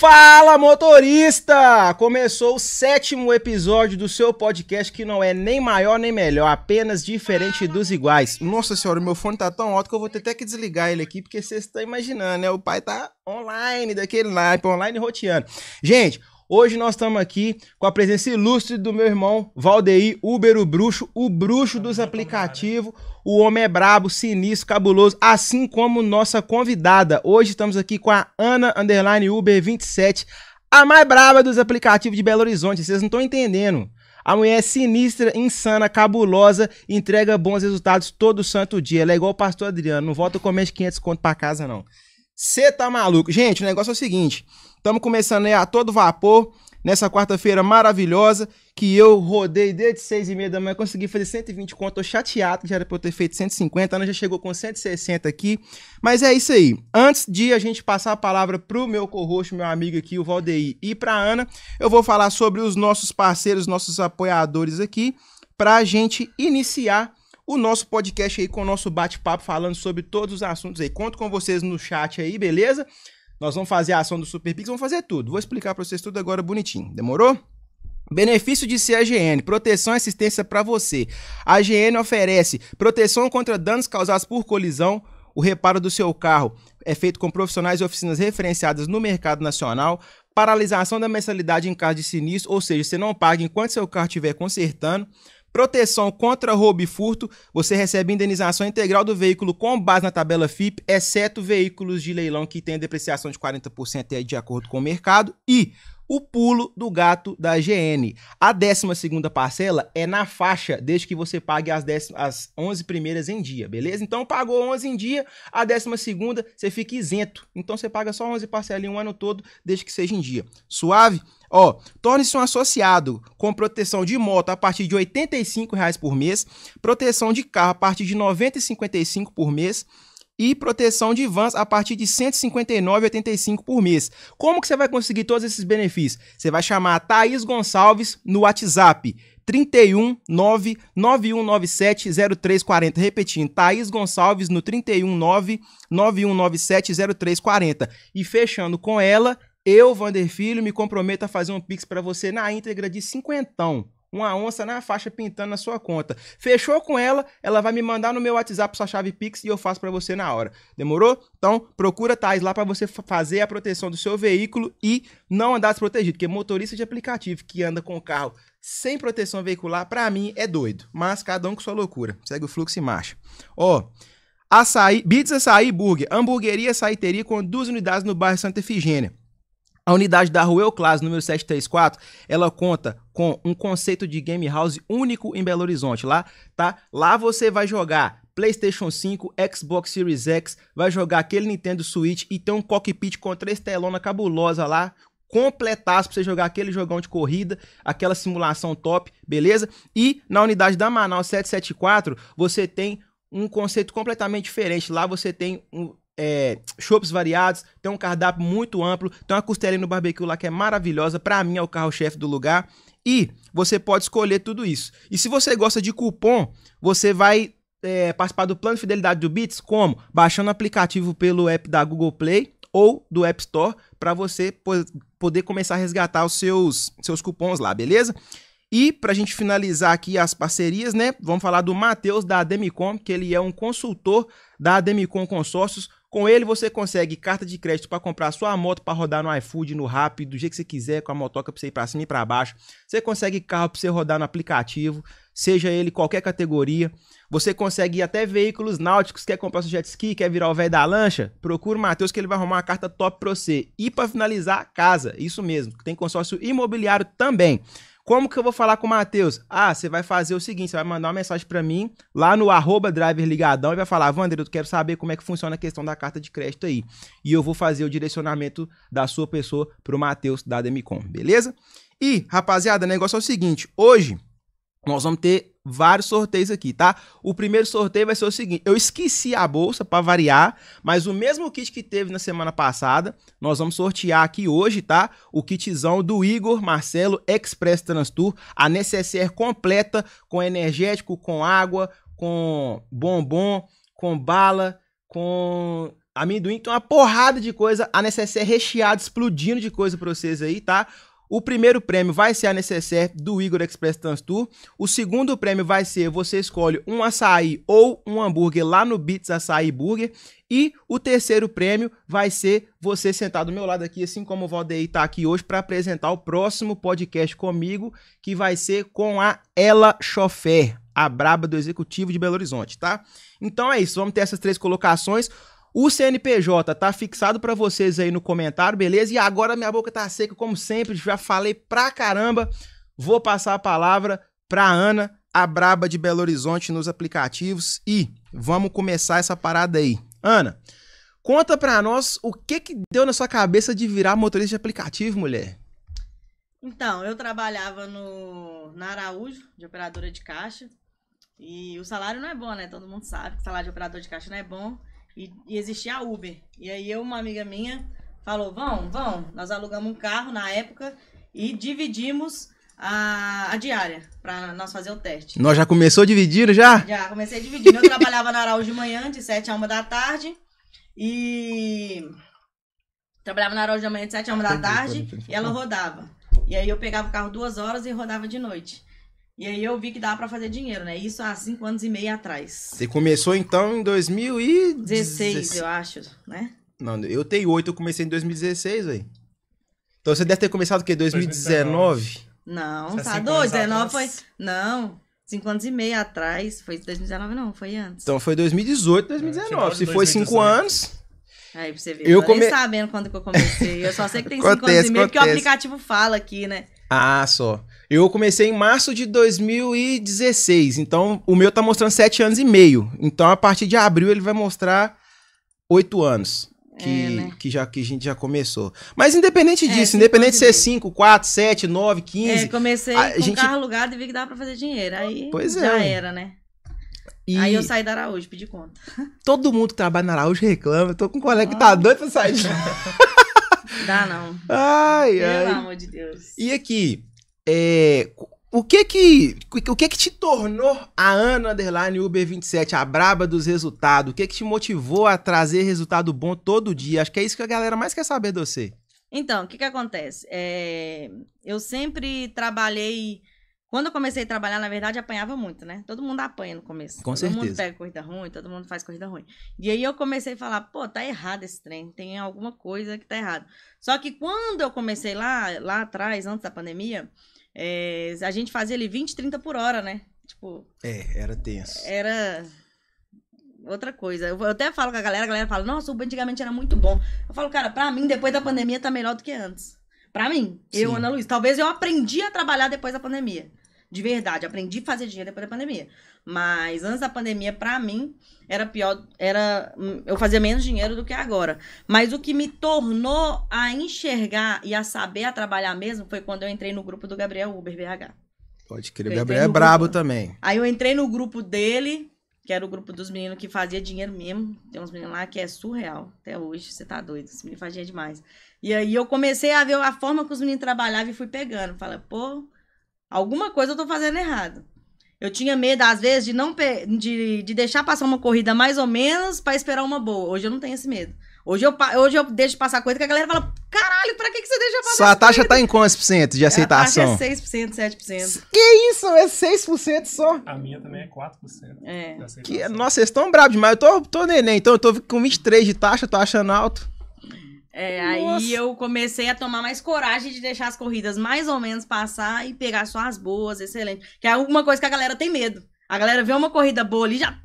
Fala motorista! Começou o sétimo episódio do seu podcast que não é nem maior nem melhor, apenas diferente dos iguais. Nossa senhora, meu fone tá tão alto que eu vou ter até que desligar ele aqui, porque vocês estão imaginando, né? O pai tá online, daquele naipe, online roteando. Gente, Hoje nós estamos aqui com a presença ilustre do meu irmão Valdeir Uber, o bruxo, o bruxo dos aplicativos. O homem é brabo, sinistro, cabuloso, assim como nossa convidada. Hoje estamos aqui com a Ana Underline Uber 27, a mais braba dos aplicativos de Belo Horizonte. Vocês não estão entendendo. A mulher é sinistra, insana, cabulosa, entrega bons resultados todo santo dia. Ela é igual o pastor Adriano, não volta com mais 500 conto pra casa, não. Você tá maluco? Gente, o negócio é o seguinte: estamos começando aí a todo vapor nessa quarta-feira maravilhosa que eu rodei desde 6 e meia da manhã, consegui fazer 120 conto, tô chateado que já era pra eu ter feito 150, a Ana já chegou com 160 aqui, mas é isso aí. Antes de a gente passar a palavra pro meu corroxo, meu amigo aqui, o Valdeir, e pra Ana, eu vou falar sobre os nossos parceiros, nossos apoiadores aqui, pra gente iniciar o nosso podcast aí com o nosso bate-papo falando sobre todos os assuntos aí. Conto com vocês no chat aí, beleza? Nós vamos fazer a ação do Super Pix, vamos fazer tudo. Vou explicar para vocês tudo agora bonitinho. Demorou? Benefício de ser AGN, proteção e assistência para você. A AGN oferece proteção contra danos causados por colisão, o reparo do seu carro é feito com profissionais e oficinas referenciadas no mercado nacional, paralisação da mensalidade em caso de sinistro, ou seja, você não paga enquanto seu carro estiver consertando, proteção contra roubo e furto, você recebe indenização integral do veículo com base na tabela FIP, exceto veículos de leilão que têm depreciação de 40% de acordo com o mercado e o pulo do gato da GN. A 12 parcela é na faixa, desde que você pague as, 10, as 11 primeiras em dia, beleza? Então pagou 11 em dia, a 12 você fica isento. Então você paga só 11 parcelas em um ano todo, desde que seja em dia. Suave? Ó, torne-se um associado com proteção de moto a partir de R$ 85 reais por mês, proteção de carro a partir de R$ 90,55 por mês e proteção de vans a partir de R$ 159,85 por mês. Como que você vai conseguir todos esses benefícios? Você vai chamar a Thaís Gonçalves no WhatsApp 319-9197-0340. Repetindo, Thaís Gonçalves no 319-9197-0340. E fechando com ela, eu, Vander Filho, me comprometo a fazer um pix para você na íntegra de cinquentão uma onça na faixa pintando na sua conta. Fechou com ela, ela vai me mandar no meu WhatsApp sua chave Pix e eu faço para você na hora. Demorou? Então, procura Tais lá para você fazer a proteção do seu veículo e não andar desprotegido, porque motorista de aplicativo que anda com o carro sem proteção veicular, para mim é doido, mas cada um com sua loucura. Segue o fluxo e marcha. Ó, oh, açaí, Bits Açaí Burger, hamburgueria açaí teria com duas unidades no bairro Santa Efigênia. A unidade da Rua Euclás, número 734, ela conta com um conceito de game house único em Belo Horizonte, lá, tá? Lá você vai jogar PlayStation 5, Xbox Series X, vai jogar aquele Nintendo Switch e tem um cockpit com três telonas cabulosa lá, completar para você jogar aquele jogão de corrida, aquela simulação top, beleza? E na unidade da Manaus 774, você tem um conceito completamente diferente. Lá você tem um, é, shops variados, tem um cardápio muito amplo, tem uma costelinha no barbecue lá que é maravilhosa, para mim é o carro-chefe do lugar. E você pode escolher tudo isso. E se você gosta de cupom, você vai é, participar do plano de fidelidade do Bits como baixando o aplicativo pelo app da Google Play ou do App Store para você poder começar a resgatar os seus, seus cupons lá, beleza? E para a gente finalizar aqui as parcerias, né? Vamos falar do Matheus da Demicom, que ele é um consultor da Demicom Consórcios, com ele você consegue carta de crédito para comprar sua moto para rodar no iFood, no Rappi, do jeito que você quiser, com a motoca para você ir para cima e para baixo. Você consegue carro para você rodar no aplicativo, seja ele qualquer categoria. Você consegue ir até veículos náuticos, quer comprar seu jet ski, quer virar o velho da lancha? Procura o Matheus que ele vai arrumar uma carta top para você. E para finalizar, casa, isso mesmo, tem consórcio imobiliário também. Como que eu vou falar com o Matheus? Ah, você vai fazer o seguinte, você vai mandar uma mensagem para mim lá no arroba driver ligadão e vai falar, Wander, eu quero saber como é que funciona a questão da carta de crédito aí. E eu vou fazer o direcionamento da sua pessoa pro Matheus da Demicon, beleza? E, rapaziada, o negócio é o seguinte, hoje nós vamos ter vários sorteios aqui, tá? O primeiro sorteio vai ser o seguinte, eu esqueci a bolsa para variar, mas o mesmo kit que teve na semana passada, nós vamos sortear aqui hoje, tá? O kitzão do Igor Marcelo Express Trans Tour, a necessaire completa com energético, com água, com bombom, com bala, com amendoim, então uma porrada de coisa, a necessaire recheada, explodindo de coisa para vocês aí, tá? O primeiro prêmio vai ser a necessaire do Igor Express Trans Tour. O segundo prêmio vai ser você escolhe um açaí ou um hambúrguer lá no Beats Açaí Burger. E o terceiro prêmio vai ser você sentar do meu lado aqui, assim como o Valdeir está aqui hoje, para apresentar o próximo podcast comigo, que vai ser com a Ela Chofer, a braba do Executivo de Belo Horizonte, tá? Então é isso, vamos ter essas três colocações. O CNPJ tá fixado para vocês aí no comentário, beleza? E agora minha boca tá seca, como sempre, já falei pra caramba. Vou passar a palavra pra Ana, a braba de Belo Horizonte nos aplicativos e vamos começar essa parada aí. Ana, conta pra nós o que que deu na sua cabeça de virar motorista de aplicativo, mulher? Então, eu trabalhava no, na Araújo, de operadora de caixa, e o salário não é bom, né? Todo mundo sabe que o salário de operador de caixa não é bom. E, e, existia a Uber. E aí eu, uma amiga minha, falou: vão, vão. Nós alugamos um carro na época e dividimos a, a diária para nós fazer o teste. Nós já começou dividir já? Já, comecei dividir Eu trabalhava na Araújo de manhã, de 7 a 1 da tarde. E trabalhava na Araújo de manhã de 7 a 1 da tarde. E ela rodava. E aí eu pegava o carro duas horas e rodava de noite. E aí eu vi que dava para fazer dinheiro, né? Isso há cinco anos e meio atrás. Você começou então em 2016, eu acho, né? Não, eu tenho oito, eu comecei em 2016, velho. Então você deve ter começado o quê? 2019? 2019. Não, tá doido, 19 foi... Não, cinco anos e meio atrás, foi 2019 não, foi antes. Então foi 2018, 2019. É, Se foi cinco anos... Aí pra você ver, eu, eu come... nem sabendo quando que eu comecei. Eu só sei que tem 5 anos e meio, porque o aplicativo fala aqui, né? Ah, só. Eu comecei em março de 2016, então o meu tá mostrando sete anos e meio. Então a partir de abril ele vai mostrar oito anos. É, que, é, né? que, já, que a gente já começou. Mas independente é, disso, independente de ser 5, 4, 7, 9, 15. É, comecei a, com gente... carro alugado e vi que dava pra fazer dinheiro. Aí pois já é. era, né? E... Aí eu saí da Araújo, pedi conta. Todo mundo que trabalha na Araújo reclama. Eu tô com um colega oh. que tá doido pra sair de Dá não. Ai, Pelo ai. amor de Deus. E aqui, é, o que que o que que te tornou a Ana Underline Uber27, a braba dos resultados? O que que te motivou a trazer resultado bom todo dia? Acho que é isso que a galera mais quer saber de você. Então, o que que acontece? É, eu sempre trabalhei... Quando eu comecei a trabalhar, na verdade, apanhava muito, né? Todo mundo apanha no começo. Com todo certeza. Todo mundo pega corrida ruim, todo mundo faz corrida ruim. E aí eu comecei a falar, pô, tá errado esse trem, tem alguma coisa que tá errado. Só que quando eu comecei lá, lá atrás, antes da pandemia, é, a gente fazia ali 20, 30 por hora, né? Tipo. É, era tenso. Era outra coisa. Eu até falo com a galera, a galera fala, nossa, o antigamente era muito bom. Eu falo, cara, pra mim, depois da pandemia, tá melhor do que antes. Pra mim, Sim. eu, Ana Luiz. Talvez eu aprendi a trabalhar depois da pandemia de verdade. Aprendi a fazer dinheiro depois da pandemia. Mas antes da pandemia, para mim, era pior, era hum, eu fazia menos dinheiro do que agora. Mas o que me tornou a enxergar e a saber a trabalhar mesmo foi quando eu entrei no grupo do Gabriel Uber BH. Pode crer, o Gabriel é brabo também. Aí eu entrei no grupo dele, que era o grupo dos meninos que fazia dinheiro mesmo. Tem uns meninos lá que é surreal. Até hoje, você tá doido. Esse menino fazia demais. E aí eu comecei a ver a forma que os meninos trabalhavam e fui pegando. Falei, pô, Alguma coisa eu tô fazendo errado. Eu tinha medo, às vezes, de não de, de deixar passar uma corrida mais ou menos para esperar uma boa. Hoje eu não tenho esse medo. Hoje eu, hoje eu deixo passar coisa que a galera fala: caralho, pra que, que você deixa passar? Sua taxa corrida? tá em quantos por cento de é aceitação? A taxa é 6%, 7%. Que isso? É 6% só. A minha também é 4%. É. Que, nossa, vocês estão bravos demais. Eu tô, tô neném, então eu tô com 23% de taxa, tô achando alto. É, aí eu comecei a tomar mais coragem de deixar as corridas mais ou menos passar e pegar só as boas, excelente. Que é alguma coisa que a galera tem medo. A galera vê uma corrida boa ali já.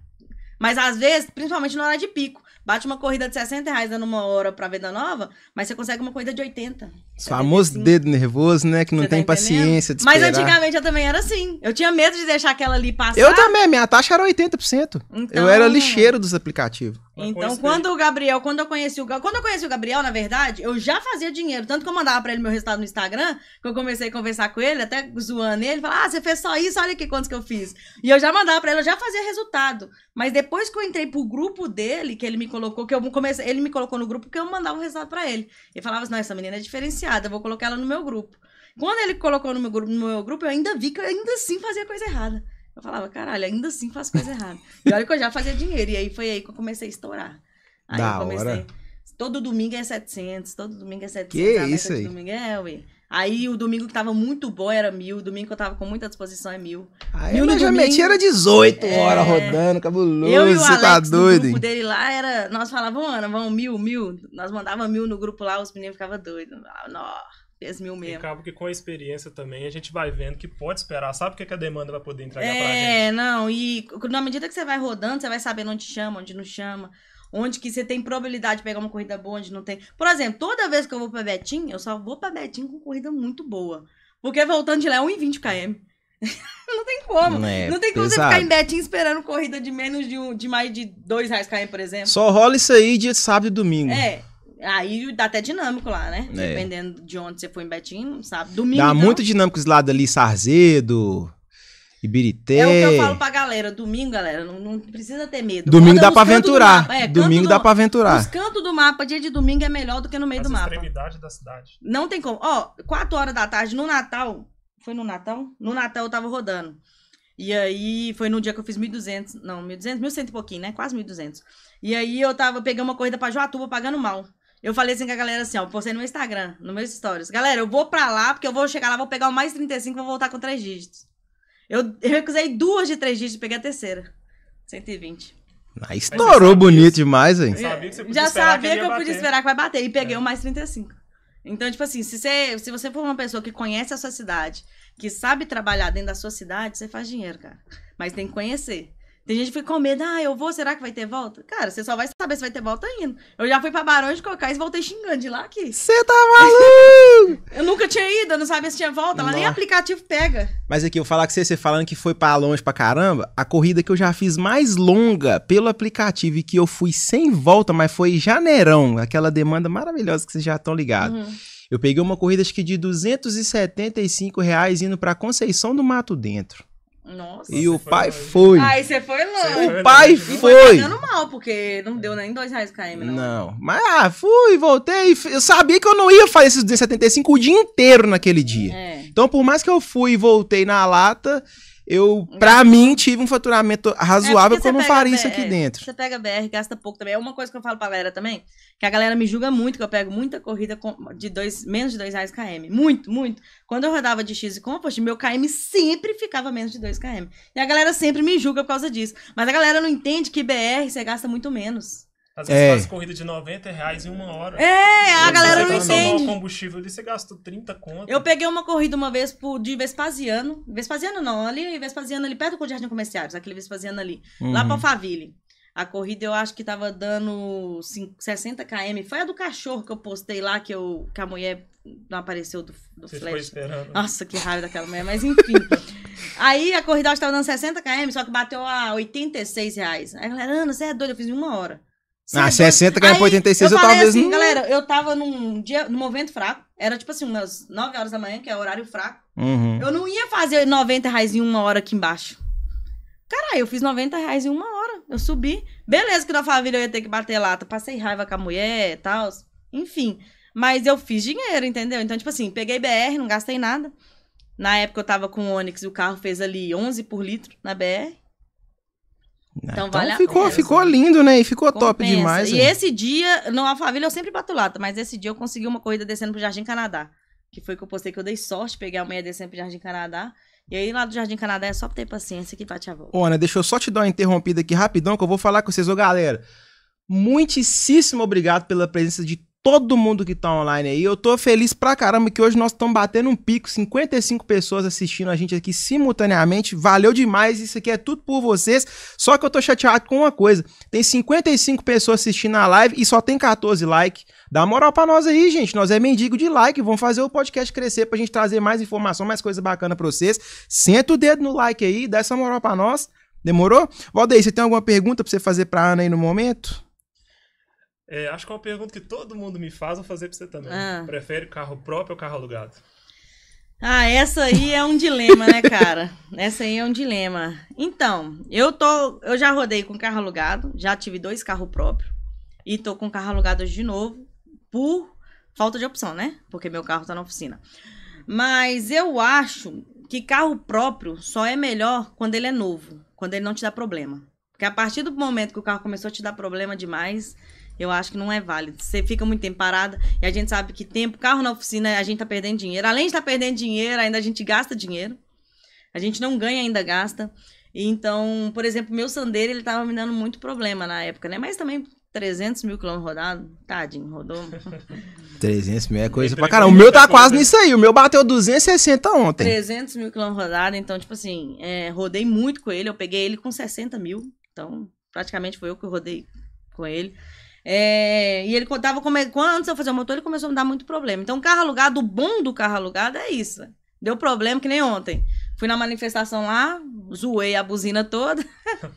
Mas às vezes, principalmente na hora de pico. Bate uma corrida de 60 reais dando uma hora pra venda nova, mas você consegue uma corrida de 80. Os famosos dedo nervoso, né? Que não você tá tem tá paciência de esperar. Mas antigamente eu também era assim. Eu tinha medo de deixar aquela ali passar. Eu também, minha taxa era 80%. Então... Eu era então, lixeiro dos aplicativos. então, quando o Gabriel, quando eu conheci o quando eu conheci o Gabriel, na verdade, eu já fazia dinheiro. Tanto que eu mandava pra ele meu resultado no Instagram, que eu comecei a conversar com ele, até zoando ele, falar: Ah, você fez só isso, olha aqui quantos que eu fiz. E eu já mandava pra ele, eu já fazia resultado. Mas depois que eu entrei pro grupo dele, que ele me colocou, que eu comecei, ele me colocou no grupo porque eu mandava o resultado para ele. E falava assim: essa menina é diferenciada, vou colocar ela no meu grupo. Quando ele colocou no meu grupo, no meu grupo, eu ainda vi que eu ainda assim fazia coisa errada. Eu falava, caralho, ainda assim faço coisa errada. E olha que eu já fazia dinheiro. E aí foi aí que eu comecei a estourar. Aí da eu comecei. Hora. Todo domingo é 700, todo domingo é 700. Que isso aí? Domingo é, ué. Aí o domingo que tava muito bom era mil, o domingo que eu tava com muita disposição é mil. Aí ah, mil no já domingo, meti, era 18 é... horas rodando, cabuloso, eu e o tá Alex, tá doido. O grupo dele lá era, nós falávamos, Ana, vamos mil, mil. Nós mandávamos mil no grupo lá, os meninos ficavam doidos. Ah, nó, fez mil mesmo. E acaba que com a experiência também a gente vai vendo que pode esperar, sabe o que, é que a demanda vai poder entregar é, pra gente. É, não, e na medida que você vai rodando, você vai sabendo onde chama, onde não chama onde que você tem probabilidade de pegar uma corrida boa, onde não tem. Por exemplo, toda vez que eu vou pra Betim, eu só vou pra Betim com corrida muito boa. Porque voltando de lá é 1,20 km. não tem como. não, é não tem como pesado. você ficar em Betim esperando corrida de menos de, um, de mais de 2 reais km, por exemplo. Só rola isso aí de sábado e domingo. É. Aí dá até dinâmico lá, né? É. Dependendo de onde você for em Betim, sabe? Domingo. Dá então... muito dinâmico os lados ali, Sarzedo. Ibirité. É o que eu falo pra galera. Domingo, galera, não, não precisa ter medo. Domingo é dá é, pra aventurar. Do é, domingo dá pra aventurar. Os cantos do mapa, dia de domingo, é melhor do que no meio As do mapa. extremidade da cidade. Não tem como. Ó, oh, 4 horas da tarde, no Natal. Foi no Natal? No Natal eu tava rodando. E aí, foi no dia que eu fiz 1.200. Não, 1.200, 1.100 e pouquinho, né? Quase 1.200. E aí, eu tava pegando uma corrida pra Joatuba, pagando mal. Eu falei assim com a galera assim, ó, postei no meu Instagram, no meus stories. Galera, eu vou pra lá, porque eu vou chegar lá, vou pegar o mais 35 e vou voltar com três dígitos. Eu, eu recusei duas de três dígitos e peguei a terceira. 120. Ah, estourou bonito demais, hein? Sabia já sabia que, que eu podia esperar que vai bater. E peguei é. o mais 35. Então, tipo assim, se você, se você for uma pessoa que conhece a sua cidade, que sabe trabalhar dentro da sua cidade, você faz dinheiro, cara. Mas tem que conhecer. Tem gente que fica com medo, ah, eu vou, será que vai ter volta? Cara, você só vai saber se vai ter volta ainda. Eu já fui pra Barões de Cocais e voltei xingando de lá aqui. Você tá maluco? eu nunca tinha ido, eu não sabia se tinha volta, Nossa. nem aplicativo pega. Mas aqui, eu falar com você, você falando que foi pra longe pra caramba, a corrida que eu já fiz mais longa pelo aplicativo e que eu fui sem volta, mas foi janeirão, aquela demanda maravilhosa que vocês já estão ligados. Uhum. Eu peguei uma corrida acho que de 275 reais indo pra Conceição do Mato Dentro. Nossa. E o pai foi. Aí você foi longe. O pai foi. foi dando mal, porque não deu nem dois reais KM, não. Não. Mas ah, fui, voltei. Eu sabia que eu não ia fazer esses 275 o dia inteiro naquele dia. É. Então, por mais que eu fui e voltei na lata, eu, uhum. pra mim, tive um faturamento razoável é eu não faria isso aqui é, dentro. Você pega BR, gasta pouco também. É uma coisa que eu falo pra galera também, que a galera me julga muito, que eu pego muita corrida de dois, menos de 2 reais KM. Muito, muito. Quando eu rodava de X e Compost, meu KM sempre ficava menos de 2 KM. E a galera sempre me julga por causa disso. Mas a galera não entende que BR você gasta muito menos. Às vezes é. faz corrida de 90 reais em uma hora. É, a galera não entende. Você combustível ali, você gastou 30 contas. Eu peguei uma corrida uma vez por, de Vespasiano. Vespasiano não, ali Vespasiano ali perto do Jardim Comerciários, aquele Vespasiano ali. Uhum. Lá pra Faville. A corrida eu acho que tava dando 5, 60 km. Foi a do cachorro que eu postei lá, que, eu, que a mulher não apareceu do, do Você flash. esperando. Nossa, que raiva daquela mulher, mas enfim. aí a corrida eu acho que tava dando 60 km, só que bateu a 86 reais. Aí a galera, Ana, você é doida, eu fiz em uma hora. Sabe? Ah, 60 ganha pra 86, eu, eu talvez assim, não... Galera, eu tava num dia, num momento fraco. Era tipo assim, umas 9 horas da manhã, que é horário fraco. Uhum. Eu não ia fazer 90 reais em uma hora aqui embaixo. Caralho, eu fiz 90 reais em uma hora. Eu subi. Beleza que na família eu ia ter que bater lata. Passei raiva com a mulher e tal. Enfim. Mas eu fiz dinheiro, entendeu? Então, tipo assim, peguei BR, não gastei nada. Na época eu tava com o Onix e o carro fez ali 11 por litro na BR. Né? Então, então vale ficou, ficou assim. lindo, né? E ficou Compensa. top demais. E né? esse dia, no Alphaville eu sempre bato lata, mas esse dia eu consegui uma corrida descendo pro Jardim Canadá. Que foi que eu postei que eu dei sorte, peguei a meia descendo pro Jardim Canadá. E aí lá do Jardim Canadá é só ter paciência que bate a volta. Ô, Ana, deixa eu só te dar uma interrompida aqui rapidão, que eu vou falar com vocês, ô galera. Muitíssimo obrigado pela presença de todo mundo que tá online aí. Eu tô feliz pra caramba que hoje nós estamos batendo um pico, 55 pessoas assistindo a gente aqui simultaneamente. Valeu demais, isso aqui é tudo por vocês. Só que eu tô chateado com uma coisa. Tem 55 pessoas assistindo a live e só tem 14 likes. Dá moral pra nós aí, gente. Nós é mendigo de like. Vamos fazer o podcast crescer pra gente trazer mais informação, mais coisa bacana pra vocês. Senta o dedo no like aí, dá essa moral pra nós. Demorou? Valdeir, você tem alguma pergunta pra você fazer pra Ana aí no momento? É, acho que é uma pergunta que todo mundo me faz, vou fazer pra você também. Ah. Prefere carro próprio ou carro alugado? Ah, essa aí é um dilema, né, cara? essa aí é um dilema. Então, eu tô. Eu já rodei com carro alugado, já tive dois carros próprios. E tô com carro alugado hoje de novo. Por falta de opção, né? Porque meu carro tá na oficina. Mas eu acho que carro próprio só é melhor quando ele é novo, quando ele não te dá problema. Porque a partir do momento que o carro começou a te dar problema demais, eu acho que não é válido. Você fica muito tempo parada e a gente sabe que tempo, carro na oficina, a gente tá perdendo dinheiro. Além de estar tá perdendo dinheiro, ainda a gente gasta dinheiro. A gente não ganha, ainda gasta. Então, por exemplo, meu sandero ele tava me dando muito problema na época, né? Mas também 300 mil quilômetros rodados, tadinho, rodou. 300 mil é coisa pra caramba. O meu tá quase nisso aí. O meu bateu 260 ontem. 300 mil quilômetros rodados. Então, tipo assim, é, rodei muito com ele. Eu peguei ele com 60 mil. Então, praticamente foi eu que rodei com ele. É, e ele contava como é, quando antes eu fazer o motor, ele começou a me dar muito problema. Então, carro alugado, o bom do carro alugado é isso. Deu problema que nem ontem. Fui na manifestação lá, zoei a buzina toda.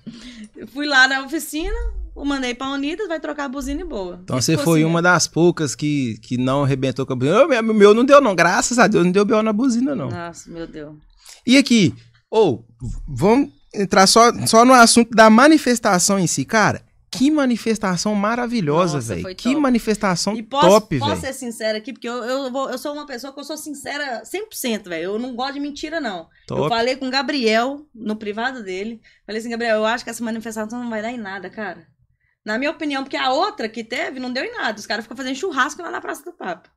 Fui lá na oficina, o mandei pra Unidas, vai trocar a buzina e boa. Então você foi assim, uma das poucas que, que não arrebentou com a buzina. O meu, meu não deu, não. Graças a Deus, não deu B.O. na buzina, não. Nossa, meu Deus. E aqui, ou, oh, vamos entrar só, só no assunto da manifestação em si. Cara, que manifestação maravilhosa, velho. Que manifestação e posso, top, velho. Posso véio. ser sincera aqui, porque eu, eu, vou, eu sou uma pessoa que eu sou sincera 100%, velho. Eu não gosto de mentira, não. Top. Eu falei com o Gabriel, no privado dele. Falei assim, Gabriel, eu acho que essa manifestação não vai dar em nada, cara. Na minha opinião, porque a outra que teve não deu em nada. Os caras ficam fazendo churrasco lá na Praça do Papo.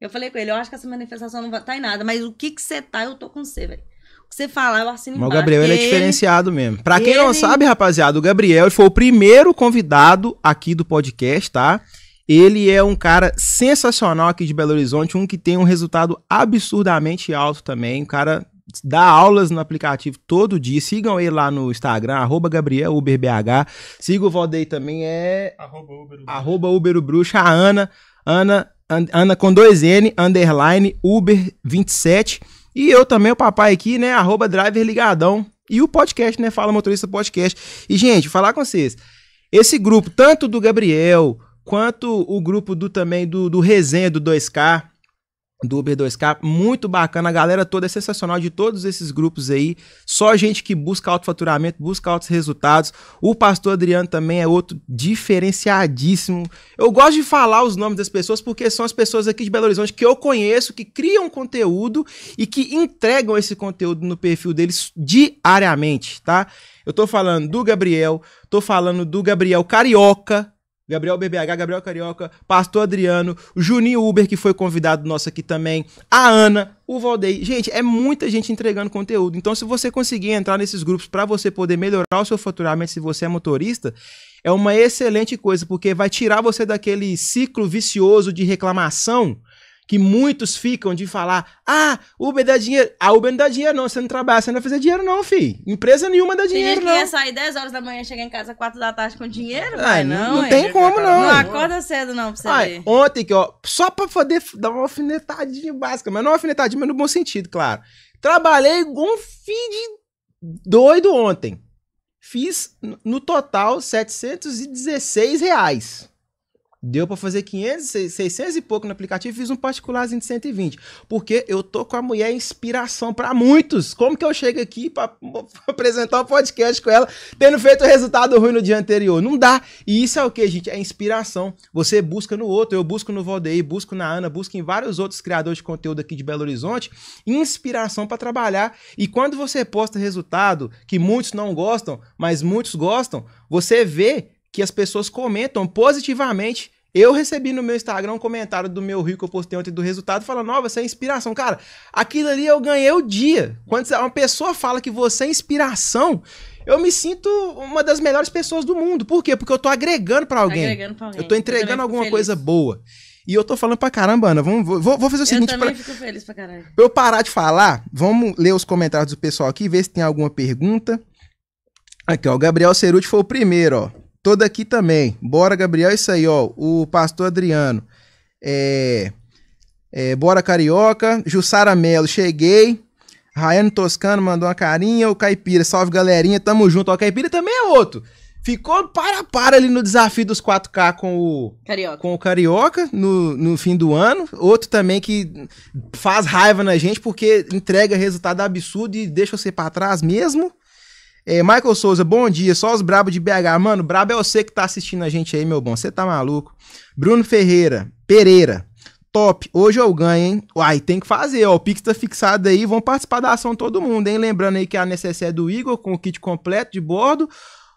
Eu falei com ele, eu acho que essa manifestação não vai tá em nada, mas o que que você tá, eu tô com você, velho. Você fala, eu assino embaixo. Mas o Gabriel ele é diferenciado mesmo. Pra quem ele... não sabe, rapaziada, o Gabriel foi o primeiro convidado aqui do podcast, tá? Ele é um cara sensacional aqui de Belo Horizonte, um que tem um resultado absurdamente alto também. Um cara dá aulas no aplicativo todo dia. Sigam ele lá no Instagram, arroba GabrielUberBH. Siga o Valdei também, é. Arroba Arroba A Ana, Ana, Ana com dois N, underline, Uber27. E eu também, o papai aqui, né? Arroba Driver Ligadão. E o podcast, né? Fala Motorista Podcast. E, gente, falar com vocês. Esse grupo, tanto do Gabriel, quanto o grupo do também do, do Resenha do 2K, do Uber 2K, muito bacana, a galera toda é sensacional de todos esses grupos aí, só gente que busca alto faturamento, busca altos resultados, o pastor Adriano também é outro diferenciadíssimo, eu gosto de falar os nomes das pessoas porque são as pessoas aqui de Belo Horizonte que eu conheço, que criam conteúdo e que entregam esse conteúdo no perfil deles diariamente, tá? Eu tô falando do Gabriel, tô falando do Gabriel Carioca, Gabriel BBH, Gabriel Carioca, Pastor Adriano, Juninho Uber, que foi convidado nosso aqui também, a Ana, o Valdei. Gente, é muita gente entregando conteúdo. Então, se você conseguir entrar nesses grupos para você poder melhorar o seu faturamento, se você é motorista, é uma excelente coisa, porque vai tirar você daquele ciclo vicioso de reclamação que muitos ficam de falar: ah, Uber dá dinheiro. A Uber não dá dinheiro, não. Você não trabalha, você não vai fazer dinheiro, não, fi. Empresa nenhuma dá dinheiro, não. sair 10 horas da manhã, chegar em casa 4 da tarde com dinheiro? Ai, ah, não, não, não é tem como, não. Não acorda cedo, não, pra você ver. Ontem que, ó, só pra poder dar uma alfinetadinha básica, mas não alfinetadinha, mas no bom sentido, claro. Trabalhei um fim de doido ontem. Fiz, no total, 716 reais. Deu para fazer 500, 600 e pouco no aplicativo, fiz um particularzinho de 120. Porque eu tô com a mulher inspiração para muitos. Como que eu chego aqui para apresentar o um podcast com ela, tendo feito resultado ruim no dia anterior? Não dá. E isso é o que, gente? É inspiração. Você busca no outro, eu busco no Valdeir, busco na Ana, busco em vários outros criadores de conteúdo aqui de Belo Horizonte. Inspiração para trabalhar. E quando você posta resultado que muitos não gostam, mas muitos gostam, você vê que as pessoas comentam positivamente. Eu recebi no meu Instagram um comentário do meu rio que eu postei ontem do resultado, falando, nova, você é inspiração. Cara, aquilo ali eu ganhei o dia. Quando uma pessoa fala que você é inspiração, eu me sinto uma das melhores pessoas do mundo. Por quê? Porque eu tô agregando para alguém. Agregando pra alguém. Eu tô entregando eu alguma feliz. coisa boa. E eu tô falando pra caramba, Ana. Vamos, vou, vou fazer o seguinte. Eu também pra, fico feliz pra caralho. Pra eu parar de falar, vamos ler os comentários do pessoal aqui, ver se tem alguma pergunta. Aqui, ó. O Gabriel Ceruti foi o primeiro, ó. Tô daqui também. Bora, Gabriel. É isso aí, ó. O pastor Adriano. É, é, bora, Carioca. Jussara Melo, cheguei. Raiane Toscano mandou uma carinha. O Caipira, salve galerinha. Tamo junto. Ó, o Caipira também é outro. Ficou para para ali no desafio dos 4K com o Carioca, com o Carioca no, no fim do ano. Outro também que faz raiva na gente porque entrega resultado absurdo e deixa você para trás mesmo. É, Michael Souza, bom dia. Só os brabo de BH. Mano, brabo é você que tá assistindo a gente aí, meu bom. Você tá maluco. Bruno Ferreira, Pereira. Top. Hoje eu ganho, hein? Uai, tem que fazer, ó. O Pix tá fixado aí. Vão participar da ação todo mundo, hein? Lembrando aí que a necessidade é do Igor com o kit completo de bordo.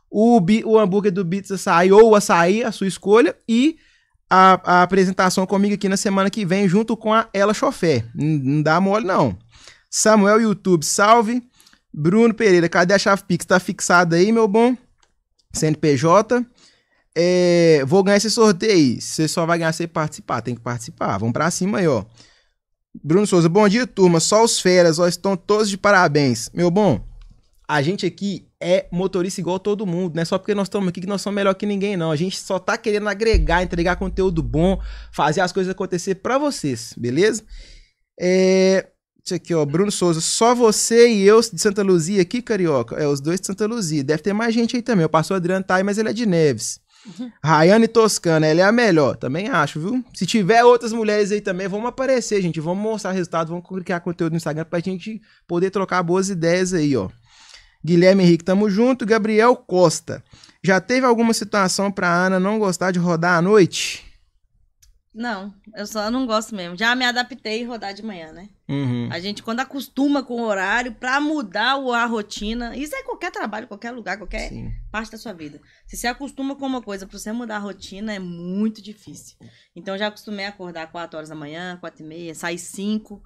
O, o hambúrguer do Bits açaí ou açaí, a sua escolha. E a, a, apresentação comigo aqui na semana que vem, junto com a Ela Chofé. Não dá mole, não. Samuel YouTube, salve. Bruno Pereira, cadê a chave Pix? Tá fixada aí, meu bom? CNPJ. É, vou ganhar esse sorteio aí. Você só vai ganhar se participar. Tem que participar. Vamos pra cima aí, ó. Bruno Souza, bom dia, turma. Só os feras, ó, estão todos de parabéns. Meu bom, a gente aqui é motorista igual todo mundo, não é só porque nós estamos aqui que nós somos melhor que ninguém, não. A gente só tá querendo agregar, entregar conteúdo bom, fazer as coisas acontecer para vocês, beleza? É... Isso aqui, ó, Bruno Souza. Só você e eu de Santa Luzia aqui, Carioca. É, os dois de Santa Luzia. Deve ter mais gente aí também. Eu passou Adriano tá aí, mas ele é de Neves. Uhum. Rayane Toscana, ela é a melhor. Também acho, viu? Se tiver outras mulheres aí também, vamos aparecer, gente. Vamos mostrar resultado, vamos criar conteúdo no Instagram pra gente poder trocar boas ideias aí, ó. Guilherme Henrique, tamo junto. Gabriel Costa. Já teve alguma situação pra Ana não gostar de rodar à noite? Não, eu só não gosto mesmo. Já me adaptei a rodar de manhã, né? Uhum. A gente, quando acostuma com o horário, pra mudar a rotina, isso é qualquer trabalho, qualquer lugar, qualquer Sim. parte da sua vida. Se você acostuma com uma coisa, pra você mudar a rotina, é muito difícil. Então, já acostumei a acordar 4 horas da manhã, 4 e meia, sair 5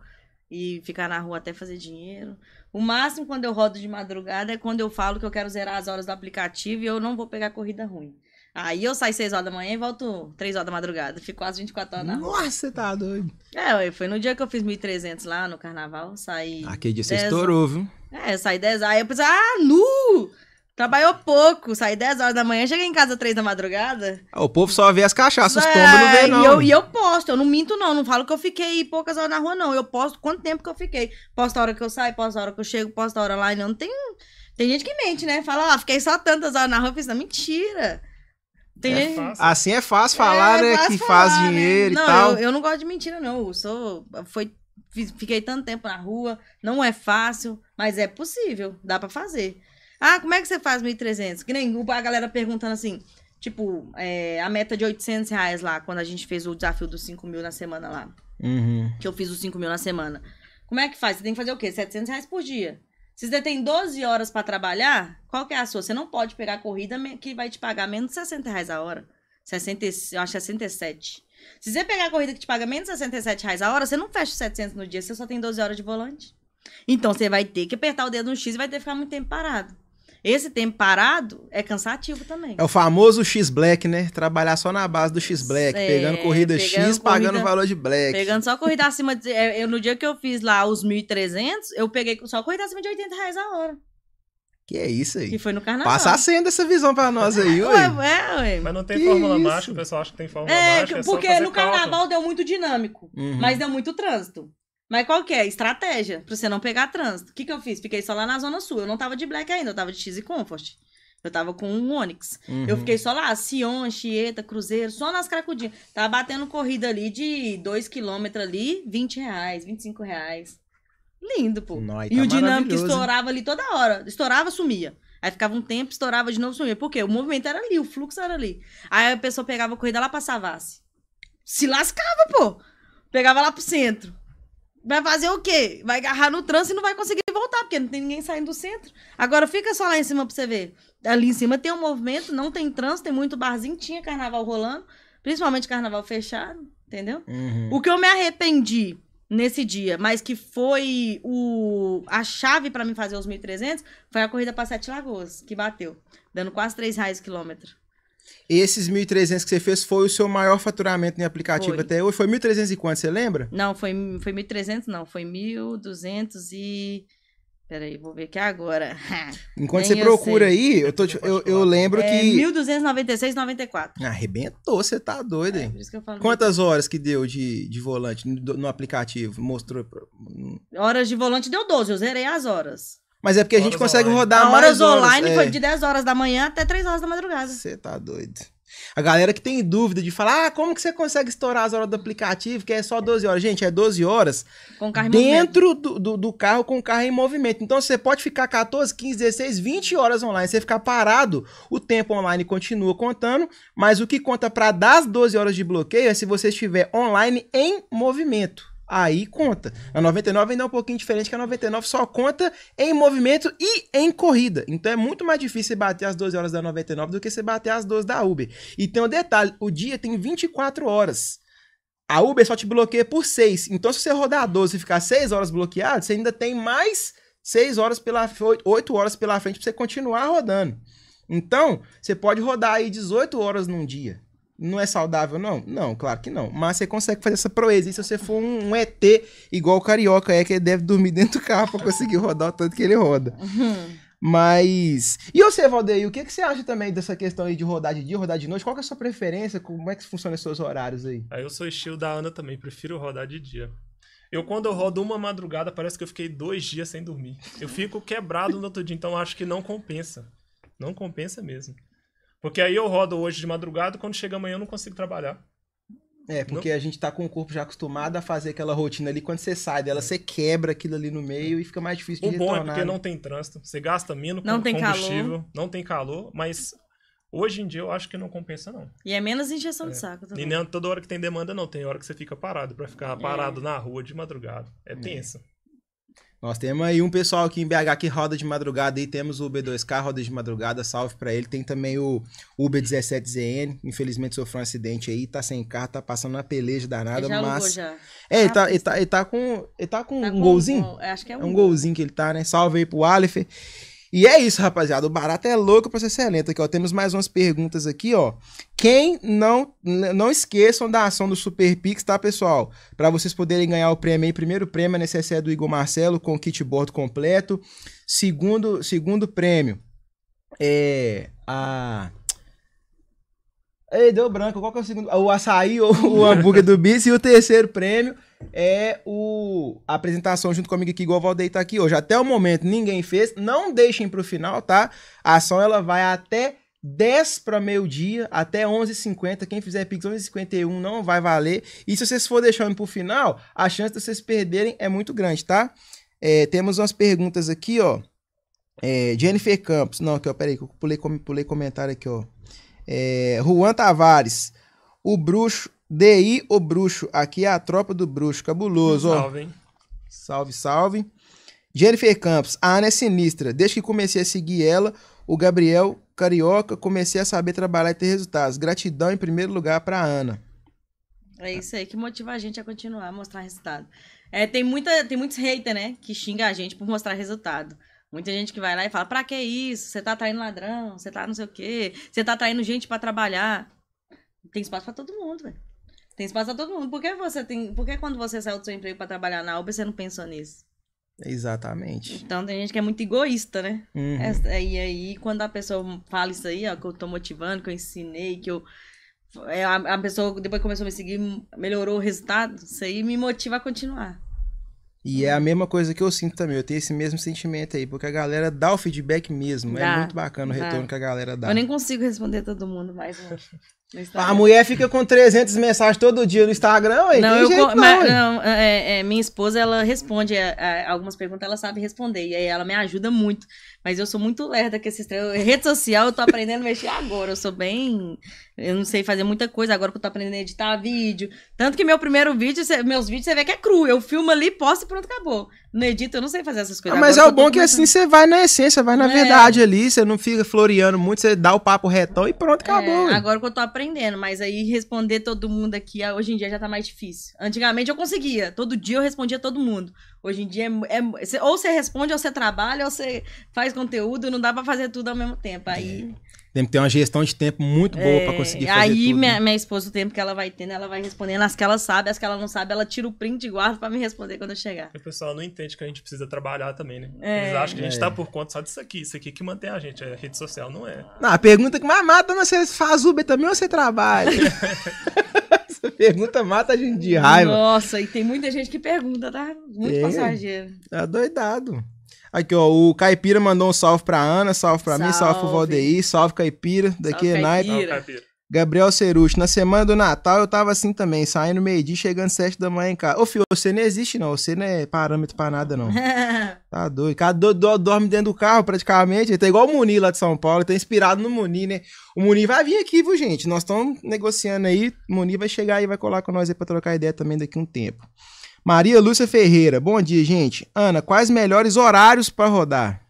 e ficar na rua até fazer dinheiro. O máximo quando eu rodo de madrugada é quando eu falo que eu quero zerar as horas do aplicativo e eu não vou pegar corrida ruim. Aí eu saio 6 horas da manhã e volto 3 horas da madrugada. Fico quase 24 horas na rua. Nossa, você tá doido. É, foi no dia que eu fiz 1.300 lá no carnaval. Saí. Aquele dia você estourou, viu? É, eu saí 10 horas. Aí eu pensei, ah, nu! Trabalhou pouco, saí 10 horas da manhã, cheguei em casa 3 da madrugada. Ah, o povo só vê as cachaças, os é, pombos não vê, é, não. E eu, e eu posto, eu não minto, não. Não falo que eu fiquei poucas horas na rua, não. Eu posto quanto tempo que eu fiquei. Posto a hora que eu saio, posto a hora que eu chego, posto a hora lá. Não tem. Tem gente que mente, né? Fala, ah, fiquei só tantas horas na rua, eu fiz, não, mentira. É assim é fácil falar, é, né? Fácil que falar, faz né? dinheiro né? não, e tal. Eu, eu não gosto de mentira, não. Eu sou. Foi, fiquei tanto tempo na rua. Não é fácil, mas é possível. Dá para fazer. Ah, como é que você faz 1.300? Que nem a galera perguntando assim. Tipo, é, a meta de 800 reais lá, quando a gente fez o desafio dos 5 mil na semana lá. Uhum. Que eu fiz os 5 mil na semana. Como é que faz? Você tem que fazer o quê? 700 reais por dia. Se você tem 12 horas para trabalhar, qual que é a sua? Você não pode pegar a corrida que vai te pagar menos de 60 reais a hora. 60, eu acho 67. É Se você pegar a corrida que te paga menos de 67 reais a hora, você não fecha 700 no dia, você só tem 12 horas de volante. Então, você vai ter que apertar o dedo no X e vai ter que ficar muito tempo parado. Esse tempo parado é cansativo também. É o famoso X-Black, né? Trabalhar só na base do X-Black, é, pegando corrida pegando X, corrida, o valor de Black. Pegando só corrida acima de... É, eu, no dia que eu fiz lá os 1.300, eu peguei só corrida acima de 80 reais a hora. Que é isso aí. Que foi no carnaval. Passa a senda essa visão pra nós aí, ué. ué, ué. Mas não tem que fórmula isso? mágica, o pessoal acha que tem fórmula é, mágica. É, porque no carnaval deu muito dinâmico, uhum. mas deu muito trânsito. Mas qual que é? Estratégia pra você não pegar trânsito. O que, que eu fiz? Fiquei só lá na Zona Sul. Eu não tava de black ainda, eu tava de X e Comfort. Eu tava com um Onix. Uhum. Eu fiquei só lá, Sion, Chieta, Cruzeiro, só nas cracudinhas. Tava batendo corrida ali de 2km ali, 20 reais, 25 reais. Lindo, pô. e tá o dinâmico estourava ali toda hora. Estourava, sumia. Aí ficava um tempo, estourava de novo, sumia. Por quê? O movimento era ali, o fluxo era ali. Aí a pessoa pegava a corrida lá pra Savassi. Se lascava, pô. Pegava lá pro centro. Vai fazer o quê? Vai agarrar no trânsito e não vai conseguir voltar, porque não tem ninguém saindo do centro. Agora fica só lá em cima pra você ver. Ali em cima tem um movimento, não tem trânsito, tem muito barzinho, tinha carnaval rolando, principalmente carnaval fechado, entendeu? Uhum. O que eu me arrependi nesse dia, mas que foi o a chave para mim fazer os 1.300, foi a corrida para Sete Lagoas, que bateu, dando quase 3 reais o quilômetro. Esses 1.300 que você fez foi o seu maior faturamento em aplicativo foi. até hoje? Foi 1.300 e quanto, você lembra? Não, foi, foi 1.300 não, foi 1.200 e... Peraí, vou ver aqui agora. Enquanto Nem você procura aí, eu, tô, eu, eu lembro é, que... 1.296,94. Arrebentou, você tá doido, hein? É, Quantas horas que deu de, de volante no, no aplicativo? Mostrou... Hum. Horas de volante deu 12, eu zerei as horas. Mas é porque a gente horas consegue online. rodar a mais horas online horas, é. foi de 10 horas da manhã até 3 horas da madrugada. Você tá doido. A galera que tem dúvida de falar, ah, como que você consegue estourar as horas do aplicativo, que é só 12 horas. Gente, é 12 horas com carro dentro do, do, do, carro, com o carro em movimento. Então, você pode ficar 14, 15, 16, 20 horas online. Você ficar parado, o tempo online continua contando, mas o que conta para das 12 horas de bloqueio é se você estiver online em movimento aí conta. A 99 ainda é um pouquinho diferente, que a 99 só conta em movimento e em corrida. Então é muito mais difícil você bater as 12 horas da 99 do que você bater as 12 da Uber. E tem um detalhe, o dia tem 24 horas. A Uber só te bloqueia por 6. Então se você rodar 12 e ficar 6 horas bloqueado, você ainda tem mais 6 horas pela 8 horas pela frente para você continuar rodando. Então, você pode rodar aí 18 horas num dia. Não é saudável, não? Não, claro que não. Mas você consegue fazer essa proeza. E se você for um, um ET igual o carioca é, que ele deve dormir dentro do carro pra conseguir rodar o tanto que ele roda. Uhum. Mas. E você, Valdeir, o que, que você acha também dessa questão aí de rodar de dia, rodar de noite? Qual é a sua preferência? Como é que funciona os seus horários aí? aí ah, eu sou estilo da Ana também, prefiro rodar de dia. Eu, quando eu rodo uma madrugada, parece que eu fiquei dois dias sem dormir. Eu fico quebrado no outro dia, então acho que não compensa. Não compensa mesmo. Porque aí eu rodo hoje de madrugada, quando chega amanhã eu não consigo trabalhar. É, porque não. a gente tá com o corpo já acostumado a fazer aquela rotina ali. Quando você sai dela, é. você quebra aquilo ali no meio e fica mais difícil de O bom é porque né? não tem trânsito. Você gasta menos não tem combustível, calor. não tem calor, mas hoje em dia eu acho que não compensa, não. E é menos injeção é. de saco também. E nem toda hora que tem demanda, não. Tem hora que você fica parado. para ficar é. parado é. na rua de madrugada. É, é. tenso. Nós temos aí um pessoal aqui em BH que roda de madrugada e temos o B2K, roda de madrugada, salve para ele. Tem também o UB17ZN, infelizmente sofreu um acidente aí, tá sem carro, tá passando uma peleja danada, já mas. Já. É, ele tá, tá, ele, tá, ele tá com. Ele tá com tá um com golzinho? Um, é, acho que é um, é um golzinho que ele tá, né? Salve aí pro Aleph. E é isso, rapaziada. O barato é louco pra ser excelente. Aqui, ó, temos mais umas perguntas aqui, ó. Quem não não esqueçam da ação do Super Pix, tá, pessoal? Para vocês poderem ganhar o prêmio aí. Primeiro prêmio é do Igor Marcelo com kit board completo. Segundo, segundo prêmio é a Ei, deu branco. Qual que é o segundo? O açaí ou o hambúrguer do Bis. E o terceiro prêmio é o a apresentação junto comigo aqui, igual o Valdeir tá aqui hoje. Até o momento ninguém fez, não deixem pro final, tá? A ação ela vai até 10 para meio-dia, até 11h50. Quem fizer Pix 11h51 não vai valer. E se vocês for deixando pro final, a chance de vocês perderem é muito grande, tá? É, temos umas perguntas aqui, ó. É, Jennifer Campos. Não, aqui, ó, peraí, que eu pulei, pulei comentário aqui, ó. É, Juan Tavares. O bruxo, DI, o bruxo. Aqui é a tropa do bruxo. Cabuloso, Salve, hein? Salve, salve. Jennifer Campos. A Ana é sinistra. Desde que comecei a seguir ela, o Gabriel Carioca, comecei a saber trabalhar e ter resultados. Gratidão em primeiro lugar para Ana. É isso aí que motiva a gente a continuar a mostrar resultado. É, tem, muita, tem muitos haters, né? Que xinga a gente por mostrar resultado. Muita gente que vai lá e fala: pra que isso? Você tá atraindo ladrão, você tá não sei o quê, você tá atraindo gente para trabalhar. Tem espaço para todo mundo, velho. Tem espaço para todo mundo. Por que você tem. Por que quando você saiu do seu emprego para trabalhar na UBA, você não pensou nisso? Exatamente. Então tem gente que é muito egoísta, né? Uhum. e aí, quando a pessoa fala isso aí, ó, que eu tô motivando, que eu ensinei, que eu. É, a, pessoa depois começou a me seguir, melhorou o resultado, isso aí me motiva a continuar. E é a mesma coisa que eu sinto também, eu tenho esse mesmo sentimento aí, porque a galera dá o feedback mesmo, é dá, é muito bacana o retorno dá. que a galera dá. Eu nem consigo responder todo mundo mais. Né? A mulher fica com 300 mensagens todo dia no Instagram, hein? não, eu, jeito, mas, não é, é, minha esposa, ela responde a, é, a, é, algumas perguntas, ela sabe responder, e aí ela me ajuda muito. Mas eu sou muito lerda com esses trem. Rede social, eu tô aprendendo a mexer agora. Eu sou bem. Eu não sei fazer muita coisa agora que eu tô aprendendo a editar vídeo. Tanto que meu primeiro vídeo, meus vídeos, você vê que é cru. Eu filmo ali, posto e pronto, acabou. Não edito, eu não sei fazer essas coisas. Ah, mas agora é o bom que assim você vai na essência, vai na é. verdade ali. Você não fica floreando muito, você dá o papo retão e pronto, é, acabou. É, agora que eu tô aprendendo, mas aí responder todo mundo aqui, ah, hoje em dia já tá mais difícil. Antigamente eu conseguia. Todo dia eu respondia todo mundo. Hoje em dia, é, é, ou você responde, ou você trabalha, ou você faz conteúdo, não dá para fazer tudo ao mesmo tempo. Aí. É. Tem que ter uma gestão de tempo muito boa é, para conseguir fazer aí, tudo. Aí, minha, minha, esposa, o tempo que ela vai tendo, ela vai respondendo. As que ela sabe, as que ela não sabe, ela tira o print e guarda para me responder quando eu chegar. O pessoal não entende que a gente precisa trabalhar também, né? É, Eles acham que a gente é. tá por conta só disso aqui. Isso aqui que mantém a gente. a é rede social, não é. Não, a pergunta que mais mata, mas você faz Uber também ou você trabalha? Essa pergunta mata a gente de raiva. Nossa, e tem muita gente que pergunta, tá? Muito é, passageiro. Tá doidado. Aqui, ó, o Caipira mandou um salve pra Ana, salve pra salve. mim, salve pro Valdeir, salve Caipira, daqui salve, é Caipira. Night. Salve, Caipira. Gabriel Cerucho, na semana do Natal eu tava assim também, saindo meio-dia, chegando sete da manhã em casa. Ô, filho, você não existe, não. Você não é parâmetro pra nada, não. tá doido. Cada do, do, dorme dentro do carro, praticamente. Ele tá igual o Muni lá de São Paulo, tá inspirado no Muni, né? O Muni vai vir aqui, viu, gente? Nós estamos negociando aí. O Muni vai chegar aí, vai colar com nós aí pra trocar ideia também daqui um tempo. Maria Lúcia Ferreira, bom dia, gente. Ana, quais melhores horários para rodar?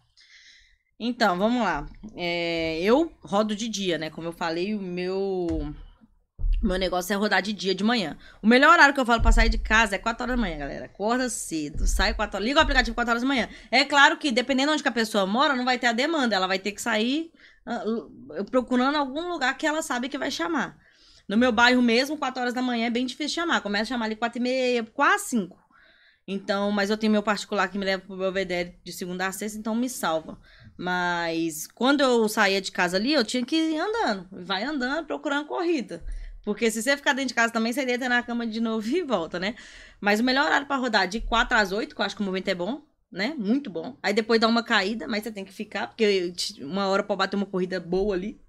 Então, vamos lá. É, eu rodo de dia, né? Como eu falei, o meu meu negócio é rodar de dia, de manhã. O melhor horário que eu falo pra sair de casa é 4 horas da manhã, galera. Acorda cedo, sai 4 horas, liga o aplicativo 4 horas da manhã. É claro que, dependendo onde que a pessoa mora, não vai ter a demanda. Ela vai ter que sair ah, procurando algum lugar que ela sabe que vai chamar. No meu bairro mesmo, 4 horas da manhã é bem difícil chamar. Começa a chamar ali 4 e meia, quase 5. Então, mas eu tenho meu particular que me leva pro Belvedere de segunda a sexta, então me salva. Mas quando eu saía de casa ali, eu tinha que ir andando. Vai andando, procurando corrida. Porque se você ficar dentro de casa também, você deita na cama de novo e volta, né? Mas o melhor horário para rodar é de 4 às 8, que eu acho que o movimento é bom, né? Muito bom. Aí depois dá uma caída, mas você tem que ficar, porque uma hora para bater uma corrida boa ali.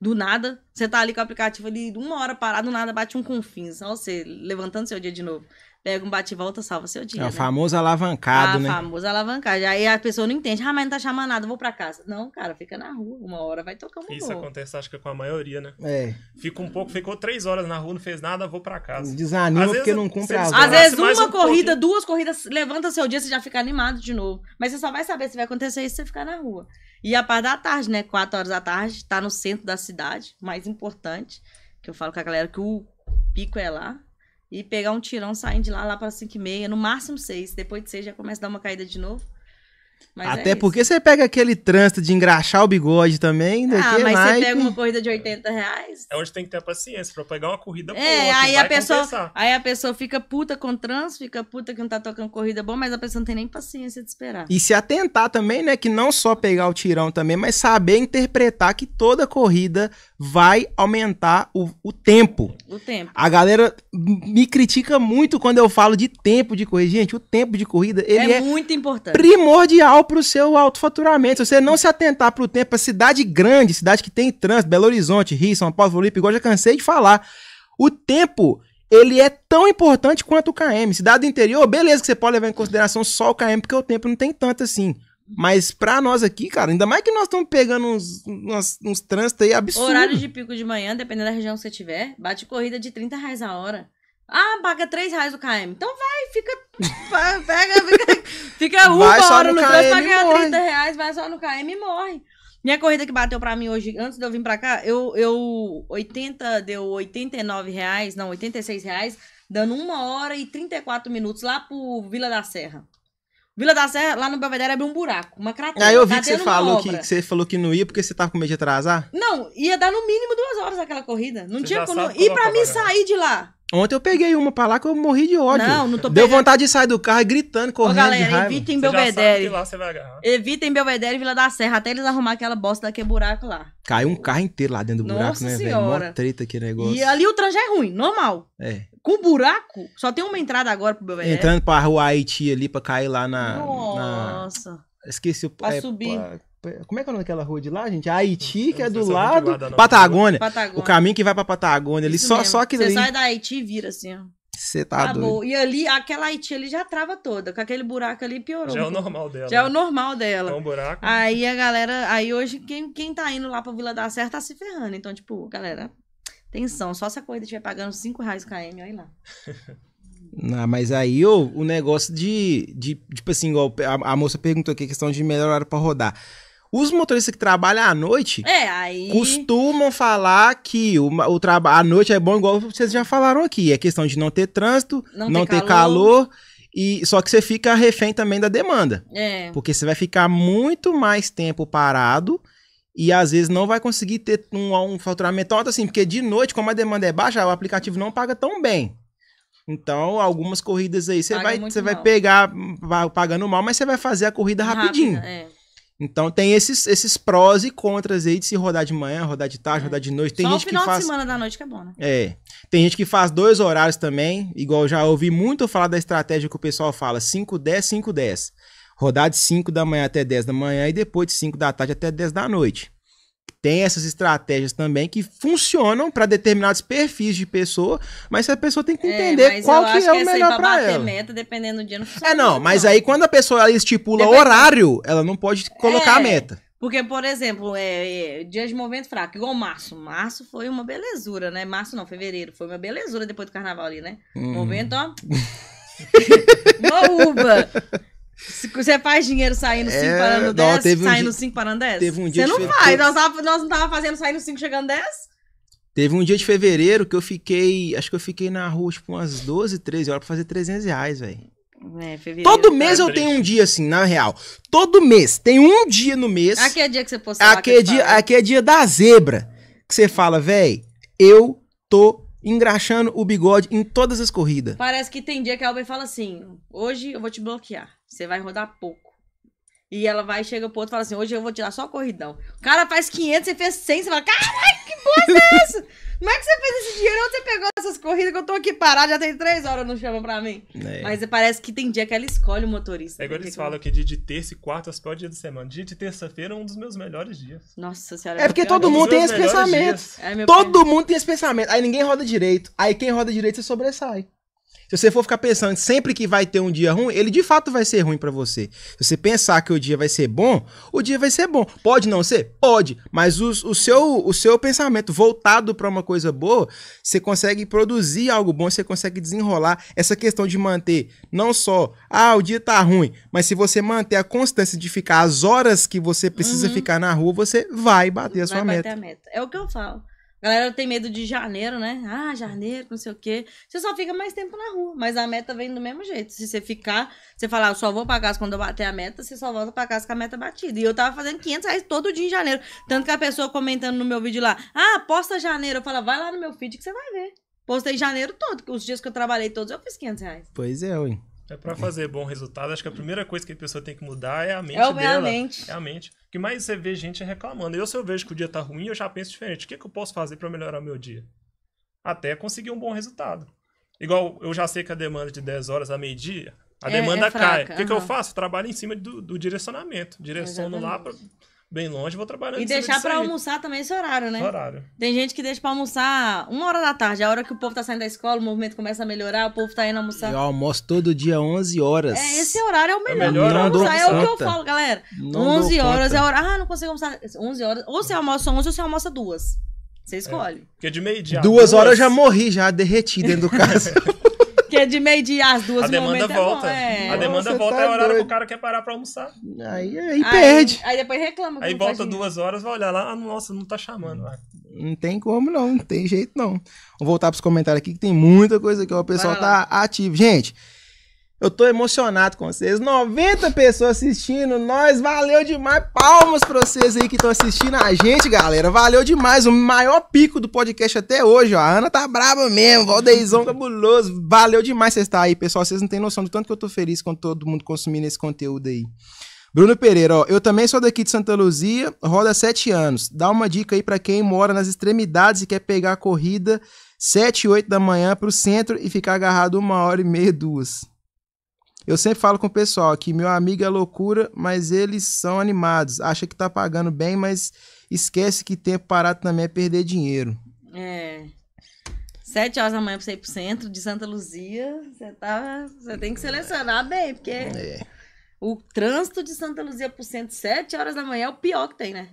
Do nada, você tá ali com o aplicativo ali, uma hora parado, do nada bate um confins. Olha você levantando seu dia de novo pega um bate e volta, salva seu dia. É o né? famoso alavancado, a ah, né? A famosa alavancagem. Aí a pessoa não entende, ah, mas não tá chamando nada, vou pra casa. Não, cara, fica na rua, uma hora vai tocar um Isso boa. acontece, acho que com a maioria, né? É. Fica um pouco, ficou três horas na rua, não fez nada, vou pra casa. Desanima às porque vezes, não cumpre as Às vezes uma um corrida, pouquinho. duas corridas, levanta seu dia, você já fica animado de novo. Mas você só vai saber se vai acontecer isso se você ficar na rua. E a parte da tarde, né? Quatro horas da tarde, tá no centro da cidade, mais importante, que eu falo com a galera que o pico é lá e pegar um tirão saindo de lá, lá para 5 e meia, no máximo 6. Depois de 6 já começa a dar uma caída de novo. Mas é Até é porque você pega aquele trânsito de engraxar o bigode também. Né? Ah, mas você pega uma corrida de 80 reais. É onde tem que ter paciência pra pegar uma corrida é, boa. É, aí a, pessoa, aí a pessoa fica puta com trânsito, fica puta que não tá tocando corrida boa, mas a pessoa não tem nem paciência de esperar. E se atentar também, né? Que não só pegar o tirão também, mas saber interpretar que toda corrida vai aumentar o, o, tempo. O tempo. A galera me critica muito quando eu falo de tempo de corrida. Gente, o tempo de corrida é ele é, é muito importante. primordial para o seu autofaturamento. Se você não se atentar para o tempo, a cidade grande, cidade que tem trânsito, Belo Horizonte, Rio, São Paulo, Floripa, igual já cansei de falar. O tempo ele é tão importante quanto o KM. Cidade do interior, beleza, que você pode levar em consideração só o KM, porque o tempo não tem tanto assim. Mas pra nós aqui, cara, ainda mais que nós estamos pegando uns, uns, uns trânsitos aí absurdos. Horário de pico de manhã, dependendo da região que você tiver, bate corrida de 30 reais a hora. Ah, paga 3 reais o KM. Então vai, fica. Pega, fica, fica uma vai hora no, no trânsito pra ganhar 30 reais, vai só no KM e morre. Minha corrida que bateu pra mim hoje, antes de eu vir pra cá, eu. eu 80 deu 89 reais, não, 86 reais, dando 1 hora e 34 minutos lá pro Vila da Serra. Vila da Serra, lá no Belvedere, abriu um buraco, uma cratera. Aí eu vi que você, falou que, você falou que não ia porque você tava com medo de atrasar. Não, ia dar no mínimo duas horas aquela corrida. Não você tinha como. E pra mim sair de lá? Ontem eu peguei uma pra lá que eu morri de ódio. Não, não tô Deu vontade de sair do carro gritando, correndo. Ô, galera, evitem Belvedere. Lá você vai agarrar. Evitem Belvedere e Vila da Serra, até eles arrumar aquela bosta daquele buraco lá. Caiu um carro inteiro lá dentro do Nossa buraco, né, senhora. velho? Mó treta aquele negócio. E ali o trânsito é ruim, normal. É com buraco, só tem uma entrada agora pro Belvedere. Entrando pra rua Haiti ali, pra cair lá na... Nossa. Na... Esqueci o... Pra é, subir. Pra... Como é que é o nome daquela rua de lá, gente? É Haiti, que é do é lado. lado Patagônia. Patagônia. O caminho que vai pra Patagônia ali, só, só que Você ali... sai da Haiti e vira assim, ó. Você tá Acabou. doido. E ali, aquela Haiti ali já trava toda. Com aquele buraco ali piorou. Já é o normal dela. Já é o né? normal dela. É um buraco. Aí a galera. Aí hoje, quem, quem tá indo lá pra Vila da Serra tá se ferrando. Então, tipo, galera, Atenção, só se a corrida estiver pagando 5 reais KM, olha lá. Não, ah, mas aí o, o negócio de, de. Tipo assim, igual a, a moça perguntou aqui a questão de melhor hora pra rodar. Os motoristas que trabalham à noite é, aí... costumam falar que o, o trabalho à noite é bom, igual vocês já falaram aqui. É questão de não ter trânsito, não, não ter, ter calor. calor. e só que você fica refém também da demanda. É. Porque você vai ficar muito mais tempo parado e às vezes não vai conseguir ter um, um faturamento alto assim, porque de noite, como a demanda é baixa, o aplicativo não paga tão bem. Então, algumas corridas aí você vai, você vai pegar vai pagando mal, mas você vai fazer a corrida rapidinho. É. Então tem esses, esses prós e contras aí de se rodar de manhã, rodar de tarde, é. rodar de noite. Tem Só gente o final que faz... de semana da noite que é bom, né? É. Tem gente que faz dois horários também, igual já ouvi muito falar da estratégia que o pessoal fala, 5, 10, 5, 10 rodar de 5 da manhã até 10 da manhã e depois de 5 da tarde até 10 da noite. Tem essas estratégias também que funcionam para determinados perfis de pessoa, mas a pessoa tem que é, entender é, qual que é o melhor para ela. Meta, dependendo do dia, não é não, muito, mas não. aí quando a pessoa estipula Depende... horário, ela não pode colocar é, a meta. Porque, por exemplo, é, é, dias de movimento fraco, igual março. Março foi uma belezura, né? Março não, fevereiro foi uma belezura depois do carnaval ali, né? Hum. Movimento, ó. uma uva. Você faz dinheiro saindo 5, é, parando 10, saindo 5, um parando 10? Teve um dia Você não fe... faz, nós, tava, nós não tava fazendo saindo 5, chegando 10? Teve um dia de fevereiro que eu fiquei, acho que eu fiquei na rua, tipo, umas 12, 13 horas pra fazer 300 reais, velho. É, Todo tá mês eu tenho um dia assim, na real. Todo mês. Tem um dia no mês. Aqui é dia que você postou. Aqui, é, dia, aqui é dia da zebra. Que você fala, velho, eu tô engraxando o bigode em todas as corridas. Parece que tem dia que a Uber fala assim: hoje eu vou te bloquear. Você vai rodar pouco. E ela vai, chega pro outro e fala assim: hoje eu vou tirar só corridão. O cara faz 500, você fez 100, você fala: caralho, que bosta é essa? Como é que você fez esse dinheiro? Onde você pegou essas corridas que eu tô aqui parado? Já tem três horas, não chama pra mim. É. Mas parece que tem dia que ela escolhe o motorista. É igual eles que falam que dia de terça e quarta é o pior dia semana. Dia de terça-feira é um dos meus melhores dias. Nossa senhora. É, é porque todo mundo tem esse pensamento. É, todo mundo tem esse pensamento. Aí ninguém roda direito. Aí quem roda direito, você sobressai. Se você for ficar pensando sempre que vai ter um dia ruim, ele de fato vai ser ruim para você. Se você pensar que o dia vai ser bom, o dia vai ser bom. Pode não ser? Pode. Mas o, o, seu, o seu pensamento voltado para uma coisa boa, você consegue produzir algo bom, você consegue desenrolar essa questão de manter não só, ah, o dia tá ruim, mas se você manter a constância de ficar as horas que você precisa uhum. ficar na rua, você vai bater a vai sua meta. A meta. É o que eu falo galera tem medo de janeiro, né? Ah, janeiro, não sei o quê. Você só fica mais tempo na rua, mas a meta vem do mesmo jeito. Se você ficar, você falar, eu ah, só vou pra casa quando eu bater a meta, você só volta pra casa com a meta batida. E eu tava fazendo 500 reais todo dia em janeiro. Tanto que a pessoa comentando no meu vídeo lá, ah, posta janeiro. Eu falo, vai lá no meu feed que você vai ver. Postei janeiro todo, os dias que eu trabalhei todos eu fiz 500 reais. Pois é, hein. É pra fazer bom resultado, acho que a primeira coisa que a pessoa tem que mudar é a mente é, dela. É a mente. É a mente que mais você vê gente reclamando. Eu, se eu vejo que o dia tá ruim, eu já penso diferente. O que, é que eu posso fazer para melhorar o meu dia? Até conseguir um bom resultado. Igual eu já sei que a demanda é de 10 horas a meio-dia, a é, demanda é cai. O que, que eu faço? trabalho em cima do, do direcionamento. Direciono Exatamente. lá para bem longe, vou trabalhar E deixar para almoçar também esse horário, né? Horário. Tem gente que deixa para almoçar uma hora da tarde, a hora que o povo tá saindo da escola, o movimento começa a melhorar, o povo tá indo almoçar. Eu almoço todo dia 11 horas. É, esse horário é o é melhor. É, melhor não dou é o que eu falo, galera. Não 11 horas é a hora. Ah, não consigo almoçar 11 horas. Ou você almoça 11 ou você almoça duas. Você é, escolhe. É, porque de meio-dia. Duas, duas, horas eu já morri, já derreti dentro do caso. Porque é de meio dia às duas A demanda é volta. É bom, é. A demanda Nossa, tá volta tá é o horário doido. que o cara quer parar pra almoçar. Aí, aí, perde. Aí depois reclama. Aí volta duas horas, vai olhar lá. Ah, nossa, não tá chamando. Lá. Não tem como não, não tem jeito não. Vou voltar pros comentários aqui que tem muita coisa aqui. Ó, o pessoal tá ativo. Gente, eu tô emocionado com vocês. 90 pessoas assistindo. Nós, valeu demais. Palmas pra vocês aí que estão assistindo a gente, galera. Valeu demais. O maior pico do podcast até hoje, ó. A Ana tá brava mesmo. Valdeizão cabuloso. Valeu demais vocês estar tá aí, pessoal. Vocês não têm noção do tanto que eu tô feliz com todo mundo consumindo esse conteúdo aí. Bruno Pereira, ó, eu também sou daqui de Santa Luzia, roda 7 anos. Dá uma dica aí para quem mora nas extremidades e quer pegar a corrida 7 8 da manhã pro centro e ficar agarrado uma hora e meia, duas. Eu sempre falo com o pessoal que meu amigo é loucura, mas eles são animados. Acha que tá pagando bem, mas esquece que tempo parado também é perder dinheiro. É. Sete horas da manhã pra você ir pro centro de Santa Luzia, você, tá, você tem que selecionar bem, porque é. o trânsito de Santa Luzia pro centro, sete horas da manhã, é o pior que tem, né?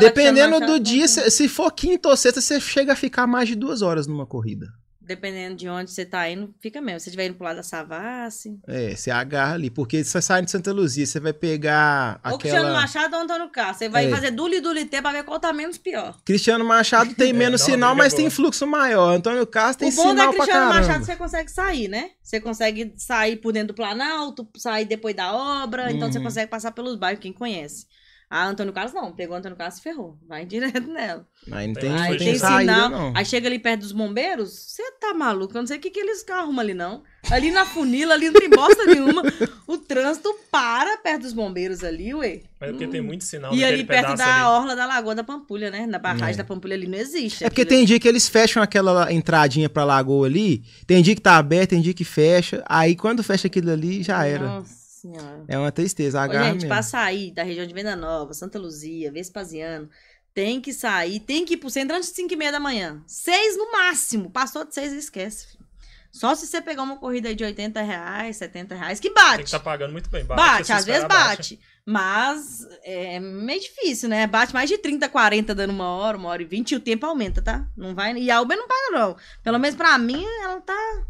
Dependendo do dia, se, se for quinta ou sexta, você chega a ficar mais de duas horas numa corrida dependendo de onde você tá indo, fica mesmo. Se você estiver indo pro lado da Savassi. É, você agarra ali. Porque se você sai de Santa Luzia, você vai pegar. Aquela... Ou Cristiano Machado ou Antônio Carlos. Você vai é. fazer duli duli T pra ver qual tá menos pior. Cristiano Machado tem é, menos sinal, é mas boa. tem fluxo maior. Antônio Carlos tem sinal. O bom sinal da Cristiano Machado você consegue sair, né? Você consegue sair por dentro do Planalto, sair depois da obra. Uhum. Então você uhum. consegue passar pelos bairros, quem conhece. A ah, Antônio Carlos não, pegou Antônio Carlos e ferrou. Vai direto nela. Aí não tem, aí tem, tem saída, sinal. Não. Aí chega ali perto dos bombeiros, você tá maluco? Eu não sei o que, que eles arrumam ali, não. Ali na funila, ali não tem bosta nenhuma. O trânsito para perto dos bombeiros ali, ué. Mas é porque hum. tem muito sinal E ali perto da ali. orla da Lagoa da Pampulha, né? Na barragem é. da Pampulha ali não existe. É porque tem ali... dia que eles fecham aquela entradinha pra lagoa ali. Tem dia que tá aberto, tem dia que fecha. Aí quando fecha aquilo ali, já era. Nossa senhora. É uma tristeza. A Ô, gente, pra sair da região de Venda Nova, Santa Luzia, Vespasiano, tem que sair, tem que ir pro centro antes de 5 e meia da manhã. Seis no máximo. Passou de seis, esquece. Filho. Só se você pegar uma corrida de 80 reais, 70 reais, que bate. Tem que tá pagando muito bem. Bate, bate às vezes bate. Mas é, é meio difícil, né? Bate mais de 30, 40 dando uma hora, uma hora e 20 e o tempo aumenta, tá? Não vai... E a Uber não paga, não. Pelo menos pra mim, ela tá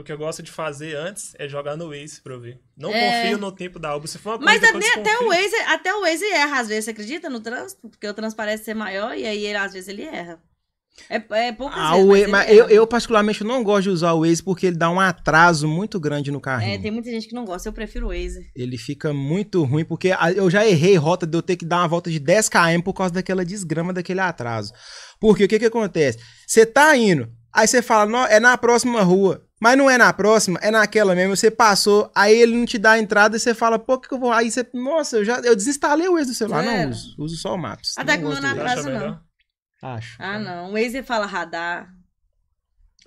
o que eu gosto de fazer antes é jogar no Waze pra eu ver. Não é... confio no tempo da Uber. Se for uma Mas coisa, Mas até, o Waze, até o Waze erra, às vezes, você acredita no trânsito? Porque o trânsito parece ser maior e aí, às vezes, ele erra. É, é poucas ah, vezes, Waze, mas eu, eu, particularmente, não gosto de usar o Waze porque ele dá um atraso muito grande no carrinho. É, tem muita gente que não gosta, eu prefiro o Waze. Ele fica muito ruim, porque eu já errei rota de eu ter que dar uma volta de 10 km por causa daquela desgrama, daquele atraso. Porque o que que acontece? Você tá indo, aí você fala, é na próxima rua. Mas não é na próxima, é naquela mesmo. Você passou, aí ele não te dá a entrada e você fala, pô, que, que eu vou. Aí você, nossa, eu já eu desinstalei o ex do celular. Não, não é. uso, uso só o Maps. Até que não na prazo, não. Acho. Ah, não. O Waze fala radar.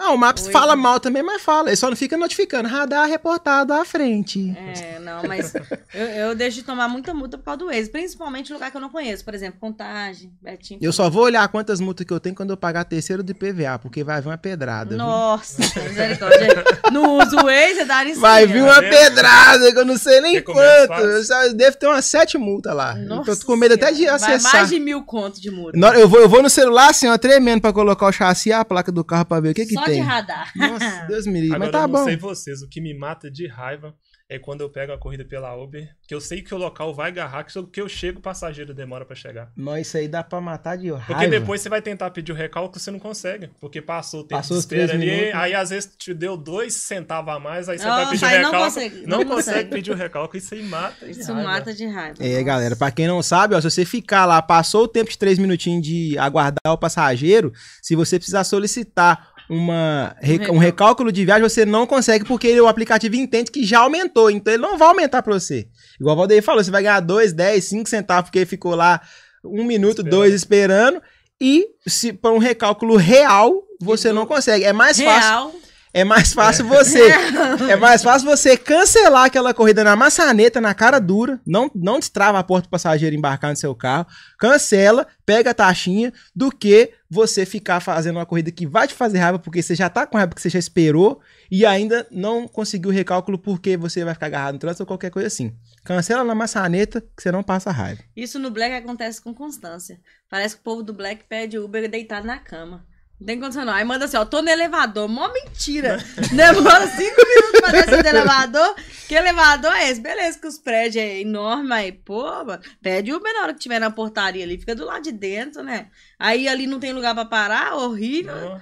Ah, o Maps Oi, fala mal também, mas fala. Ele só não fica notificando. Radar reportado à frente. É, não, mas eu, eu deixo de tomar muita multa por causa do Waze. Principalmente lugar que eu não conheço. Por exemplo, Contagem, Betim. Eu só vou olhar quantas multas que eu tenho quando eu pagar terceiro de PVA, porque vai vir uma pedrada. Nossa, misericórdia. não uso o Waze, é dar em Vai vir uma tá pedrada que eu não sei nem quanto. Eu devo ter umas sete multas lá. Nossa eu tô com medo até de acessar. Vai mais de mil contos de multa. Eu vou, eu vou no celular assim, ó, tremendo pra colocar o chassi e a placa do carro pra ver o que só que tem de radar. Nossa, Deus me livre. Mas tá eu não sei vocês, o que me mata de raiva é quando eu pego a corrida pela Uber, que eu sei que o local vai agarrar, que que eu chego, o passageiro demora para chegar. Não, isso aí dá pra matar de raiva. Porque depois você vai tentar pedir o recalque, você não consegue, porque passou o tempo passou de espera ali, minutos. aí às vezes te deu dois centavos a mais, aí você oh, vai pedir o recalque, não consegue, não, não consegue, consegue. pedir o recalque, isso aí mata de Isso raiva. mata de raiva. É, nossa. galera, pra quem não sabe, ó, se você ficar lá, passou o tempo de três minutinhos de aguardar o passageiro, se você precisar solicitar uma, um recálculo de viagem, você não consegue, porque ele, o aplicativo entende que já aumentou, então ele não vai aumentar para você. Igual o Valdeir falou, você vai ganhar 2, 10, 5 centavos, porque ficou lá um minuto, esperando. dois esperando, e se para um recálculo real, você não consegue. É mais real. fácil é mais fácil é. você. é mais fácil você cancelar aquela corrida na maçaneta, na cara dura. Não, não destrava a porta do passageiro embarcar no seu carro. Cancela, pega a taxinha, do que você ficar fazendo uma corrida que vai te fazer raiva, porque você já tá com raiva que você já esperou e ainda não conseguiu o recálculo porque você vai ficar agarrado no trânsito ou qualquer coisa assim. Cancela na maçaneta que você não passa raiva. Isso no Black acontece com constância. Parece que o povo do Black pede Uber deitado na cama. Não tem condição não. Aí manda assim, ó, tô no elevador. Mó mentira. Demora cinco minutos pra descer do elevador. Que elevador é esse? Beleza, que os prédios é enorme aí. Pô, mano. Pede o menor que tiver na portaria ali. Fica do lado de dentro, né? Aí ali não tem lugar pra parar, horrível.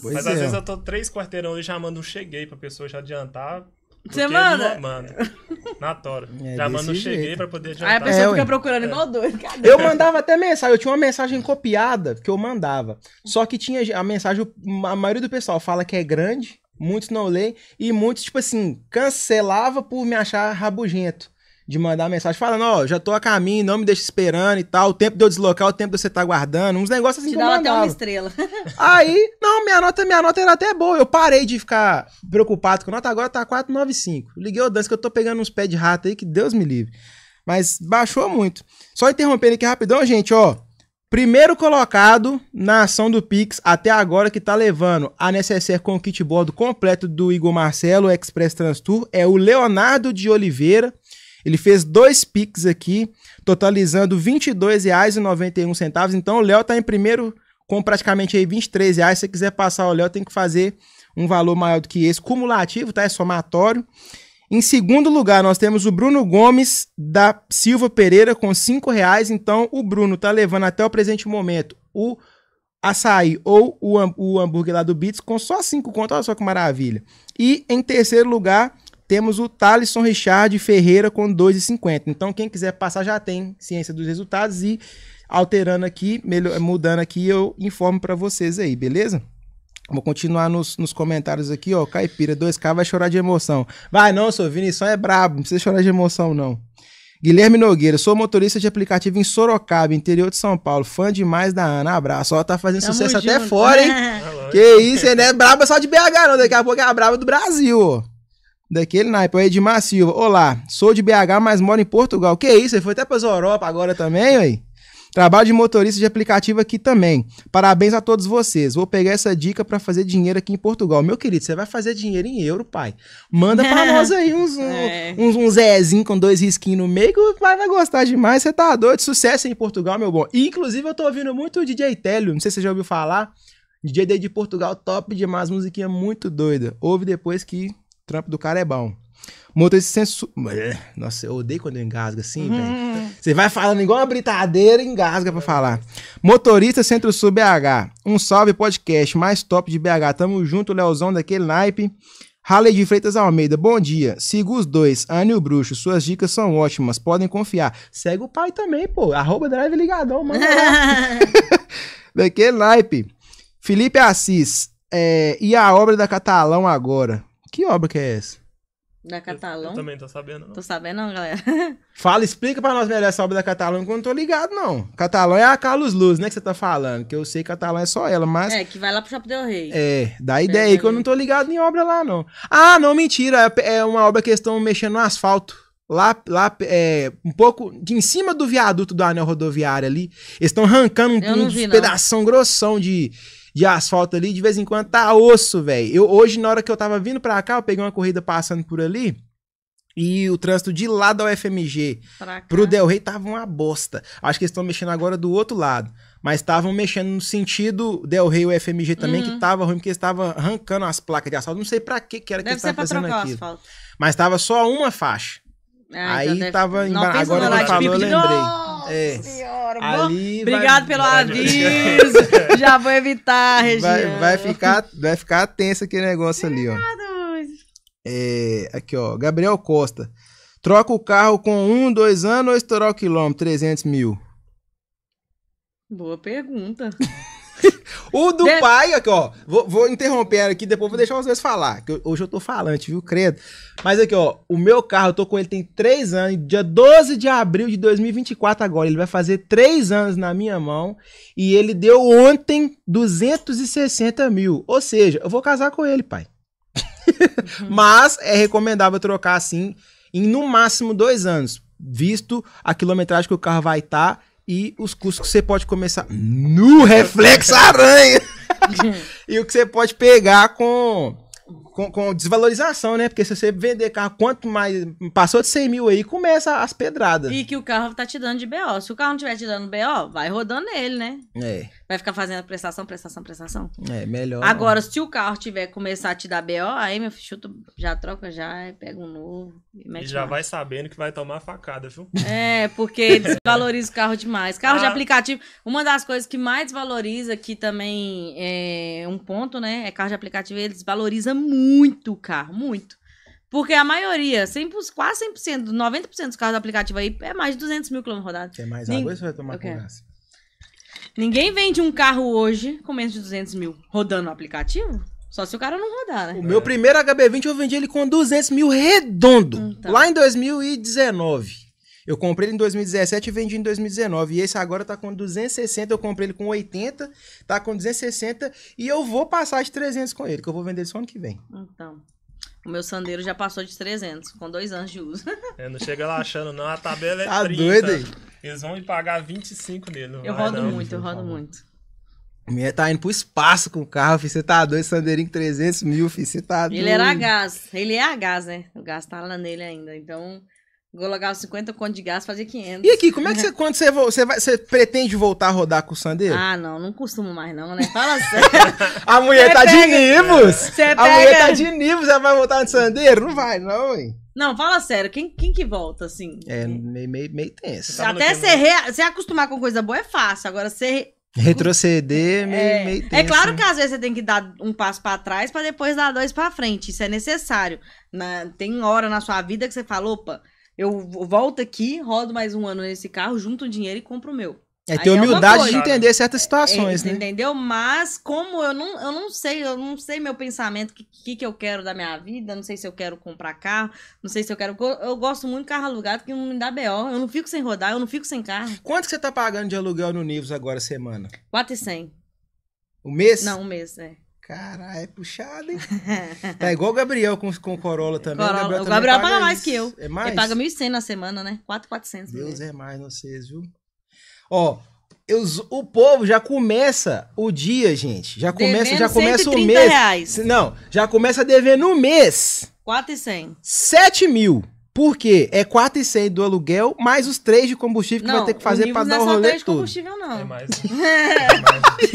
Pois Mas é. às vezes eu tô três quarteirão e já mando um cheguei pra pessoa já adiantar você manda? Manda. Na tora. É já manda, cheguei pra poder adiantar. Aí a pessoa é, fica procurando é. igual doido. Cadê? Eu mandava até mensagem. Eu tinha uma mensagem copiada que eu mandava. Só que tinha a mensagem, a maioria do pessoal fala que é grande, muitos não leem, e muitos, tipo assim, cancelava por me achar rabugento de mandar mensagem falando, ó, oh, já tô a caminho, não me deixa esperando e tal, o tempo de eu deslocar, o tempo de você tá guardando, uns negócios assim Te que até uma estrela. Aí, não, minha nota, minha nota era até boa, eu parei de ficar preocupado com a nota, agora tá 495. Liguei o dança que eu tô pegando uns pés de rato aí, que Deus me livre. Mas baixou muito. Só interrompendo aqui rapidão, gente, ó. Primeiro colocado na ação do Pix até agora que tá levando a necessaire com o kit board completo do Igor Marcelo, Express Trans Tour, é o Leonardo de Oliveira. Ele fez dois Pix aqui, totalizando R$ 22,91. Então o Léo está em primeiro com praticamente aí R$ 23. Reais. Se você quiser passar o Léo, tem que fazer um valor maior do que esse, cumulativo, tá? É somatório. Em segundo lugar, nós temos o Bruno Gomes da Silva Pereira com R$ reais. Então, o Bruno tá levando até o presente momento o açaí ou o, hambúrguer lá do Beats com só cinco contas, Olha só que maravilha. E em terceiro lugar, temos o Thalisson Richard Ferreira com 2,50. Então, quem quiser passar já tem ciência dos resultados e alterando aqui, melhor, mudando aqui, eu informo para vocês aí, beleza? Vou continuar nos, nos comentários aqui, ó. Caipira 2K vai chorar de emoção. Vai não, seu só é brabo, não precisa chorar de emoção, não. Guilherme Nogueira, sou motorista de aplicativo em Sorocaba, interior de São Paulo. Fã demais da Ana. Abraço. Ó, tá fazendo Tamo sucesso junto. até fora, hein? que isso, ele não é braba é só de BH, não. Daqui a pouco é a braba do Brasil, ó. Daquele naipe. O Edmar Silva. Olá, sou de BH, mas moro em Portugal. Que isso? Ele foi até para a Europa agora também, aí Trabalho de motorista de aplicativo aqui também. Parabéns a todos vocês. Vou pegar essa dica para fazer dinheiro aqui em Portugal. Meu querido, você vai fazer dinheiro em euro, pai. Manda para nós aí uns, um, é. uns, Zezinho com dois risquinhos no meio que o pai vai gostar demais. Você tá doido. Sucesso em Portugal, meu bom. E, inclusive, eu tô ouvindo muito o DJ Télio. Não sei se você já ouviu falar. DJ de Portugal, top demais. Musiquinha muito doida. Ouve depois que trampo do cara é bom. Motorista sensu... É, nossa, eu odeio quando eu engasgo assim, hum. velho. Você vai falando igual uma britadeira e engasga pra falar. Motorista Centro-Sul BH. Um salve podcast mais top de BH. Tamo junto, Leozão daquele naipe. Raleigh de Freitas Almeida, bom dia. Siga os dois, Anne e o Bruxo. Suas dicas são ótimas, podem confiar. Segue o pai também, pô. Arroba Drive Ligadão, mano. daquele naipe. Felipe Assis. É... e a obra da Catalão agora? Que obra que é essa? Da Catalão? Eu, eu também tô sabendo, não. Tô sabendo, não, galera. Fala, explica pra nós melhor essa obra da Catalão, que eu não tô ligado, não. Catalão é a Carlos Luz, né, que você tá falando. Que eu sei que Catalão é só ela, mas... É, que vai lá pro Shopping Del Rey. É, dá ideia aí que eu não tô ligado em obra lá, não. Ah, não, mentira. É, é uma obra que eles estão mexendo no asfalto lá, lá é, um pouco de em cima do viaduto do anel rodoviário ali, eles estão arrancando um, vi, grossão de, de asfalto ali, de vez em quando tá osso, velho. Eu hoje, na hora que eu tava vindo pra cá, eu peguei uma corrida passando por ali. E o trânsito de lá da UFMG pro Del Rey tava uma bosta. Acho que eles estão mexendo agora do outro lado. Mas estavam mexendo no sentido Del Rey e UFMG também, uhum. que tava ruim, porque eles estavam arrancando as placas de asfalto. Não sei pra que que era Deve que eles estavam fazendo aquilo. Mas tava só uma faixa. Ah, então Aí então tava deve... embaixo. Agora ele falou, eu lembrei. Nossa é. senhora, ali Obrigado vai... pelo aviso. Já vou evitar, Regina. Vai, vai, ficar, vai ficar tenso aquele negócio ali, ó. Tá é, aqui, ó. Gabriel Costa. Troca o carro com um, dois anos ou estourar o quilômetro? 300 mil. Boa pergunta. o do pai, aqui, ó. Vou, vou, interromper aqui, depois vou deixar vocês falar. Que hoje eu tô falante, viu, credo? Mas aqui, ó. O meu carro, eu tô com ele tem três anos. Dia 12 de abril de 2024, agora. Ele vai fazer três anos na minha mão. E ele deu ontem 260 mil. Ou seja, eu vou casar com ele, pai. Uhum. Mas é recomendável trocar assim em no máximo dois anos, visto a quilometragem que o carro vai estar. Tá, e os custos que você pode começar no reflexo aranha e o que você pode pegar com, com, com, desvalorização, né? Porque se você vender carro, quanto mais passou de 100 mil aí, começa as pedradas. E que o carro tá te dando de BO. Se o carro não tiver te dando BO, vai rodando nele, né? É. Vai ficar fazendo prestação, prestação, prestação. É, melhor. Agora, se o carro tiver começar a te dar BO, aí, meu filho, chuta, já troca já, pega um novo. E, e já mais. vai sabendo que vai tomar facada, viu? É, porque desvaloriza o carro demais. Carro ah. de aplicativo, uma das coisas que mais desvaloriza, que também é um ponto, né? É carro de aplicativo, ele desvaloriza muito o carro, muito. Porque a maioria, 100, quase 100%, 90% dos carros do aplicativo aí é mais de 200 mil quilômetros rodados. Quer mais água ou você vai tomar okay. com Ninguém vende um carro hoje com menos de 200 mil rodando o aplicativo? Só se o cara não rodar, né? O meu primeiro HB20 eu vendi ele com 200 mil redondo. Hum, tá. Lá em 2019. Eu comprei ele em 2017 e vendi em 2019. E esse agora tá com 260. Eu comprei ele com 80. Tá com 260. E eu vou passar de 300 com ele, que eu vou vender só ano que vem. Então. O meu sandeiro já passou de 300, com dois anos de uso. É, não chega lá achando, não. A tabela é tá 30. Doido, hein? Eles vão me pagar 25 nele. eu vai, rodo não, muito, eu rodo muito. Minha tá indo pro espaço com o carro, filho. Você tá doido, Sandeirinho 300 mil, filho. Você tá doido. Ele era a gás. Ele é a gás, né? O gás tá lá nele ainda. Então, Colocava 50 conto de gás, fazia 500. E aqui, como é que você, quando você, você, vai, você pretende voltar a rodar com o Sandeiro? Ah, não, não costumo mais não, né? Fala sério. a mulher tá pega, de nivos! Pega... A mulher tá de nivos, ela vai voltar no Sandeiro? Não vai não, hein? Não, fala sério, quem, quem que volta, assim? É, meio, meio, meio tenso. Até se, re... se acostumar com coisa boa é fácil, agora se Retroceder é meio, é, meio é tenso. É claro né? que às vezes você tem que dar um passo para trás para depois dar dois para frente, isso é necessário. Na... Tem hora na sua vida que você fala, opa... Eu volto aqui, rodo mais um ano nesse carro, junto o dinheiro e compro o meu. É ter é humildade é de entender certas é, situações, é, né? Entendeu? Mas como eu não, eu não sei, eu não sei meu pensamento, o que, que, eu quero da minha vida, não sei se eu quero comprar carro, não sei se eu quero... Eu, gosto muito de carro alugado, que não me dá B.O., eu não fico sem rodar, eu não fico sem carro. Quanto que você tá pagando de aluguel no Nivos agora, semana? 4,100. O mês? Não, um mês, é. Caralho, é puxado, hein? tá igual o Gabriel com, com o Corolla também. Corolla, o Gabriel, o Gabriel paga, paga mais que eu. É mais? Ele paga 1.100 na semana, né? 4.400. Né? Deus mesmo. é mais vocês, viu? Ó, eu, o povo já começa o dia, gente. Já começa, já começa o mês. Reais. Não, já começa devendo o mês. 4.100. 7 mil. Por quê? é 4,100 do aluguel, mais os 3 de combustível que não, vai ter que fazer para dar o rolê todo. Não, o é combustível não. É mais. É mais.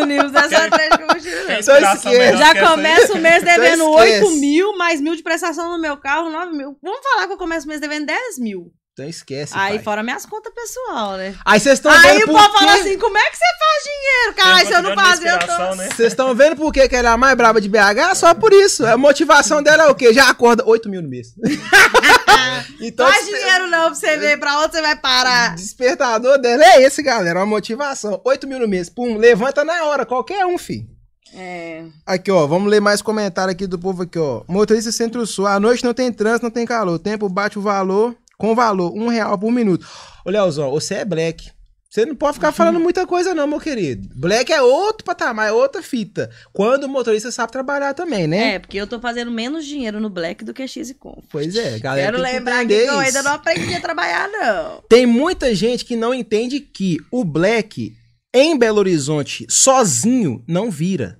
o Nivus não é só 3 de combustível não. Então só então esquece. Já começa o mês então devendo 8 mil, mais mil de prestação no meu carro, 9 mil. Vamos falar que eu começo o mês devendo 10 mil. Então esquece. Aí pai. fora minhas contas pessoal, né? Aí vocês estão vendo. Aí o povo fala assim: como é que você faz dinheiro, cara? Se eu não fazer, eu tô. Né? Vocês né? estão vendo por que, ela é a mais braba de BH? É só por isso. A motivação dela é o quê? Já acorda 8 mil no mês. então, faz é dinheiro não pra você ver pra onde você vai parar. Despertador dela é esse, galera. Uma motivação. 8 mil no mês. Pum, levanta na hora. Qualquer um, fi. É. Aqui, ó, vamos ler mais comentário aqui do povo aqui, ó. Motorista Centro-Sul. À noite não tem trânsito, não tem calor. O tempo bate o valor com valor, um real por minuto. Ô, Leozão, você é black. Você não pode ficar uhum. falando muita coisa, não, meu querido. Black é outro patamar, é outra fita. Quando o motorista sabe trabalhar também, né? É, porque eu tô fazendo menos dinheiro no Black do que X e com. Pois é, galera. Quero lembrar que eu ainda não aprendi a trabalhar, não. Tem muita gente que não entende que o Black em Belo Horizonte sozinho não vira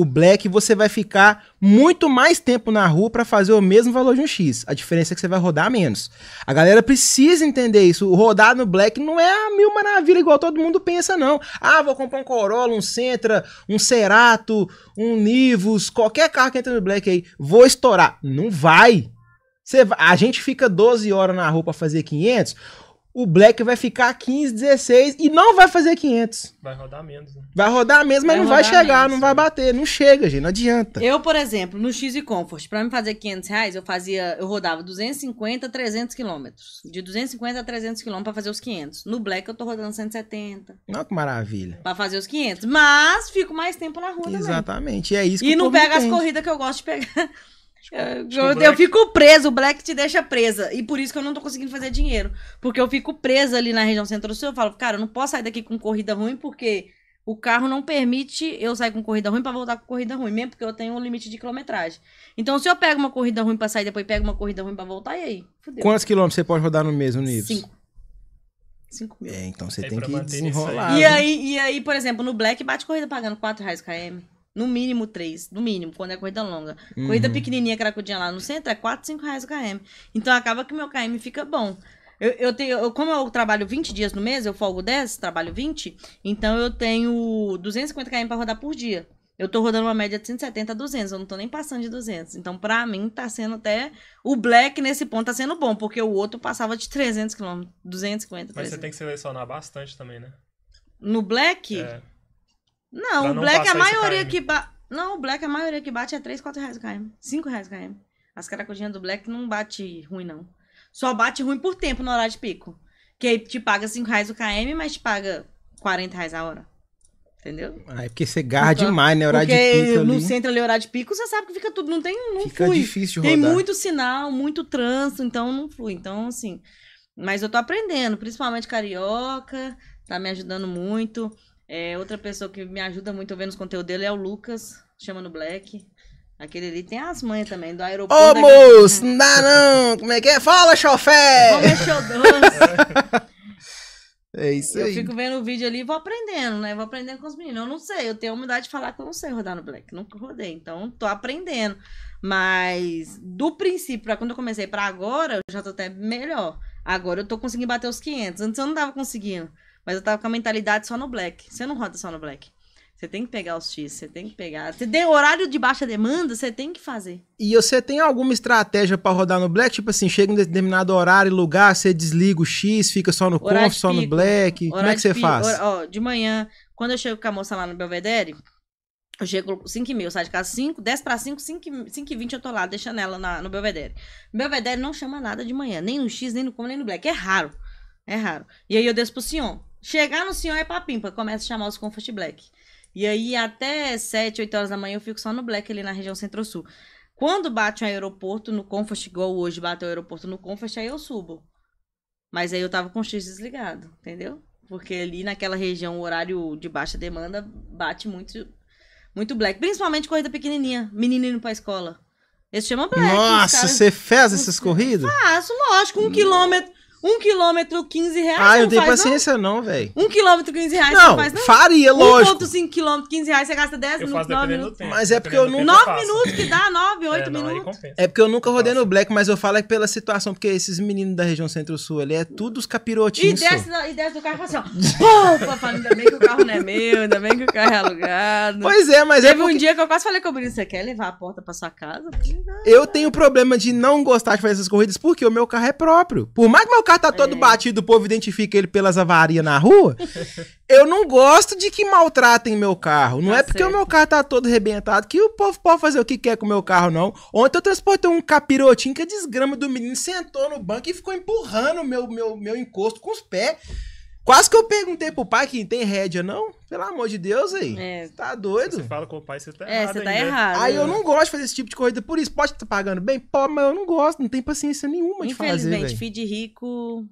o black você vai ficar muito mais tempo na rua para fazer o mesmo valor de um X. A diferença é que você vai rodar menos. A galera precisa entender isso. Rodar no black não é a mil maravilha igual todo mundo pensa, não. Ah, vou comprar um Corolla, um Sentra, um Cerato, um Nivus, qualquer carro que entra no black aí, vou estourar. Não vai. Você, a gente fica 12 horas na rua para fazer 500 o Black vai ficar 15, 16 e não vai fazer 500. Vai rodar menos, né? Vai rodar menos, mas vai não vai chegar, menos, não vai bater, não chega, gente, não adianta. Eu, por exemplo, no X e Comfort, para me fazer 500 reais, eu fazia, eu rodava 250, 300 quilômetros. De 250 a 300 quilômetros para fazer os 500. No Black eu tô rodando 170. Olha que maravilha. Para fazer os 500, mas fico mais tempo na rua Exatamente, também. é isso que E não pega as corridas que eu gosto de pegar. É, eu, eu, é fico preso, o Black te deixa presa. E por isso que eu não tô conseguindo fazer dinheiro. Porque eu fico presa ali na região centro-sul. Eu falo, cara, eu não posso sair daqui com corrida ruim, porque o carro não permite eu sair com corrida ruim para voltar com corrida ruim, mesmo porque eu tenho um limite de quilometragem. Então, se eu pego uma corrida ruim para sair, depois pego uma corrida ruim para voltar, e aí? Fudeu. Quantos quilômetros você pode rodar no mesmo nível? Cinco. Cinco mil. É, então você é tem que desenrolar. E né? aí, e aí, por exemplo, no Black bate corrida pagando 4 reais KM. No mínimo três, no mínimo, quando é corrida longa. Uhum. Corrida pequenininha, cracudinha lá no centro, é 4, 5 reais o KM. Então acaba que meu KM fica bom. Eu, eu tenho, eu, como eu trabalho 20 dias no mês, eu folgo 10, trabalho 20, então eu tenho 250 km para rodar por dia. Eu tô rodando uma média de 170 a 200, eu não tô nem passando de 200. Então, pra mim, tá sendo até... O Black, nesse ponto, tá sendo bom, porque o outro passava de 300 km, 250, 300. Mas você tem que selecionar bastante também, né? No Black? É. Não, o Black, é a maioria que bate. Não, o Black, a maioria que bate é 3, 4 reais o KM. 5 reais o KM. As caracudinhas do Black não bate ruim, não. Só bate ruim por tempo no horário de pico. Que te paga 5 reais o KM, mas te paga 40 reais a hora. Entendeu? Ah, é porque você garra então, demais, né? Horário de pico. Porque no centro ali, horário de pico, você sabe que fica tudo. Não tem. Não fica flui. difícil rodar. Tem muito sinal, muito trânsito, então não flui. Então, assim. Mas eu tô aprendendo, principalmente carioca, tá me ajudando muito. É, outra pessoa que me ajuda muito vendo os conteúdos dele é o Lucas, chama no Black. Aquele ali tem as manhas também, do aeroporto. Ô, moço, não dá não! Como é que é? Fala, chofé! Vamos mexer o É isso aí. Eu fico vendo o vídeo ali e vou aprendendo, né? Vou aprendendo com os meninos. Eu não sei, eu tenho a humildade de falar que eu não sei rodar no Black. Nunca rodei, então tô aprendendo. Mas do princípio, pra quando eu comecei pra agora, eu já tô até melhor. Agora eu tô conseguindo bater os 500. Antes eu não tava conseguindo. Mas eu tava com a mentalidade só no black. Você não roda só no black. Você tem que pegar os X, você tem que pegar. Você tem horário de baixa demanda, você tem que fazer. E você tem alguma estratégia para rodar no black? Tipo assim, chega em determinado horário e lugar, você desliga o X, fica só no conf, só no black. Horário Como é que você faz? ó, de manhã, quando eu chego com a moça lá no Belvedere, eu chego 5 e meia, saio de casa 5, 10 para 5, 5 e 20 eu tô lá, deixando ela na, no Belvedere. Belvedere não chama nada de manhã, nem no X, nem no Como, nem no Black. É raro. É raro. E aí eu desço pro Sion. Chegar no senhor é pra pimpa, começa a chamar os Comfort Black. E aí, até 7, 8 horas da manhã, eu fico só no Black ali na região Centro-Sul. Quando bate um aeroporto no Comfort, igual hoje bateu o aeroporto no Comfort, aí eu subo. Mas aí eu tava com o X desligado, entendeu? Porque ali naquela região, o horário de baixa demanda bate muito muito black. Principalmente corrida pequenininha, menino indo pra escola. Esse chama black. Nossa, você fez essas corridas? Faço, lógico. Um Nossa. quilômetro, um quilômetro, 15 reais. Ah, eu não tenho faz, paciência, não, não velho. Um quilômetro, 15 reais. Não, não faz, não. faria, lógico. 1,5 quilômetros, 15 reais, você gasta 10 eu minutos, 9 minutos. Tempo, mas é porque eu nunca. 9 minutos que dá, 9, 8 é, minutos. É porque eu nunca rodei no Black, mas eu falo é pela situação, porque esses meninos da região centro-sul ali é tudo os capirotinhos. E desce, e desce do carro e fala assim, ó. Pô, falando, ainda bem que o carro não é meu, ainda bem que o carro é alugado. Pois é, mas Teve é. Teve porque... um dia que eu quase falei com o Bruno, você quer levar a porta pra sua casa? Eu tenho problema de não gostar de fazer essas corridas porque o meu carro é próprio. Por mais que meu carro tá todo é. batido, o povo identifica ele pelas avarias na rua. eu não gosto de que maltratem meu carro. Não tá é porque certo. o meu carro tá todo arrebentado que o povo pode fazer o que quer com o meu carro, não. Ontem eu transportei um capirotinho que a desgrama do menino sentou no banco e ficou empurrando meu, meu, meu encosto com os pés. Quase que eu perguntei pro pai que tem rédea, não? Pelo amor de Deus, aí. É. Tá doido? Você fala com o pai, você tá é, errado. É, você tá ainda. Né? errado. Aí eu não gosto de fazer esse tipo de corrida por isso. Pode estar tá pagando bem? Pô, mas eu não gosto, não tem paciência nenhuma de fazer. Infelizmente, filho rico.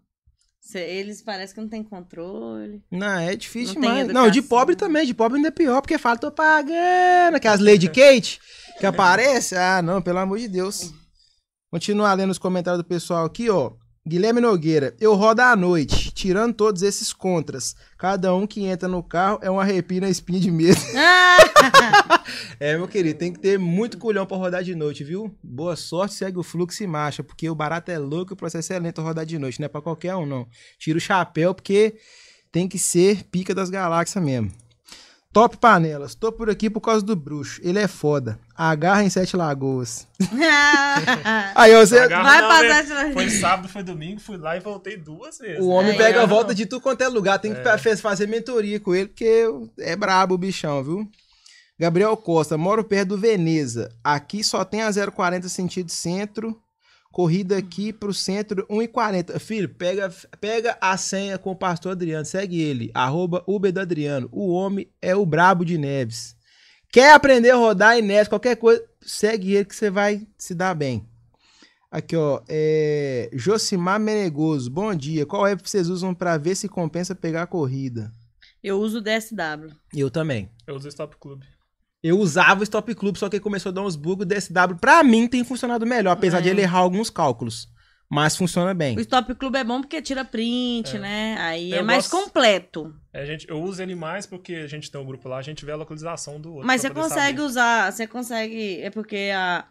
eles parecem que não tem controle. Não, é difícil, mesmo. Não, de pobre também. De pobre ainda é pior, porque fala, tô pagando. Aquelas Lady Kate que é. aparece. Ah, não, pelo amor de Deus. Continuar lendo os comentários do pessoal aqui, ó. Guilherme Nogueira, eu rodo à noite, tirando todos esses contras. Cada um que entra no carro é um arrepio na espinha de medo. Ah! é, meu querido, tem que ter muito culhão para rodar de noite, viu? Boa sorte, segue o fluxo e marcha, porque o barato é louco e o processo é lento rodar de noite, não é para qualquer um, não. Tira o chapéu, porque tem que ser pica das galáxias mesmo. Top Panelas, tô por aqui por causa do bruxo. Ele é foda. Agarra em Sete Lagoas. aí você. Vai não, passar né? Foi sábado, foi domingo, fui lá e voltei duas vezes. O homem é, pega a volta não. de tudo quanto é lugar. Tem que é. fazer mentoria com ele, porque é brabo o bichão, viu? Gabriel Costa, moro perto do Veneza. Aqui só tem a 040 sentido centro Corrida aqui pro centro, 1,40. Filho, pega, pega a senha com o pastor Adriano. Segue ele. Arroba Uber do Adriano. O homem é o brabo de Neves. Quer aprender a rodar Neves? qualquer coisa, segue ele que você vai se dar bem. Aqui, ó. É... Josimar Menegoso. Bom dia. Qual app vocês usam para ver se compensa pegar a corrida? Eu uso o DSW. Eu também. Eu uso o Stop Club. Eu usava o Stop Club, só que começou a dar uns bugs. O DSW, pra mim, tem funcionado melhor, apesar é. de ele errar alguns cálculos. Mas funciona bem. O Stop Club é bom porque tira print, é. né? Aí eu é mais gosto... completo. É, a gente, eu uso ele mais porque a gente tem um grupo lá, a gente vê a localização do outro. Mas você consegue saber. usar, você consegue. É porque a.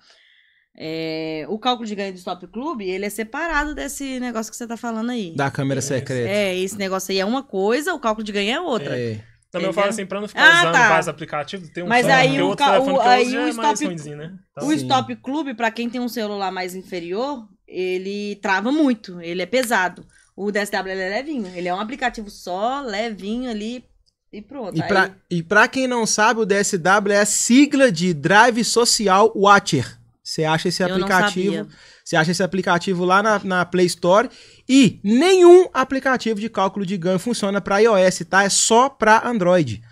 É, o cálculo de ganho do Stop Club, ele é separado desse negócio que você tá falando aí. Da câmera secreta. É, esse negócio aí é uma coisa, o cálculo de ganho é outra. É. Também eu falo assim, pra não ficar ah, usando tá. vários aplicativos, tem um Mas celular, aí, o, outro ca... o, aí o, é stop, ruimzinho, né? então, o sim. Stop Clube, pra quem tem um celular mais inferior, ele trava muito, ele é pesado. O DSW é levinho, ele é um aplicativo só, levinho ali, e pronto. E pra, e pra quem não sabe, o DSW é a sigla de Drive Social Watcher. Você acha esse aplicativo. Você acha esse aplicativo lá na, na, Play Store. E nenhum aplicativo de cálculo de ganho funciona para iOS, tá? É só para Android.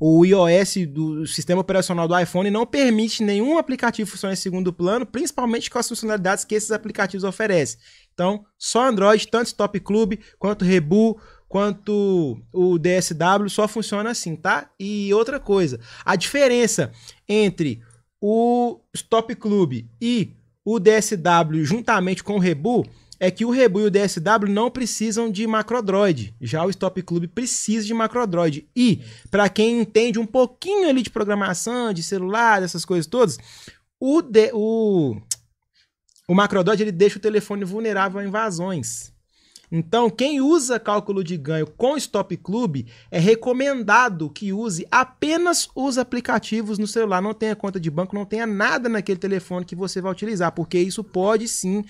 O iOS do sistema operacional do iPhone não permite nenhum aplicativo funcionar em segundo plano, principalmente com as funcionalidades que esses aplicativos oferecem. Então, só Android, tanto o Top Club quanto o Rebu, quanto o DSW, só funciona assim, tá? E outra coisa, a diferença entre o Stop Club e o DSW juntamente com o Rebu, é que o Rebu e o DSW não precisam de macrodroid. Já o Stop Club precisa de macrodroid. E, para quem entende um pouquinho ali de programação, de celular, dessas coisas todas, o, de, o, o macrodroid ele deixa o telefone vulnerável a invasões. Então, quem usa cálculo de ganho com Stop Club é recomendado que use apenas os aplicativos no celular, não tenha conta de banco, não tenha nada naquele telefone que você vai utilizar, porque isso pode sim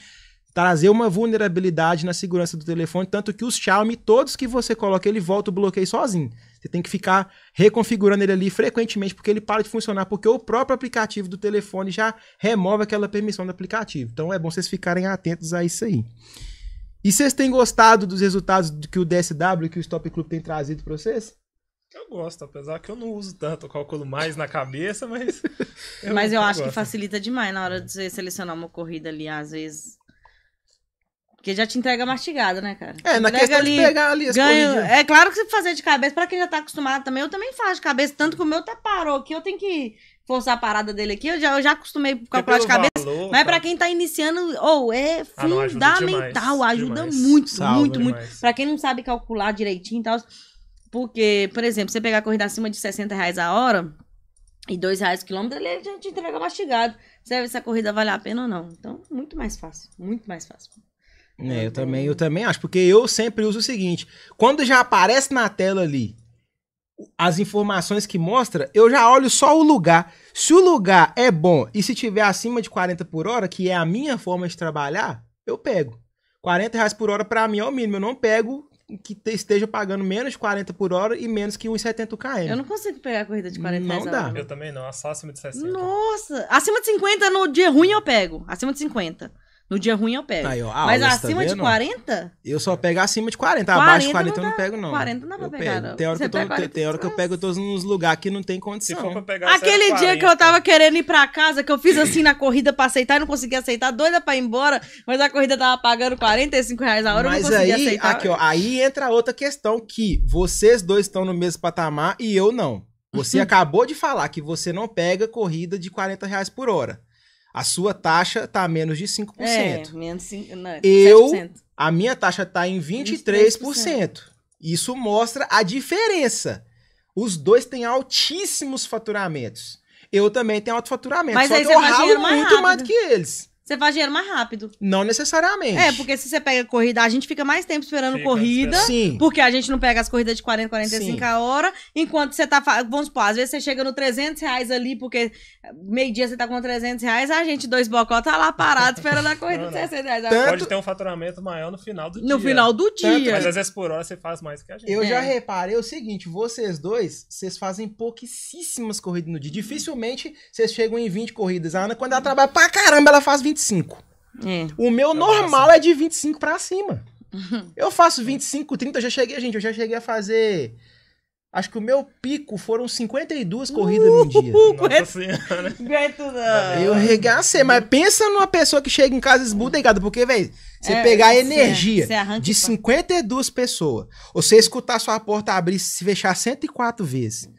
trazer uma vulnerabilidade na segurança do telefone, tanto que os Xiaomi, todos que você coloca, ele volta o bloqueio sozinho. Você tem que ficar reconfigurando ele ali frequentemente, porque ele para de funcionar, porque o próprio aplicativo do telefone já remove aquela permissão do aplicativo. Então é bom vocês ficarem atentos a isso aí. E vocês têm gostado dos resultados que o DSW, que o Stop Club tem trazido para vocês? Eu gosto, apesar que eu não uso tanto, eu calculo mais na cabeça, mas. Eu mas eu acho gosto. que facilita demais na hora de você selecionar uma corrida ali, às vezes. Porque já te entrega mastigado, né, cara? É, na questão ali, de pegar ali as ganho... É claro que você fazer de cabeça, para quem já tá acostumado também, eu também faço de cabeça, tanto que o meu tá parou aqui, eu tenho que forçar a parada dele aqui, eu já, eu já acostumei com calcular de cabeça. Valor, mas para quem tá iniciando, ou oh, é ah, fundamental, ah, ajuda, demais, ajuda demais. muito, Salve muito, demais. muito. Para quem não sabe calcular direitinho e tal. Porque, por exemplo, você pegar a corrida acima de 60 reais a hora e 2 reais o quilômetro, ele já te entrega mastigado. Você vai ver se a corrida vale a pena ou não. Então, muito mais fácil, muito mais fácil. É, eu também, eu também acho, porque eu sempre uso o seguinte: quando já aparece na tela ali as informações que mostra, eu já olho só o lugar. Se o lugar é bom e se tiver acima de 40 por hora, que é a minha forma de trabalhar, eu pego. 40 reais por hora para mim é o mínimo. Eu não pego que esteja pagando menos de 40 por hora e menos que 1,70 km. Eu não consigo pegar a corrida de 40 não reais. dá. Hora. Eu também não, só acima de 60. Nossa! Acima de 50 no dia ruim eu pego. Acima de 50. No dia ruim eu pego. Aí, ó, aulas, Mas tá acima tá de 40? Eu só pego acima de 40. 40 Abaixo de 40 eu não pego, não. 40 não dá pra pegar, não. Tem hora, que eu, tô, 40, tem hora que eu pego todos nos lugares que não tem condição. Se for pra pegar é Aquele dia 40. que eu tava querendo ir pra casa, que eu fiz assim na corrida pra aceitar e não consegui aceitar, doida pra ir embora, mas a corrida tava pagando 45 reais a hora, mas eu não consegui aí, aceitar. Aqui, ó, aí entra outra questão, que vocês dois estão no mesmo patamar e eu não. Você acabou de falar que você não pega corrida de 40 reais por hora. A sua taxa tá a menos de 5%. É, menos 5, não, Eu, 7%. a minha taxa tá em 23%. 23%. Isso mostra a diferença. Os dois têm altíssimos faturamentos. Eu também tenho alto faturamento, Mas só aí que eu ralo muito rápido. mais do que eles você faz dinheiro mais rápido. Não necessariamente. É, porque se você pega corrida, a gente fica mais tempo esperando fica corrida. Sim. Porque a gente não pega as corridas de 40, 45 Sim. a hora. Enquanto você tá. Vamos supor, às vezes você chega no 300 reais ali, porque meio-dia você tá com 300 reais, a gente, dois bocó, tá lá parado esperando a corrida não, de 60 reais. Tanto... Pode ter um faturamento maior no final do no dia. No final do dia. Tanto... Mas às vezes por hora você faz mais que a gente. Eu é. já reparei o seguinte: vocês dois, vocês fazem pouquíssimas corridas no dia. Dificilmente vocês chegam em 20 corridas. A Ana, quando ela trabalha pra caramba, ela faz 20. 25. É. O meu normal é de 25 para cima. Eu faço 25, 30, eu já cheguei, gente, eu já cheguei a fazer Acho que o meu pico foram 52 corridas uh, no dia. Uh, Aguento não. Eu né? regacei, mas pensa numa pessoa que chega em casa esbudegada, porque, velho, você é, pegar energia é, de 52 pessoas, você escutar sua porta abrir e se fechar 104 vezes,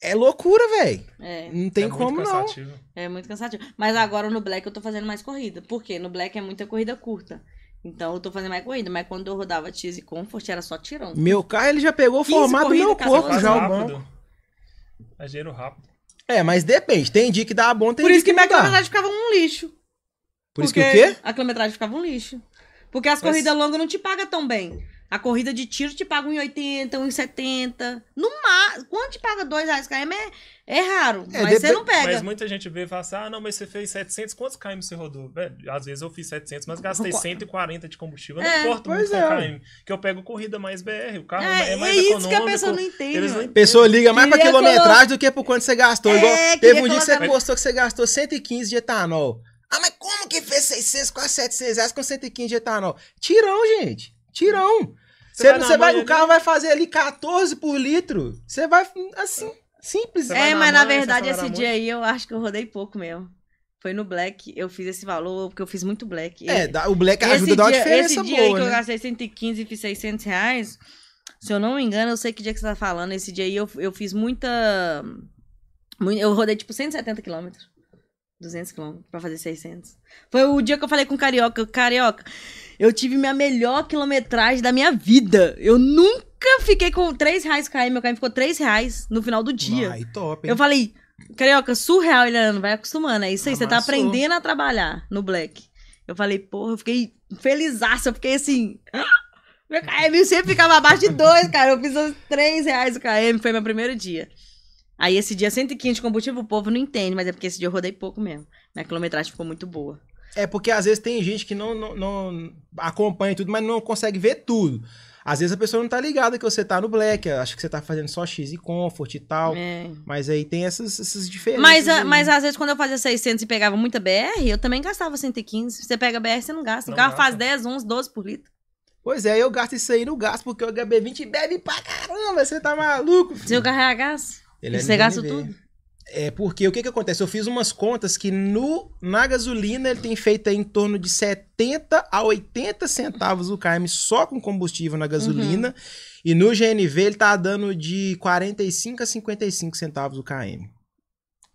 é loucura, velho. É. Não tem é como não. É muito cansativo. Mas agora no Black eu tô fazendo mais corrida. Por quê? No Black é muita corrida curta. Então eu tô fazendo mais corrida, mas quando eu rodava Cheese Comfort era só tirão. Meu carro ele já pegou o formato do meu corpo já o banco. É giro rápido. É, mas depende. Tem dia que dá bom, tem Por isso que, que minha quilometragem ficava um lixo. Por isso que o quê? A quilometragem ficava um lixo. Porque as mas... corridas longas não te pagam tão bem. A corrida de tiro te paga 1,80, 1,70. No máximo, quando te paga 2 reais km é, é raro, é, mas você não pega. Mas muita gente vê e fala assim, ah, não, mas você fez 700, quantos km você rodou? Velho, às vezes eu fiz 700, mas gastei 140 de combustível. Eu é, não importa muito é. km, que eu pego corrida mais BR, o carro é, é mais é isso que a pessoa não entende. A pessoa liga mais pra quilometragem do que por quanto você gastou. É, Igual, teve um dia que você postou que você gastou 115 de etanol. Ah, mas como que fez 600, quase 700 reais com 115 de etanol? Tirão, gente. Tirão. Você vai, vai o carro vai fazer ali 14 por litro. Você vai assim, simples. É, mas na verdade esse dia aí eu acho que eu rodei pouco mesmo. Foi no Black, eu fiz esse valor, porque eu fiz muito Black. É, o Black ajuda esse a dar uma diferença esse boa, Esse dia aí né? que eu né? gastei 115 e fiz 600 reais, se eu não me engano, eu sei que dia que você tá falando, esse dia aí eu, eu fiz muita... Eu rodei tipo 170 quilômetros. 200 quilômetros pra fazer 600. Foi o dia que eu falei com o Carioca. Carioca, eu tive minha melhor quilometragem da minha vida. Eu nunca fiquei com 3 reais KM. Meu KM ficou 3 reais no final do dia. Ai, top. Hein? Eu falei, Carioca, surreal, não vai acostumando. É isso aí, Amassou. você tá aprendendo a trabalhar no Black. Eu falei, porra, eu fiquei felizaça, eu fiquei assim. Meu KM sempre ficava abaixo de dois, cara. Eu fiz uns 3 reais o KM, foi meu primeiro dia. Aí esse dia 115 de combustível, o povo não entende, mas é porque esse dia eu rodei pouco mesmo. Minha quilometragem ficou muito boa. É porque às vezes tem gente que não, não, não acompanha tudo, mas não consegue ver tudo. Às vezes a pessoa não tá ligada que você tá no black, acha que você tá fazendo só X e comfort e tal. É. Mas aí tem essas, essas diferenças. Mas, a, mas às vezes quando eu fazia 600 e pegava muita BR, eu também gastava 115. Você pega BR, você não gasta. o carro faz 10, 11, 12 por litro. Pois é, eu gasto isso aí no gasto, porque o HB20 bebe pra caramba, você tá maluco. Filho. Seu carro é a gás? Ele é você gasta tudo? É porque o que que acontece? Eu fiz umas contas que no na gasolina ele tem feito em torno de 70 a 80 centavos o km só com combustível na uhum. gasolina. Uhum. E no GNV ele tá dando de 45 a 55 centavos o km.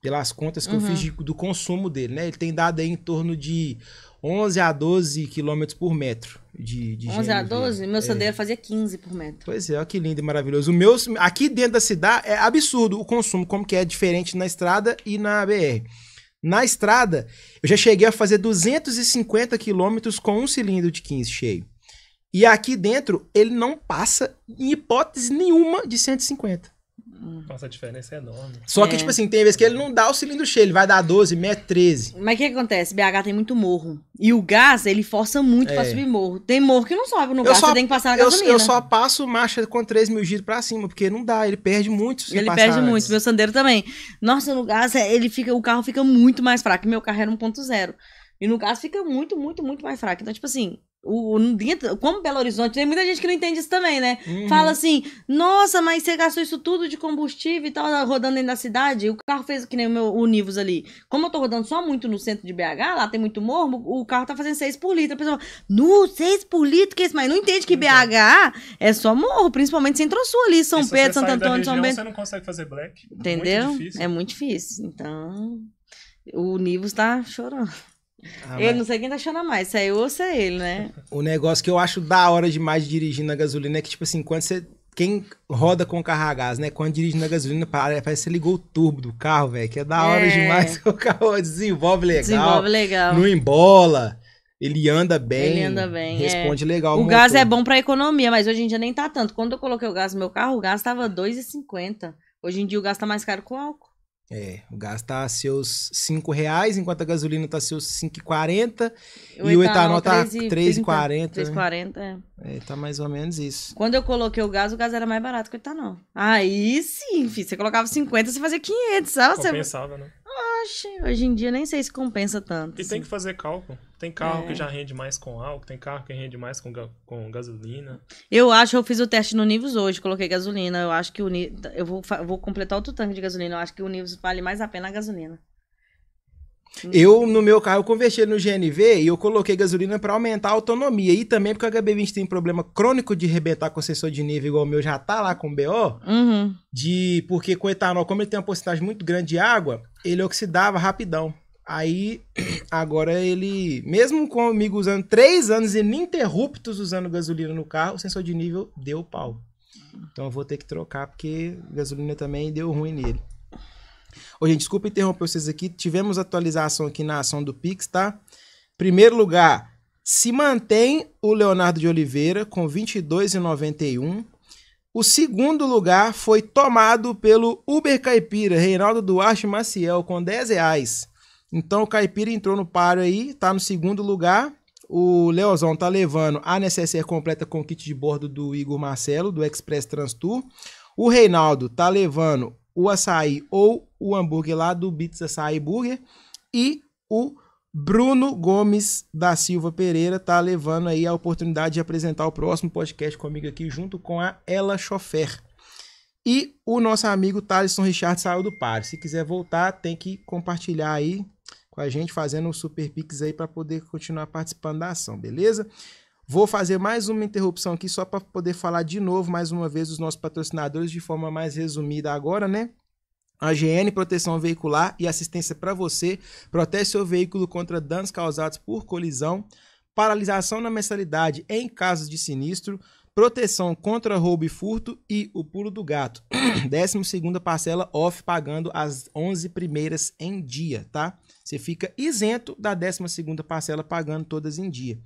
Pelas contas que uhum. eu fiz uhum. de, do consumo dele, né? Ele tem dado aí em torno de 11 a 12 quilômetros por metro de, de 11 a 12? Meu é. sandeiro é. fazia 15 por metro. Pois é, olha que lindo e maravilhoso. O meu, aqui dentro da cidade, é absurdo o consumo, como que é diferente na estrada e na BR. Na estrada, eu já cheguei a fazer 250 quilômetros com um cilindro de 15 cheio. E aqui dentro, ele não passa, em hipótese nenhuma, de 150. Hum. Nossa, a diferença é enorme. Só que, é. tipo assim, tem vezes que ele não dá o cilindro cheio, ele vai dar 12, mete 13. Mas o que acontece? BH tem muito morro. E o gás, ele força muito é. pra subir morro. Tem morro que não sobe no eu gás, só, você tem que passar na eu, gasolina. Eu só passo marcha com 3 mil giros pra cima, porque não dá, ele perde muito se Ele passar, perde muito, meu sandeiro também. Nossa, no gás, é, ele fica, o carro fica muito mais fraco. Meu carro era 1.0. E no gás fica muito, muito, muito mais fraco. Então, tipo assim, o, o, como Belo Horizonte, tem muita gente que não entende isso também, né? Uhum. Fala assim: nossa, mas você gastou isso tudo de combustível e tal, tá rodando dentro da cidade. O carro fez que nem o meu Univos ali. Como eu tô rodando só muito no centro de BH, lá tem muito morro, o carro tá fazendo 6 por litro. A pessoa fala: 6 por litro, que é isso? Mas não entende que BH é só morro, principalmente centro sul ali, São Pedro, Santo Antônio, São Bento. Você não consegue fazer black. É Entendeu? Muito é muito difícil. Então, o Nivos tá chorando. Ah, eu mas... não sei quem tá achando mais, se é eu ou se é ele, né? O negócio que eu acho da hora demais de dirigir na gasolina é que, tipo assim, quando você. Quem roda com carro a gás, né? Quando dirige na gasolina, parece que você ligou o turbo do carro, velho. Que é da hora é... demais. O carro desenvolve legal. Desenvolve legal. Não embola. Ele anda bem. Ele anda bem. É. Responde é. legal. O, gás é bom pra economia, mas hoje em dia nem tá tanto. Quando eu coloquei o gás no meu carro, o gás tava 2,50. Hoje em dia o gás tá mais caro com álcool. É, o gás tá a seus 5 reais, enquanto a gasolina tá a seus 5,40 e, e o etanol tá 3,40. 3,40, né? é. é. tá mais ou menos isso. Quando eu coloquei o gás, o gás era mais barato que o etanol. Aí sim, filho, você colocava 50, você fazia 500, sabe? Compensava, você... né? Oxe, hoje em dia nem sei se compensa tanto. E assim. tem que fazer cálculo. Tem carro é. que já rende mais com álcool, tem carro que rende mais com, ga com gasolina. Eu acho, eu fiz o teste no Nivus hoje, coloquei gasolina. Eu acho que o eu vou, vou completar outro tanque de gasolina. Eu acho que o Nivus vale mais a pena a gasolina. Uhum. Eu, no meu carro, eu converti no GNV e eu coloquei gasolina para aumentar a autonomia. E também porque o HB20 tem problema crônico de rebentar com sensor de nível igual o meu, já tá lá com o BO. Uhum. De, porque com etanol, como ele tem uma porcentagem muito grande de água, ele oxidava rapidão. Aí, agora ele, mesmo comigo usando três anos ininterruptos usando gasolina no carro, o sensor de nível deu pau. Então eu vou ter que trocar porque gasolina também deu ruim nele. Ô, gente, desculpa interromper vocês aqui. Tivemos atualização aqui na ação do Pix, tá? Primeiro lugar, se mantém o Leonardo de Oliveira com 22,91. O segundo lugar foi tomado pelo Uber Caipira, Reinaldo Duarte Maciel, com 10 reais. Então o Caipira entrou no paro aí, tá no segundo lugar. O Leozão tá levando a necessaire completa com kit de bordo do Igor Marcelo, do Express Transtour. O Reinaldo tá levando o açaí ou o hambúrguer lá do Bits Açaí Burger. E o Bruno Gomes da Silva Pereira tá levando aí a oportunidade de apresentar o próximo podcast comigo aqui, junto com a Ela Chofer. E o nosso amigo Thaleson Richard saiu do par. Se quiser voltar, tem que compartilhar aí com a gente, fazendo um Super Pix aí para poder continuar participando da ação, beleza? Vou fazer mais uma interrupção aqui só para poder falar de novo mais uma vez os nossos patrocinadores de forma mais resumida agora, né? A GN Proteção Veicular e assistência para você. Protege seu veículo contra danos causados por colisão, paralisação na mensalidade em casos de sinistro, proteção contra roubo e furto e o pulo do gato. 12 parcela off pagando as 11 primeiras em dia, tá? Você fica isento da 12 parcela pagando todas em dia.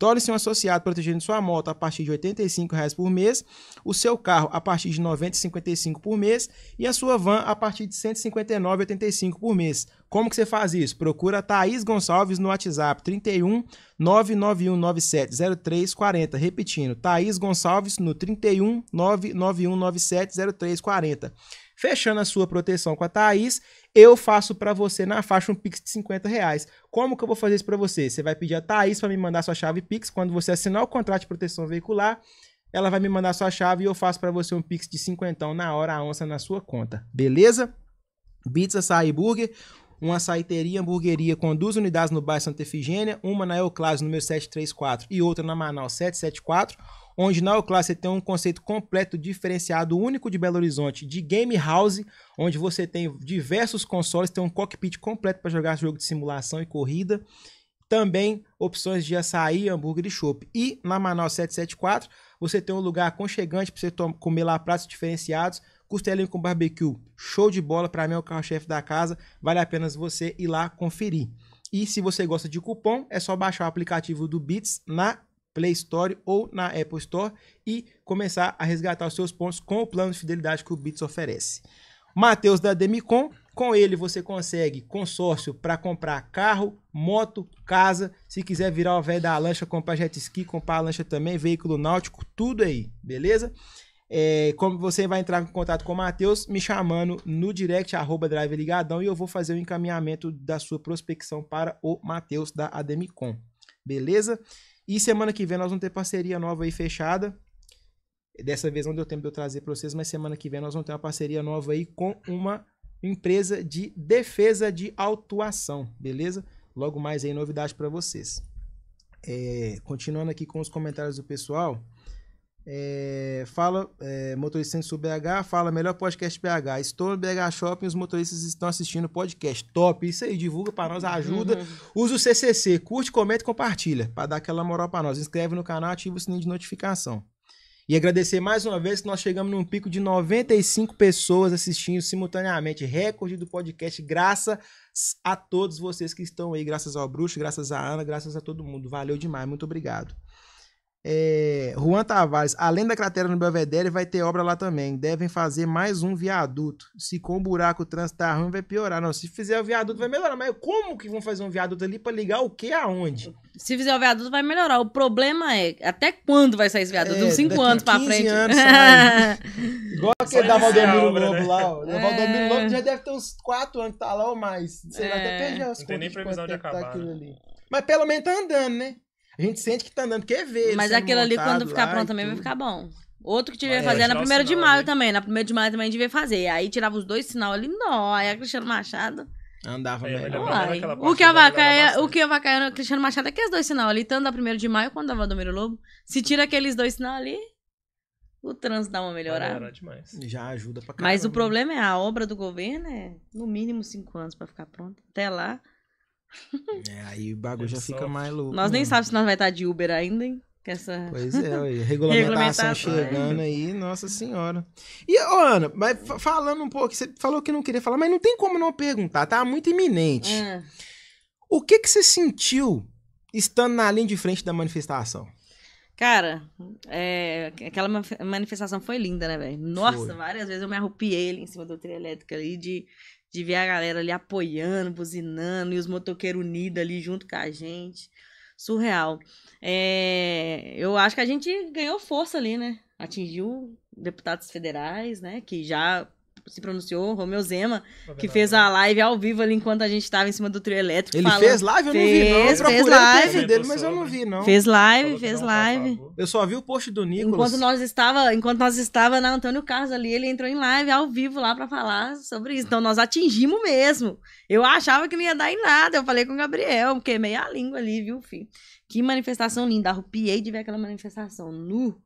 Torne-se um associado protegendo sua moto a partir de R$ 85,00 por mês, o seu carro a partir de R$ 90,55 por mês e a sua van a partir de R$ 159,85 por mês. Como que você faz isso? Procura Thaís Gonçalves no WhatsApp 31 991970340. Repetindo, Thaís Gonçalves no 31 991970340. Fechando a sua proteção com a Thaís, eu faço para você na faixa um Pix de 50 reais. Como que eu vou fazer isso para você? Você vai pedir a Thaís para me mandar sua chave Pix. Quando você assinar o contrato de proteção veicular, ela vai me mandar sua chave e eu faço para você um Pix de 50 na hora, a onça na sua conta. Beleza? Bits Açaí Burger, uma açaiteria, hamburgueria com duas unidades no bairro Santa Efigênia, uma na Euclase, número 734, e outra na Manaus 774 onde na você tem um conceito completo, diferenciado, único de Belo Horizonte, de game house, onde você tem diversos consoles, tem um cockpit completo para jogar jogo de simulação e corrida, também opções de açaí, hambúrguer e chopp. E na Manaus 774, você tem um lugar aconchegante para você comer lá pratos diferenciados, costelinho com barbecue, show de bola, para mim é o carro-chefe da casa, vale a pena você ir lá conferir. E se você gosta de cupom, é só baixar o aplicativo do Bits na Play Store ou na Apple Store e começar a resgatar os seus pontos com o plano de fidelidade que o Bits oferece. Matheus da Demicon, com ele você consegue consórcio para comprar carro, moto, casa. Se quiser virar o velho da lancha, comprar jet ski, comprar lancha também, veículo náutico, tudo aí, beleza? É, como você vai entrar em contato com o Matheus, me chamando no direct, arroba drive ligadão, e eu vou fazer o encaminhamento da sua prospecção para o Matheus da Ademicon. Beleza? E semana que vem nós vamos ter parceria nova aí fechada. Dessa vez não deu tempo de eu trazer para vocês, mas semana que vem nós vamos ter uma parceria nova aí com uma empresa de defesa de autuação, beleza? Logo mais aí novidade para vocês. É, continuando aqui com os comentários do pessoal. É, fala, é, motorista sul BH, fala melhor podcast BH. Estou no BH Shopping, os motoristas estão assistindo o podcast. Top, isso aí, divulga para nós, ajuda. Uhum. Usa o CCC, curte, comenta e compartilha, para dar aquela moral para nós. Inscreve no canal, ativa o sininho de notificação. E agradecer mais uma vez que nós chegamos num pico de 95 pessoas assistindo simultaneamente. Recorde do podcast, graças a todos vocês que estão aí, graças ao Bruxo, graças a Ana, graças a todo mundo. Valeu demais, muito obrigado. É, Juan Tavares, além da cratera no Belvedere, vai ter obra lá também. Devem fazer mais um viaduto. Se com o buraco o trânsito tá ruim, vai piorar. Não, se fizer o viaduto, vai melhorar. Mas como que vão fazer um viaduto ali para ligar o que aonde? Se fizer o viaduto, vai melhorar. O problema é até quando vai sair esse viaduto? É, Uns 5 anos para frente. Anos, Igual aquele da Valdomiro obra, Lobo né? lá. O é... Valdemiro Lobo já deve ter uns 4 anos que tá lá ou mais. Sei lá, é... depende. Não tem nem previsão de, de tá acabar. Tá né? Mas pelo menos tá andando, né? A gente sente que tá andando, quer ver. Mas aquilo ali, quando ficar pronto também, tudo. vai ficar bom. Outro que tiver fazer é, é na primeira de maio também. Na primeira de maio também devia fazer. Aí tirava os dois sinal ali, não. Aí a Cristiano Machado. Andava é, melhor. O que, é o que avacaia no é, Cristiano Machado é que é os dois sinal ali, tanto na primeira de maio quanto da Valdomiro Lobo. Se tira aqueles dois sinal ali, o trânsito dá uma melhorada. demais. Já ajuda pra caramba. Mas o problema é a obra do governo é no mínimo cinco anos para ficar pronto Até lá, é, aí o bagulho já fica mais louco. Nós nem sabemos se nós vai estar de Uber ainda, hein? Que essa... Pois é, regulamentação chegando aí, nossa senhora. E, ô, Ana, mas falando um pouco, você falou que não queria falar, mas não tem como não perguntar, tá muito iminente. Ah. O que que você sentiu estando na linha de frente da manifestação? Cara, é, aquela manifestação foi linda, né, velho? Nossa, foi. várias vezes eu me arrupiei ali em cima do trio elétrico ali de de ver a galera ali apoiando, buzinando, e os motoqueiros unidos ali junto com a gente. Surreal. É, eu acho que a gente ganhou força ali, né? Atingiu deputados federais, né? Que já se pronunciou, Romeu Zema, que fez a live ao vivo ali enquanto a gente estava em cima do trio elétrico. Ele falando. fez live? Eu não fez, vi, não. Eu fez, live. Dele, mas eu não vi, não. Fez live, fez live. Eu só vi o post do Nicolas. Enquanto nós estava, enquanto nós estava na Antônio Carlos ali, ele entrou em live ao vivo lá para falar sobre isso. Então nós atingimos mesmo. Eu achava que não ia dar em nada. Eu falei com o Gabriel, queimei a língua ali, viu, filho? Que manifestação linda. Arrupiei de ver aquela manifestação nu.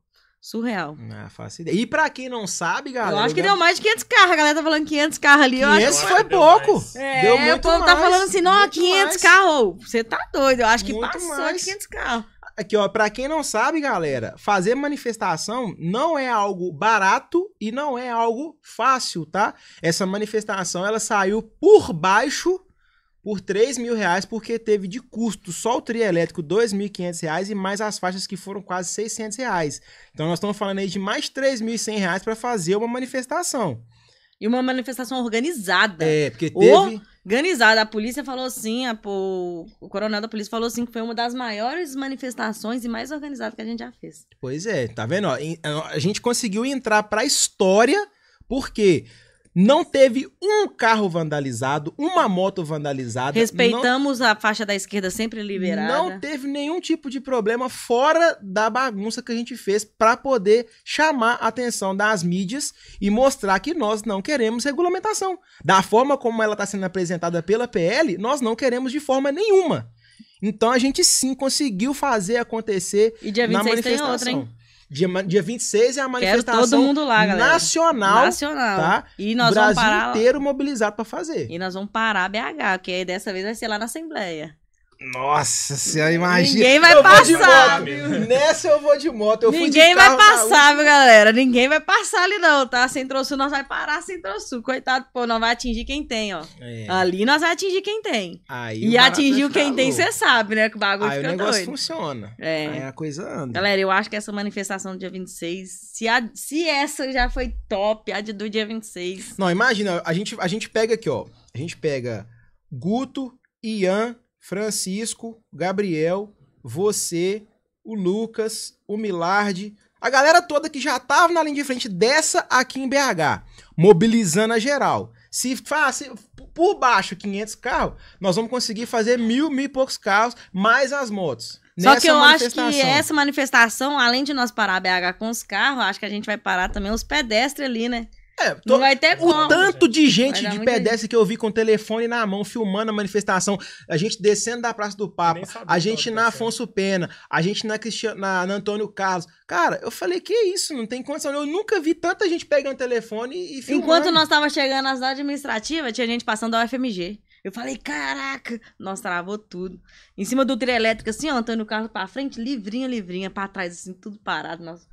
Surreal. Ah, é faço ideia. E pra quem não sabe, galera. Eu acho que deu mais de 500 carros. A galera tá falando 500 carros ali. Eu 500 acho que foi pouco. É, deu muito tá mais, tá falando assim: não, 500 carros. Você tá doido. Eu acho que muito passou mais. de 500 carros. Aqui, ó, pra quem não sabe, galera, fazer manifestação não é algo barato e não é algo fácil, tá? Essa manifestação, ela saiu por baixo por 3 mil reais, porque teve de custo só o trio elétrico 2.500 reais e mais as faixas que foram quase 600 reais. Então nós estamos falando aí de mais 3.100 reais para fazer uma manifestação. E uma manifestação organizada. É, porque teve... Organizada. A polícia falou assim, a, o coronel da polícia falou assim que foi uma das maiores manifestações e mais organizadas que a gente já fez. Pois é, tá vendo? Ó, a gente conseguiu entrar para a história, porque quê? Não teve um carro vandalizado, uma moto vandalizada. Respeitamos não... a faixa da esquerda sempre liberada. Não teve nenhum tipo de problema fora da bagunça que a gente fez para poder chamar a atenção das mídias e mostrar que nós não queremos regulamentação. Da forma como ela está sendo apresentada pela PL, nós não queremos de forma nenhuma. Então a gente sim conseguiu fazer acontecer e dia 26 na manifestação. Tem outra, hein? Dia, dia 26 é a manifestação Quero todo mundo lá, galera. nacional. Nacional. Tá? E nós Brasil vamos parar... inteiro mobilizado para fazer. E nós vamos parar BH, porque dessa vez vai ser lá na Assembleia. Nossa senhora, imagina. Ninguém vai eu passar. Nessa eu vou de moto. Eu Ninguém vai passar, viu, galera? Ninguém vai passar ali, não, tá? Centro-Sul, nós vai parar Centro-Sul. Coitado, pô, nós vai atingir quem tem, ó. É. Ali nós vai atingir quem tem. Aí, e atingiu é quem louco. tem, você sabe, né? Que o bagulho Aí fica o negócio doido. funciona. É. Aí a coisa anda. Galera, eu acho que essa manifestação do dia 26, se, a, se essa já foi top, a de, do dia 26. Não, imagina, a gente, a gente pega aqui, ó. A gente pega Guto, Ian Francisco, Gabriel, você, o Lucas, o Millard, a galera toda que já tava na linha de frente dessa aqui em BH, mobilizando a geral. Se faz por baixo 500 carros, nós vamos conseguir fazer mil, mil e poucos carros, mais as motos. Só que eu acho que essa manifestação, além de nós parar a BH com os carros, acho que a gente vai parar também os pedestres ali, né? É, tô... Não vai ter o tanto de gente de pedestre gente. que eu vi com o telefone na mão filmando a manifestação, a gente descendo da Praça do Papa, a gente na Afonso Pena, a gente na, Cristiano, na, na, Antônio Carlos. Cara, eu falei, que isso, não tem condição. Eu nunca vi tanta gente pegando telefone e filmando. Enquanto nós estávamos chegando na cidade administrativa, tinha gente passando da UFMG. Eu falei, caraca! nós travou tudo. Em cima do trio elétrico, assim, ó, Antônio Carlos pra frente, livrinha, livrinha, pra trás, assim, tudo parado. Nossa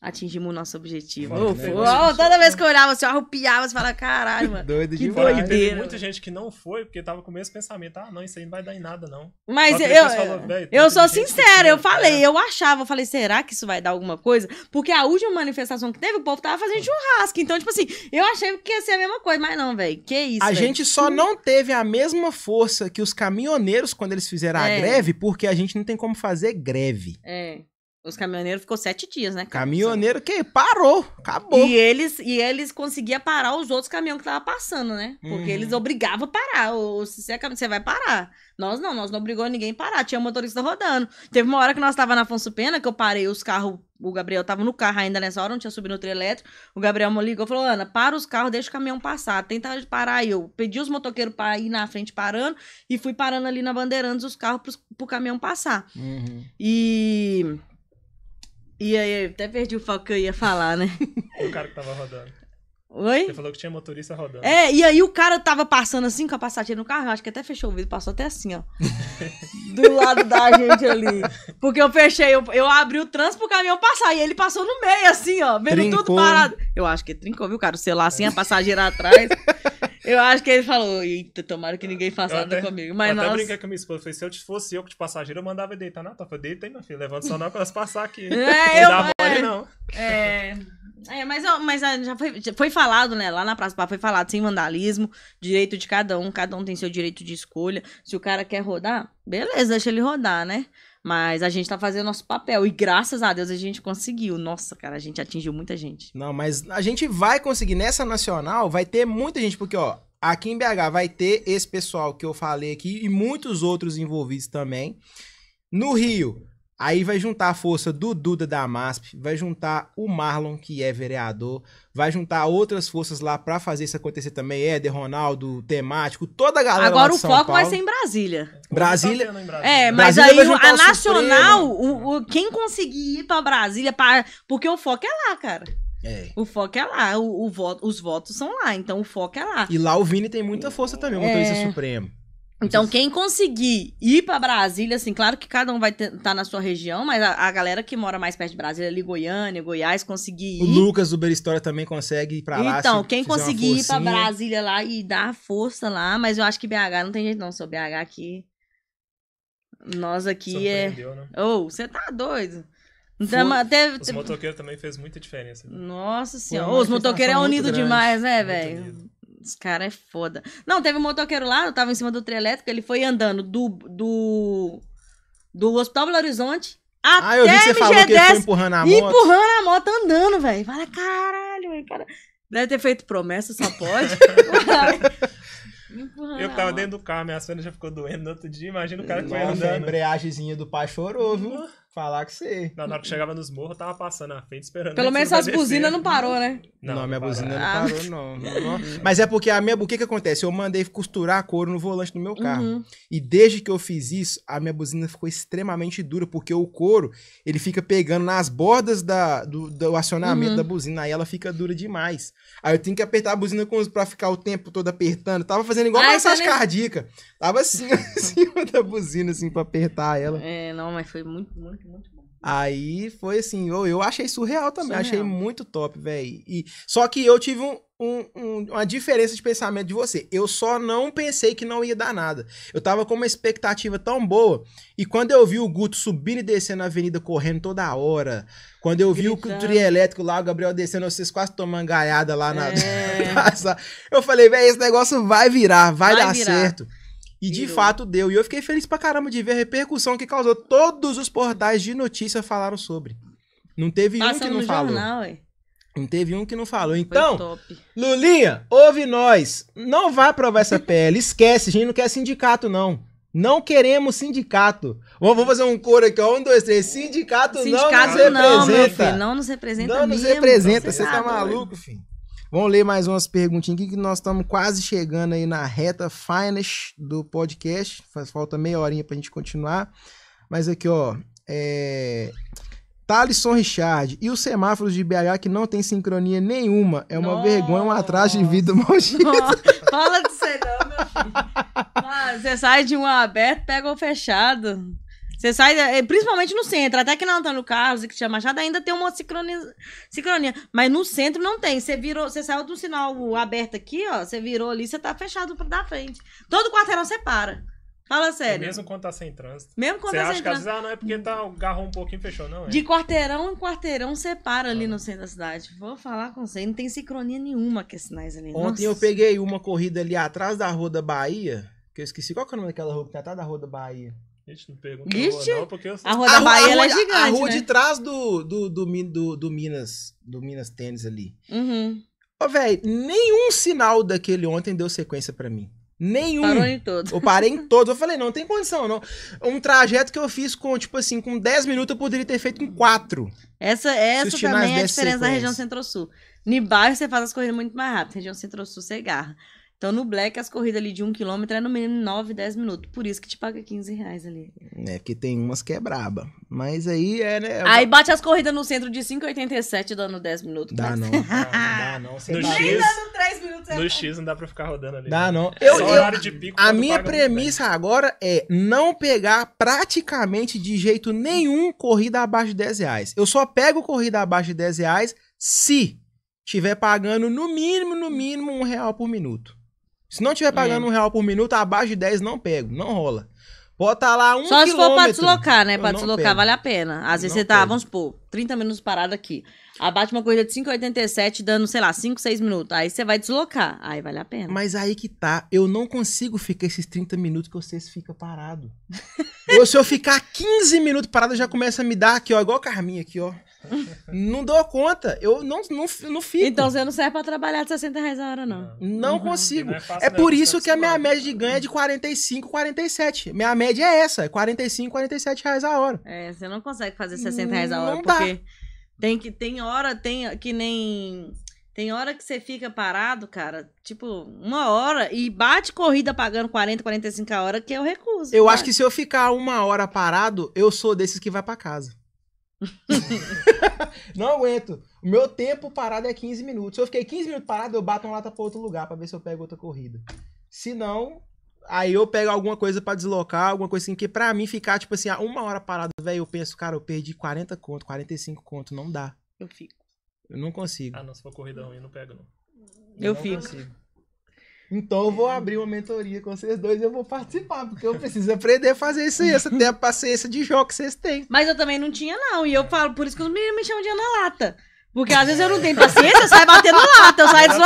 atingimos o nosso objetivo. né? Uou, toda vez que eu olhava, assim, você arrupiava, você fala, caralho, mano. Doido que demais. doideira. Teve muita gente que não foi, porque tava com o mesmo pensamento. Ah, não, isso aí não vai dar em nada, não. Mas eu, eu, falou, eu sou sincera, eu falei, é. eu achava, eu falei, será que isso vai dar alguma coisa? Porque a última manifestação que teve, o povo tava fazendo churrasco. Então, tipo assim, eu achei que ia ser a mesma coisa, mas não, velho. Que isso, A véio? gente só hum. não teve a mesma força que os caminhoneiros quando eles fizeram é. a greve, porque a gente não tem como fazer greve. É. Os caminhoneiros ficou sete dias, né? Caminhoneiro que parou, acabou. E eles, e eles conseguiam parar os outros caminhões que estavam passando, né? Porque uhum. eles obrigavam a parar. Ou, se você, é você vai parar. Nós não, nós não obrigamos ninguém a parar. Tinha um motorista rodando. Teve uma hora que nós estava na Afonso Pena, que eu parei os carros. O Gabriel estava no carro ainda nessa hora, não tinha subido no trio elétrico. O Gabriel me ligou e falou: Ana, para os carros, deixa o caminhão passar. Tenta parar. aí. eu pedi os motoqueiros para ir na frente parando e fui parando ali na Bandeirantes os carros para o caminhão passar. Uhum. E. E aí, até perdi o foco que eu ia falar, né? O cara que tava rodando. Oi? Você falou que tinha motorista rodando. É, e aí o cara tava passando assim com a passageira no carro, acho que até fechou o vidro, passou até assim, ó. do lado da gente ali. Porque eu fechei, eu, eu abri o trânsito pro caminhão passar, e ele passou no meio, assim, ó, vendo trincou. tudo parado. Eu acho que trincou, viu, cara? O celular assim, a passageira atrás. Eu acho que ele falou, eita, tomara que ninguém faça nada comigo. Mas eu nós... até brinquei com a minha esposa, falei, se eu fosse eu que te passageiro, eu mandava deitar na topa. Deita aí, meu filho, levanta só não pra elas passar aqui. É, não eu, dá é, mole, não. É... É, mas, mas ah, já foi, já foi falado, né? Lá na Praça foi falado sem vandalismo, direito de cada um, cada um tem seu direito de escolha. Se o cara quer rodar, beleza, deixa ele rodar, né? Mas a gente tá fazendo nosso papel. E graças a Deus a gente conseguiu. Nossa, cara, a gente atingiu muita gente. Não, mas a gente vai conseguir. Nessa nacional vai ter muita gente, porque, ó, aqui em BH vai ter esse pessoal que eu falei aqui e muitos outros envolvidos também. No Rio, Aí vai juntar a força do Duda da MASP, vai juntar o Marlon, que é vereador, vai juntar outras forças lá para fazer isso acontecer também. Éder, Ronaldo, temático, toda a galera. Agora o foco Paulo. vai ser em Brasília. Brasília. Tá em é, Brasília. É, mas Brasília aí a nacional, o, o, quem conseguir ir para Brasília, pra, porque o foco é lá, cara. É. O foco é lá, o, o voto, os votos são lá, então o foco é lá. E lá o Vini tem muita força também, o motorista é... supremo. Então, quem conseguir ir para Brasília, assim, claro que cada um vai estar tá na sua região, mas a, a, galera que mora mais perto de Brasília, ali Goiânia, Goiás, conseguir ir. O Lucas do Beristória também consegue ir pra lá. Então, quem conseguir ir pra Brasília lá e dar força lá, mas eu acho que BH não tem jeito não, sou BH aqui. Nós aqui é... Né? Oh, você tá doido. Então, Foi, teve... Os motoqueiros também fez muita diferença. Né? Nossa senhora, os motoqueiros é unido demais, né, velho? Os caras é foda. Não, teve um motoqueiro lá, eu tava em cima do trem elétrico, ele foi andando do, do, do Hospital Belo Horizonte até ah, eu vi que você MG10, falou que ele foi empurrando a moto. Empurrando a moto andando, velho. Fala, caralho, velho, cara. Deve ter feito promessa, só pode. eu tava dentro do carro, minha cena já ficou doendo no outro dia. Imagina o cara que foi andando. A embreagemzinha do pai chorou, viu? Uhum. Falar que você. Na hora que chegava nos morros, eu tava passando na frente esperando. Pelo menos as buzinas não parou, né? Não, não minha parou. buzina ah. não parou, não. Ah. não, não. Mas é porque a minha. O que que acontece? Eu mandei costurar couro no volante do meu carro. Uhum. E desde que eu fiz isso, a minha buzina ficou extremamente dura, porque o couro, ele fica pegando nas bordas da, do, do acionamento uhum. da buzina. Aí ela fica dura demais. Aí eu tenho que apertar a buzina com pra ficar o tempo todo apertando. Tava fazendo igual ah, massagem tá nem... cardíaca. Tava assim, em cima da buzina, assim, pra apertar ela. É, não, mas foi muito, muito muito, muito bom. Aí foi assim, eu, eu achei surreal também, surreal. achei muito top, velho. E só que eu tive um, um, um, uma diferença de pensamento de você. Eu só não pensei que não ia dar nada. Eu tava com uma expectativa tão boa. E quando eu vi o Guto subindo e descendo a avenida correndo toda hora. Quando eu Gritando. vi o trio elétrico lá, o Gabriel descendo, vocês quase tomando gaiada lá na. É. eu falei, velho, esse negócio vai virar, vai, vai dar virar. certo. E de Virou. fato deu. E eu fiquei feliz pra caramba de ver a repercussão que causou. Todos os portais de notícia falaram sobre. Não teve Passando um que não no falou. Jornal, ué. Não teve um que não falou. Então, Lulinha, ouve nós. Não vai aprovar essa PL. Esquece, a gente não quer sindicato, não. Não queremos sindicato. Vamos fazer um coro aqui, ó. Um, dois, três. Sindicato, sindicato não nos não, representa. Não, filho, não nos representa Não mesmo, nos representa. Você tá maluco, filho. Vamos ler mais umas perguntinhas aqui que nós estamos quase chegando aí na reta finish do podcast. Faz falta meia horinha para a gente continuar. Mas aqui, ó. É... Thalisson Richard. E os semáforos de BH que não tem sincronia nenhuma. É uma Nossa. vergonha, um atraso de vida maldito. Fala disso aí não, meu filho. Ah, você sai de um aberto, pega o fechado. Você sai, é, principalmente no centro, até que na Antônio Carlos e tinha Machado ainda tem uma sincronia, sincronia, mas no centro não tem. Você virou, você saiu do sinal aberto aqui, ó, você virou ali, você tá fechado da frente. Todo quarteirão separa Fala é sério. mesmo quando tá sem trânsito. Mesmo quando você tá acha sem que às vezes, ah, não é porque tá, agarrou um pouquinho e fechou, não. É. De quarteirão em quarteirão separa ali ah. no centro da cidade. Vou falar com você, não tem sincronia nenhuma com esses sinais ali. Ontem Nossa. eu peguei uma corrida ali atrás da Rua da Bahia, que eu esqueci qual que é o nome daquela rua que tá atrás da Rua da Bahia. Gente, não pergunta Ixi, não, porque eu sei. A rua assim. da Bahia é rua, é gigante, A rua né? de trás do, do, do, do, do, Minas, do Minas Tênis ali. Uhum. Ô, velho, nenhum sinal daquele ontem deu sequência para mim. Nenhum. Parou em todos. Eu parei em todos. Eu falei, não, não tem condição, não. Um trajeto que eu fiz com, tipo assim, com 10 minutos, eu poderia ter feito com 4. Essa, essa também é a diferença da região centro-sul. Em bairro, você faz as corridas muito mais rápido. Região centro-sul, você garra. Então, no Black, as corridas ali de 1km é no mínimo 9, 10 minutos. Por isso que te paga 15 reais ali. É, porque tem umas que é braba. Mas aí é, né? É aí bate as corridas no centro de 5,87 dando 10 minutos. Dá não. não. Dá não. Você no X, dando 3 minutos. É no X não dá pra ficar rodando ali. Dá né? não. É eu, Só eu, horário de pico. A minha premissa agora é não pegar praticamente de jeito nenhum corrida abaixo de 10 reais. Eu só pego corrida abaixo de 10 reais se tiver pagando no mínimo, no mínimo, um real por minuto. Se não estiver pagando é. um real por minuto, abaixo de 10 não pego, não rola. Bota estar lá um Só se for pra deslocar, né? Pra deslocar pego. vale a pena. Às vezes não você tá, vamos supor, 30 minutos parado aqui. Abate uma corrida de 5,87 dando, sei lá, 5, 6 minutos. Aí você vai deslocar. Aí vale a pena. Mas aí que tá. Eu não consigo ficar esses 30 minutos que vocês ficam parado. Ou se eu ficar 15 minutos parado, já começa a me dar aqui, ó. Igual a Carminha aqui, ó não dou conta. Eu não, não, não fico. Então você não serve pra trabalhar de 60 reais a hora, não. Não uhum. consigo. Não é, fácil, é por isso tá que a minha média de ganho é de 45, 47. Minha média é essa: 45, é 47 reais a hora. É, você não consegue fazer 60 reais a hora, não porque dá. tem que. Tem hora, tem que nem. Tem hora que você fica parado, cara, tipo, uma hora e bate corrida pagando 40, 45 a hora, que eu recuso. Eu cara. acho que se eu ficar uma hora parado, eu sou desses que vai para casa. não aguento. O meu tempo parado é 15 minutos. Se eu fiquei 15 minutos parado, eu bato uma lata pra outro lugar pra ver se eu pego outra corrida. Se não, aí eu pego alguma coisa para deslocar, alguma coisa assim, que pra mim ficar, tipo assim, uma hora parado, velho, eu penso, cara, eu perdi 40 conto, 45 conto, não dá. Eu fico. Eu não consigo. Ah, não, se for corrida e não pego, não. Eu, eu não fico. Consigo. Então eu vou é. abrir uma mentoria com vocês dois e eu vou participar, porque eu preciso aprender a fazer isso aí, essa ter a paciência de jogo que vocês têm. Mas eu também não tinha, não. E eu falo, por isso que os meninos me chamam de Ana Lata. Porque às vezes eu não tenho paciência, eu saio batendo lata, eu saio tá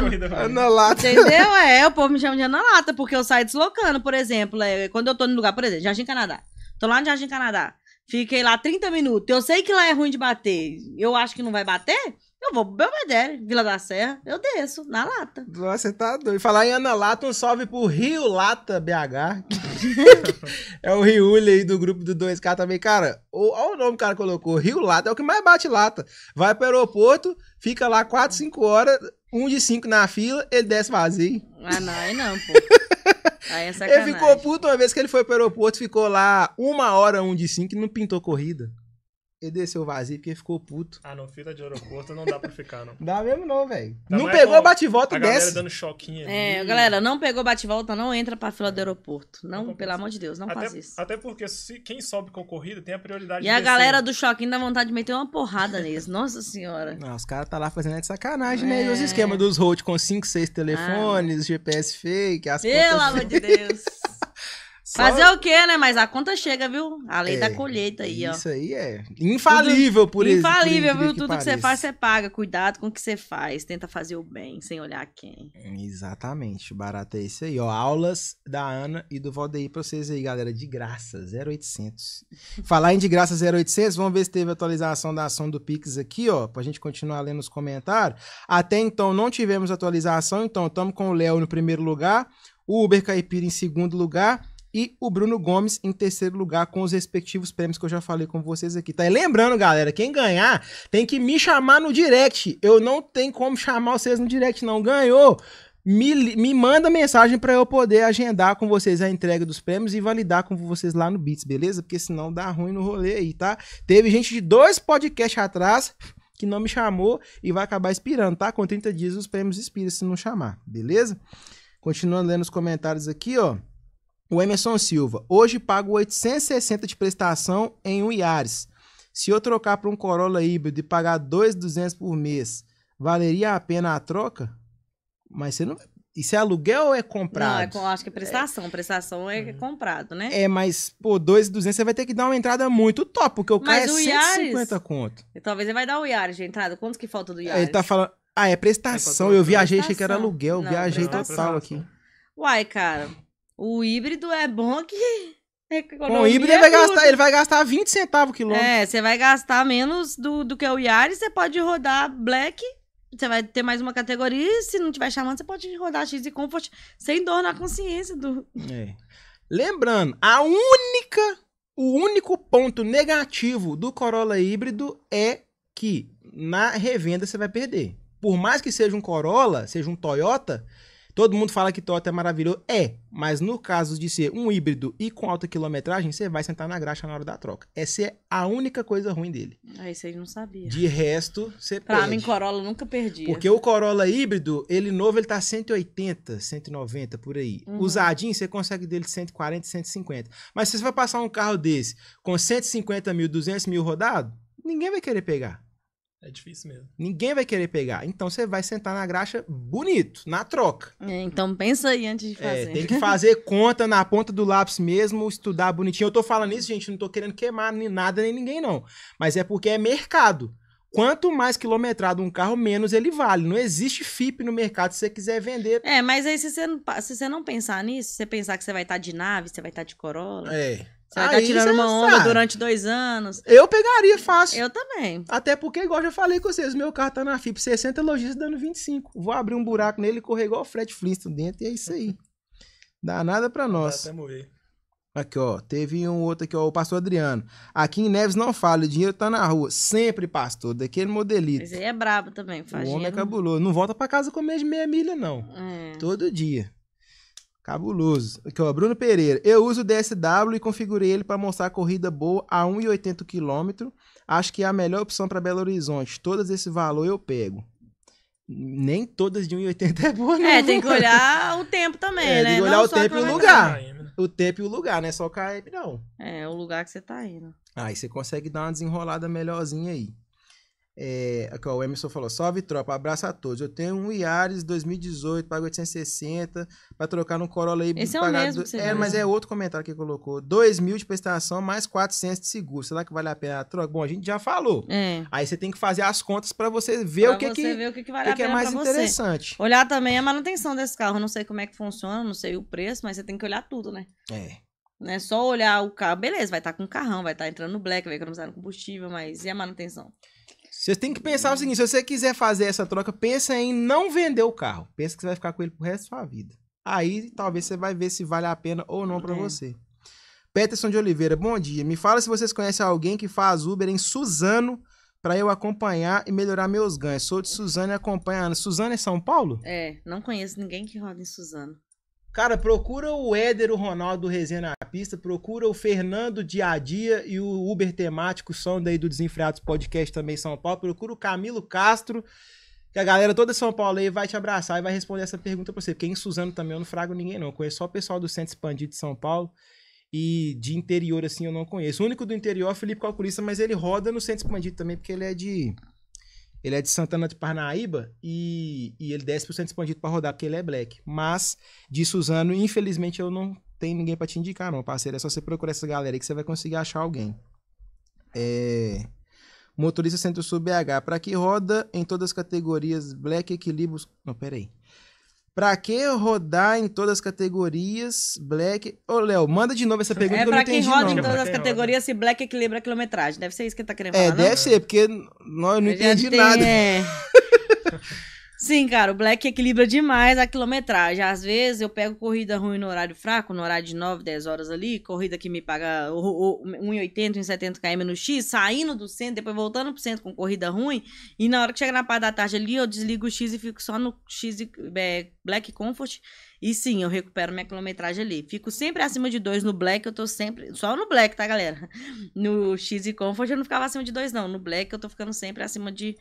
deslocando. Ana Lata. Entendeu? É, o povo me chama de Ana Lata, porque eu saio deslocando, por exemplo. É, quando eu tô no lugar, por exemplo, Jardim Canadá. Tô lá no Jardim Canadá. Fiquei lá 30 minutos. Eu sei que lá é ruim de bater. Eu acho que não vai bater. Eu vou pro Belvedere, Vila da Serra, eu desço, na lata. Nossa, você tá doido. Falar em Ana Lata, um salve pro Rio Lata BH. é o Riuli aí do grupo do 2K também. Cara, olha o nome que o cara colocou, Rio Lata, é o que mais bate lata. Vai pro aeroporto, fica lá 4, 5 horas, um de 5 na fila, ele desce vazio. Ah, não, aí não, pô. Aí é sacanagem. Ele ficou puto uma vez que ele foi pro aeroporto, ficou lá uma hora, um de 5 e não pintou corrida. Ele desceu vazio porque ficou puto. Ah, não, fila de aeroporto não dá pra ficar, não. dá mesmo não, velho. Tá, não é pegou bate-volta, desce. A galera dando choquinho é, ali. É, galera, não pegou bate-volta, não entra pra fila do aeroporto. Não, não pelo amor de Deus, não até, faz isso. Até porque se, quem sobe com corrida tem a prioridade E a descer. galera do choquinho dá vontade de meter uma porrada neles, nossa senhora. Não, os caras tá lá fazendo de sacanagem, é. né? E os esquemas dos road com 5, 6 ah, telefones, ah. GPS fake, as Pelo amor de Deus. Só... Fazer o quê, né? Mas a conta chega, viu? A lei é, da colheita aí, isso ó. Isso aí é infalível, tudo, por isso. Infalível, por viu? Que Tudo que, que você faz, você paga. Cuidado com o que você faz. Tenta fazer o bem, sem olhar quem. Exatamente. Barato é isso aí, ó. Aulas da Ana e do Valdeir pra vocês aí, galera. De graça, 0800. Falar em de graça, 0800, vamos ver se teve atualização da ação do Pix aqui, ó. Pra gente continuar lendo os comentários. Até então, não tivemos atualização. Então, estamos com o Léo no primeiro lugar. O Uber Caipira em segundo lugar e o Bruno Gomes em terceiro lugar com os respectivos prêmios que eu já falei com vocês aqui, tá? E lembrando, galera, quem ganhar tem que me chamar no direct. Eu não tenho como chamar vocês no direct, não. Ganhou! Me, me manda mensagem para eu poder agendar com vocês a entrega dos prêmios e validar com vocês lá no Beats, beleza? Porque senão dá ruim no rolê aí, tá? Teve gente de dois podcasts atrás que não me chamou e vai acabar expirando, tá? Com 30 dias os prêmios expiram se não chamar, beleza? Continuando lendo os comentários aqui, ó. O Emerson Silva, hoje pago 860 de prestação em um iars. Se eu trocar para um Corolla híbrido e pagar 2,200 por mês, valeria a pena a troca? Mas você não. Isso é aluguel ou é comprado? Não, é acho que é prestação. É. Prestação é comprado, né? É, mas, pô, 2,200 você vai ter que dar uma entrada muito top, porque o mas carro é Iares, 150 conto. Talvez ele vai dar o Iares de entrada. Quanto que falta do Iares? Ele tá falando. Ah, é prestação. É eu viajei, prestação. achei que era aluguel. Não, viajei total aqui. Uai, cara. O híbrido é bom que. Bom, é o híbrido ele vai, gastar, ele vai gastar 20 centavos o quilômetro. É, você vai gastar menos do, do que é o Yaris, você pode rodar Black, você vai ter mais uma categoria, e se não tiver chamando, você pode rodar X e Comfort sem dor na consciência do. É. Lembrando, a única, o único ponto negativo do Corolla híbrido é que na revenda você vai perder. Por mais que seja um Corolla, seja um Toyota, Todo mundo fala que Toyota é maravilhoso. É, mas no caso de ser um híbrido e com alta quilometragem, você vai sentar na graxa na hora da troca. Essa é a única coisa ruim dele. Ah, isso aí não sabia. De resto, você perde. Pra mim, Corolla nunca perdi. Porque o Corolla híbrido, ele novo, ele tá 180, 190 por aí. Uhum. Usadinho, você consegue dele 140, 150. Mas se você vai passar um carro desse com 150 mil, 200 mil rodado, ninguém vai querer pegar. É difícil mesmo. Ninguém vai querer pegar. Então você vai sentar na graxa bonito, na troca. É, então pensa aí antes de é, fazer. É, tem que fazer conta na ponta do lápis mesmo, estudar bonitinho. Eu tô falando isso, gente, não tô querendo queimar nem nada nem ninguém, não. Mas é porque é mercado. Quanto mais quilometrado um carro, menos ele vale. Não existe FIP no mercado se você quiser vender. É, mas aí se você não, se você não pensar nisso, se você pensar que você vai estar tá de nave, você vai estar tá de Corolla. É. Você vai tá Aí, tirando uma onda sabe. durante dois anos. Eu pegaria fácil. Eu também. Até porque, igual já falei com vocês, meu carro tá na FIP, 60 lojistas dando 25. Vou abrir um buraco nele e correr igual o Fred Flintstone dentro, e é isso aí. Dá nada pra nós. Dá até morrer. Aqui, ó. Teve um outro aqui, ó. O pastor Adriano. Aqui em Neves não fala, o dinheiro tá na rua. Sempre, pastor, daquele modelito. Mas ele é brabo também, faz O homem é cabuloso. Não volta pra casa comer de meia milha, não. É. Todo dia. Cabuloso. Aqui, ó, Bruno Pereira. Eu uso o DSW e configurei ele para mostrar corrida boa a 1,80 km. Acho que é a melhor opção para Belo Horizonte. Todas esse valor eu pego. Nem todas de 1,80 é boa, né? É, tem que olhar o tempo também, é, né? Tem que olhar não o tempo e o lugar. Né? O tempo e o lugar, né? Só o KM, não. É, o lugar que você tá indo. Aí você consegue dar uma desenrolada melhorzinha aí. É, aqui, ó, o Emerson falou: Salve tropa, abraço a todos. Eu tenho um iAres 2018, pago 860, pra trocar no Corolla aí. Esse é o mesmo. Do... É, mas né? é outro comentário que colocou: 2 mil de prestação mais 400 de seguro. Será que vale a pena a troca? Bom, a gente já falou. É. Aí você tem que fazer as contas pra você ver pra o que, você que, ver o que, que, vale que, que é mais interessante. Você. Olhar também a manutenção desse carro. Eu não sei como é que funciona, não sei o preço, mas você tem que olhar tudo, né? É É Só olhar o carro, beleza, vai estar tá com carrão, vai estar tá entrando no black, vai economizar no combustível, mas e a manutenção? Você tem que pensar o seguinte: se você quiser fazer essa troca, pensa em não vender o carro. Pensa que você vai ficar com ele pro resto da sua vida. Aí talvez você vai ver se vale a pena ou não para é. você. Peterson de Oliveira, bom dia. Me fala se vocês conhecem alguém que faz Uber em Suzano para eu acompanhar e melhorar meus ganhos. Sou de Suzano e acompanho a Ana. Suzano é São Paulo? É, não conheço ninguém que roda em Suzano. Cara, procura o Éder, o Ronaldo Resenha na pista, procura o Fernando Dia a Dia e o Uber Temático, são daí do Desenfreados Podcast também São Paulo. Procura o Camilo Castro, que a galera toda de São Paulo aí vai te abraçar e vai responder essa pergunta pra você. Porque em Suzano também eu não frago ninguém, não. Eu conheço só o pessoal do Centro Expandido de São Paulo. E de interior, assim, eu não conheço. O único do interior é o Felipe Calculista, mas ele roda no Centro Expandido também, porque ele é de ele é de Santana de Parnaíba e, e ele 10% expandido para rodar, porque ele é black. Mas, de Suzano, infelizmente, eu não tenho ninguém para te indicar, não, parceiro. É só você procurar essa galera aí que você vai conseguir achar alguém. É... Motorista Centro-Sul BH. Para que roda em todas as categorias Black Equilíbrios. Não, peraí. aí. Pra que rodar em todas as categorias, Black... Ô, Léo, manda de novo essa é pergunta é que eu não entendi, não. É pra quem roda em todas as categorias se Black equilibra a quilometragem. Deve ser isso que ele tá querendo é, falar, É, não? deve ser, porque não, eu não eu entendi nada. É... Sim, cara, o Black equilibra demais a quilometragem. Às vezes eu pego corrida ruim no horário fraco, no horário de 9, 10 horas ali, corrida que me paga 1,80, 1,70 km no X, saindo do centro, depois voltando pro centro com corrida ruim. E na hora que chega na parte da tarde ali, eu desligo o X e fico só no X é, Black Comfort. E sim, eu recupero minha quilometragem ali. Fico sempre acima de 2 no Black, eu tô sempre. Só no Black, tá, galera? No X e Comfort eu não ficava acima de 2, não. No Black eu tô ficando sempre acima de.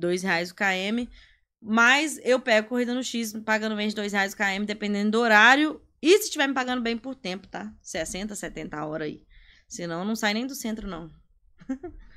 R$ reais o KM, mas eu pego corrida no X, pagando menos de dois reais o KM, dependendo do horário. E se estiver me pagando bem por tempo, tá? 60, 70 horas aí. Senão não sai nem do centro, não.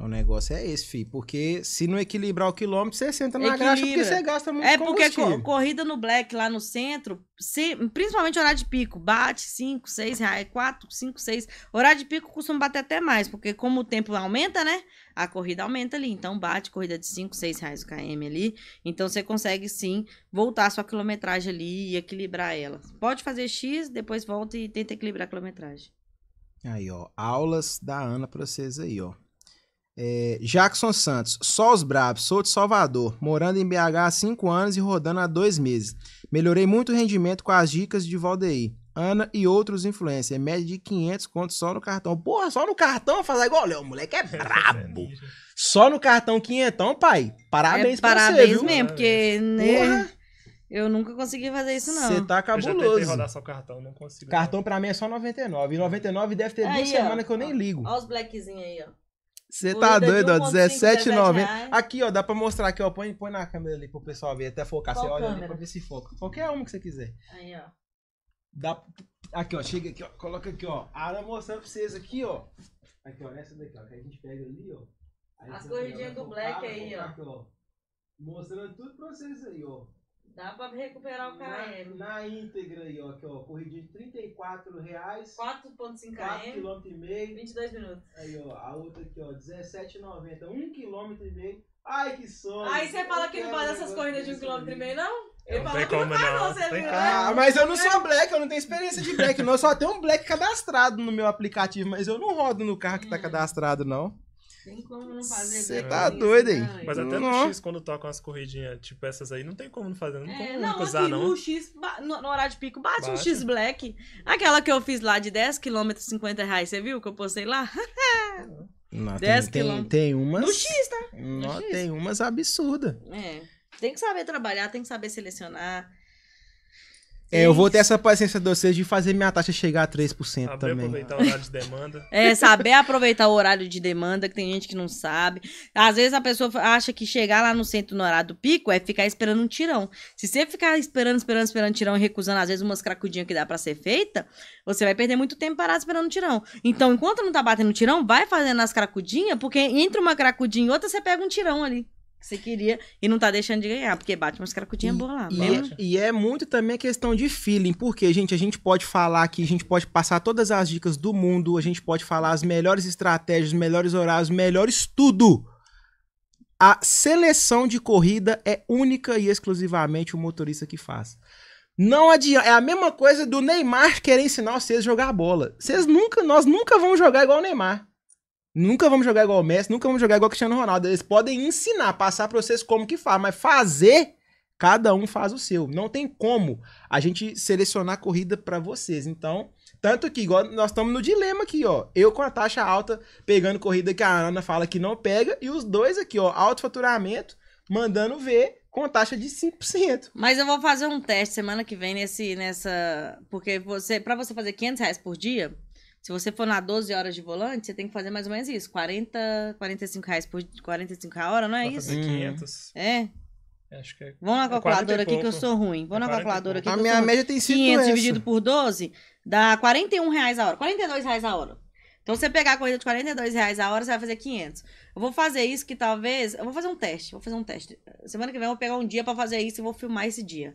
O é negócio é esse, fi. Porque se não equilibrar o quilômetro, você senta na Equilibra. graxa porque você gasta muito É porque co corrida no black lá no centro, se, principalmente horário de pico, bate 5, 6 reais, 4, 5, 6. Horário de pico costuma bater até mais, porque como o tempo aumenta, né? A corrida aumenta ali. Então bate corrida de 5, 6 reais o KM ali. Então você consegue sim voltar a sua quilometragem ali e equilibrar ela. Pode fazer X, depois volta e tenta equilibrar a quilometragem. Aí, ó. Aulas da Ana pra vocês aí, ó. É, Jackson Santos, só os bravos, sou de Salvador, morando em BH há 5 anos e rodando há 2 meses. Melhorei muito o rendimento com as dicas de Valdeir, Ana e outros influencers. É média de 500 contos só no cartão. Porra, só no cartão fazer igual, Léo, o moleque é brabo. Só no cartão quinhentão, pai. Parabéns é, pra parabéns você, Parabéns mesmo, porque... Né, eu nunca consegui fazer isso, não. Você tá cabuloso. Eu já tentei rodar só cartão, não consigo. Cartão não. pra mim é só 99. E 99 deve ter aí, duas semanas que eu nem ligo. Olha os blackzinhos aí, ó. Você tá doido, ó. 17,90. Aqui, ó, dá pra mostrar aqui, ó. Põe, põe na câmera ali pro pessoal ver, até focar. você olha ali pra ver se foca. Qualquer uma que você quiser. Aí, ó. Dá... Aqui, ó. Chega aqui, ó. Coloca aqui, ó. A Ara mostrando pra vocês aqui, ó. Aqui, ó. Essa daqui, ó. Que a gente pega ali, ó. Aí As corridinhas do Black aí, ó. Aqui, ó. Mostrando tudo pra vocês aí, ó. Dá pra recuperar o KM. Na, na íntegra aí, ó, aqui, ó, corridinha de 34 reais. 4,5 km. 4,5 km. 22 minutos. Aí, ó, a outra aqui, ó, 17,90. 1 km e meio. Ai, que sonho. Aí você fala que não faz essas corridas de 1,5 km e meio, não? Eu não que não faz, não, você né? viu? Ah, mas eu não sou black, eu não tenho experiência de black, não. Eu só tenho um black cadastrado no meu aplicativo, mas eu não rodo no carro que tá hum. cadastrado, não. Tem como não fazer Você tá assim, doido, né, hein? Mas até no X, quando tocam as corridinhas, tipo essas aí, não tem como não fazer. Não tem é, como não, usar, assim, não. No, X, no, no, horário de pico, bate, bate um X Black. Aquela que eu fiz lá de 10 km, 50 reais, você viu que eu postei lá? não, 10 tem, tem, tem, umas. No X, tá? No não, X. Tem umas absurdas. É. Tem que saber trabalhar, tem que saber selecionar. É, eu vou ter essa paciência de vocês de fazer minha taxa chegar a 3% saber também. aproveitar o horário de demanda. É, saber aproveitar o horário de demanda, que tem gente que não sabe. Às vezes a pessoa acha que chegar lá no centro no horário do pico é ficar esperando um tirão. Se você ficar esperando, esperando, esperando tirão e recusando, às vezes, umas cracudinhas que dá para ser feita, você vai perder muito tempo parado esperando um tirão. Então, enquanto não tá batendo tirão, vai fazendo as cracudinhas, porque entre uma cracudinha e outra, você pega um tirão ali que você queria e não tá deixando de ganhar, porque bate caras cracutinhas boas lá. E, é, e, é muito também a questão de feeling, porque, gente, a gente pode falar aqui, a gente pode passar todas as dicas do mundo, a gente pode falar as melhores estratégias, melhores horários, melhores tudo. A seleção de corrida é única e exclusivamente o motorista que faz. Não adianta. É a mesma coisa do Neymar querer ensinar vocês a jogar bola. Vocês nunca, nós nunca vamos jogar igual o Neymar. Nunca vamos jogar igual o Messi, nunca vamos jogar igual o Cristiano Ronaldo. Eles podem ensinar, passar para vocês como que faz, mas fazer, cada um faz o seu. Não tem como a gente selecionar a corrida para vocês. Então, tanto que igual nós estamos no dilema aqui, ó. Eu com a taxa alta pegando corrida que a Ana fala que não pega e os dois aqui, ó, alto faturamento, mandando ver com taxa de 5%. Mas eu vou fazer um teste semana que vem nesse nessa, porque você, para você fazer 500 reais por dia, se você for na 12 horas de volante, você tem que fazer mais ou menos isso. 40, 45 reais por 45 a hora, não é isso? 500. Uhum. É. é? Acho que é... Vamos na é calculadora é aqui que eu sou ruim. Vamos é na calculadora aqui. A minha média tem sido 500 essa. dividido por 12 dá 41 reais a hora. 42 reais a hora. Então, você pegar a corrida de 42 reais a hora, você vai fazer 500. Eu vou fazer isso que talvez... Eu vou fazer um teste. Vou fazer um teste. Semana que vem eu vou pegar um dia para fazer isso e vou filmar esse dia.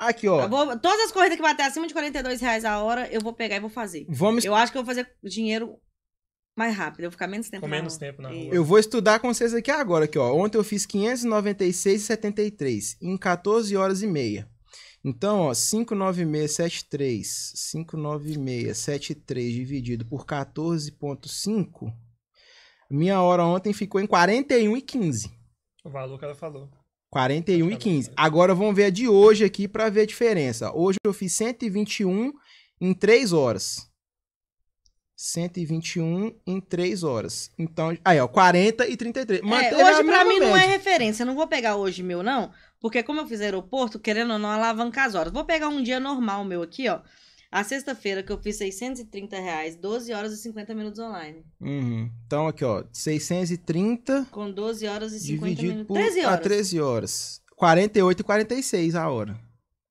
Aqui, ó. Vou, todas as corridas que bater acima de 42 reais a hora, eu vou pegar e vou fazer. Vamos... Eu acho que eu vou fazer dinheiro mais rápido, eu vou ficar menos tempo Com na menos rua. tempo na rua. Eu vou estudar com vocês aqui agora, aqui, ó. Ontem eu fiz 596,73 em 14 horas e meia. Então, ó, 59673, 59673 dividido por 14.5, minha hora ontem ficou em 41,15. O valor que ela falou. 41 e 15. Agora vamos ver a de hoje aqui para ver a diferença. Hoje eu fiz 121 em 3 horas. 121 em 3 horas. Então, aí ó, 40 e 33. Manteve é, hoje para mim média. não é referência, eu não vou pegar hoje meu não, porque como eu fiz aeroporto, querendo ou não alavanca as horas. Vou pegar um dia normal meu aqui, ó. A sexta-feira que eu fiz 630 reais, 12 horas e 50 minutos online. Uhum. Então aqui, ó, 630... Com 12 horas e 50 minutos. Por... 13 horas. Ah, 13 horas. 48 e 46 a hora.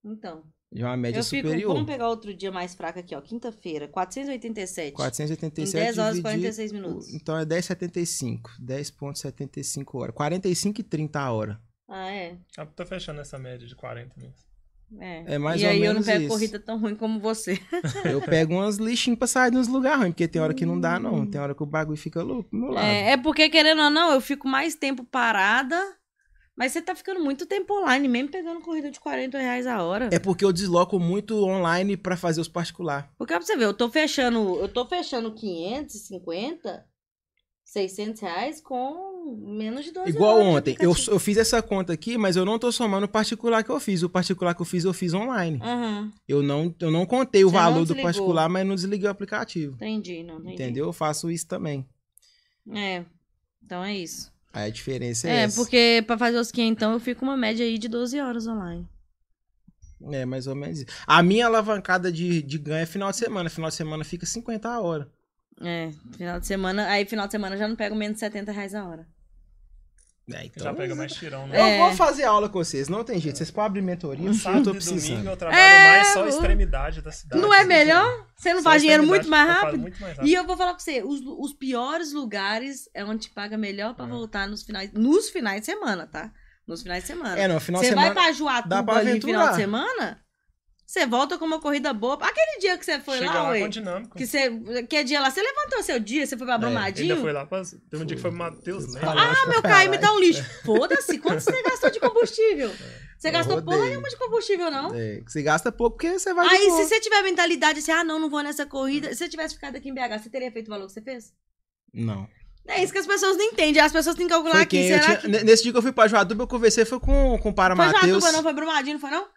Então. De é uma média eu fico, superior. Vamos pegar outro dia mais fraco aqui, ó. Quinta-feira, 487. 487. Em 10 horas e 46 minutos. Então é 10,75. 10,75 horas. 45 e 30 a hora. Ah, é? Ah, tá fechando essa média de 40 minutos. É. é mais e ou aí menos eu não pego isso. corrida tão ruim como você. eu pego umas lixinhas pra sair uns lugares ruins, porque tem hora que não dá, não. Hum. Tem hora que o bagulho fica louco no é, lado. É, é porque, querendo ou não, eu fico mais tempo parada, mas você tá ficando muito tempo online, mesmo pegando corrida de 40 reais a hora. É porque eu desloco muito online pra fazer os particular. Porque pra você ver, eu tô fechando, eu tô fechando 550 600 reais com menos de 12 Igual ontem. Eu, eu fiz essa conta aqui, mas eu não tô somando o particular que eu fiz. O particular que eu fiz, eu fiz online. Uhum. Eu, não, eu não contei o valor do particular, mas não desliguei o aplicativo. Entendi, não entendi. Entendeu? Eu faço isso também. É. Então é isso. Aí a diferença é, é essa. É, porque para fazer os 500, então, eu fico uma média aí de 12 horas online. É, mais ou menos isso. A minha alavancada de, de ganho é final de semana. Final de semana fica 50 a hora. É, final de semana. Aí final de semana já não pego menos de 70 reais a hora. É, então... Já pega é. mais tirão, né? É. Eu vou fazer aula com vocês, não tem jeito. Vocês podem abrir mentoria, sábado eu domingo eu é, trabalho é, mais só a extremidade da cidade. Não é melhor? você não faz dinheiro muito mais, rápido? muito mais rápido? E eu vou falar com você, os, os piores lugares é onde te paga melhor pra é. voltar nos finais, nos finais de semana, tá? Nos finais de semana. É, no final você de semana. Você vai pra Juatuba no final de semana? Você volta com uma corrida boa. Aquele dia que você foi Chega lá, lá ué, com dinâmico. Que, você, que é dia lá, você levantou seu dia, você foi pra Brumadinho? É, ainda foi lá, teve um dia que foi pro Matheus, né? Ah, meu carro me dá um lixo. É. Foda-se, quanto você gastou de combustível? É. Você gastou porra nenhuma de combustível, não? É, você gasta pouco porque você vai Aí, se você tiver a mentalidade assim, ah, não, não vou nessa corrida. Se você tivesse ficado aqui em BH, você teria feito o valor que você fez? Não. É isso que as pessoas não entendem. As pessoas têm que calcular aqui. Será tinha... que... Nesse dia que eu fui pra Joaduba, eu conversei foi com, com o Para Matheus. Foi Joaduba, não? Foi Brumadinho, não foi não?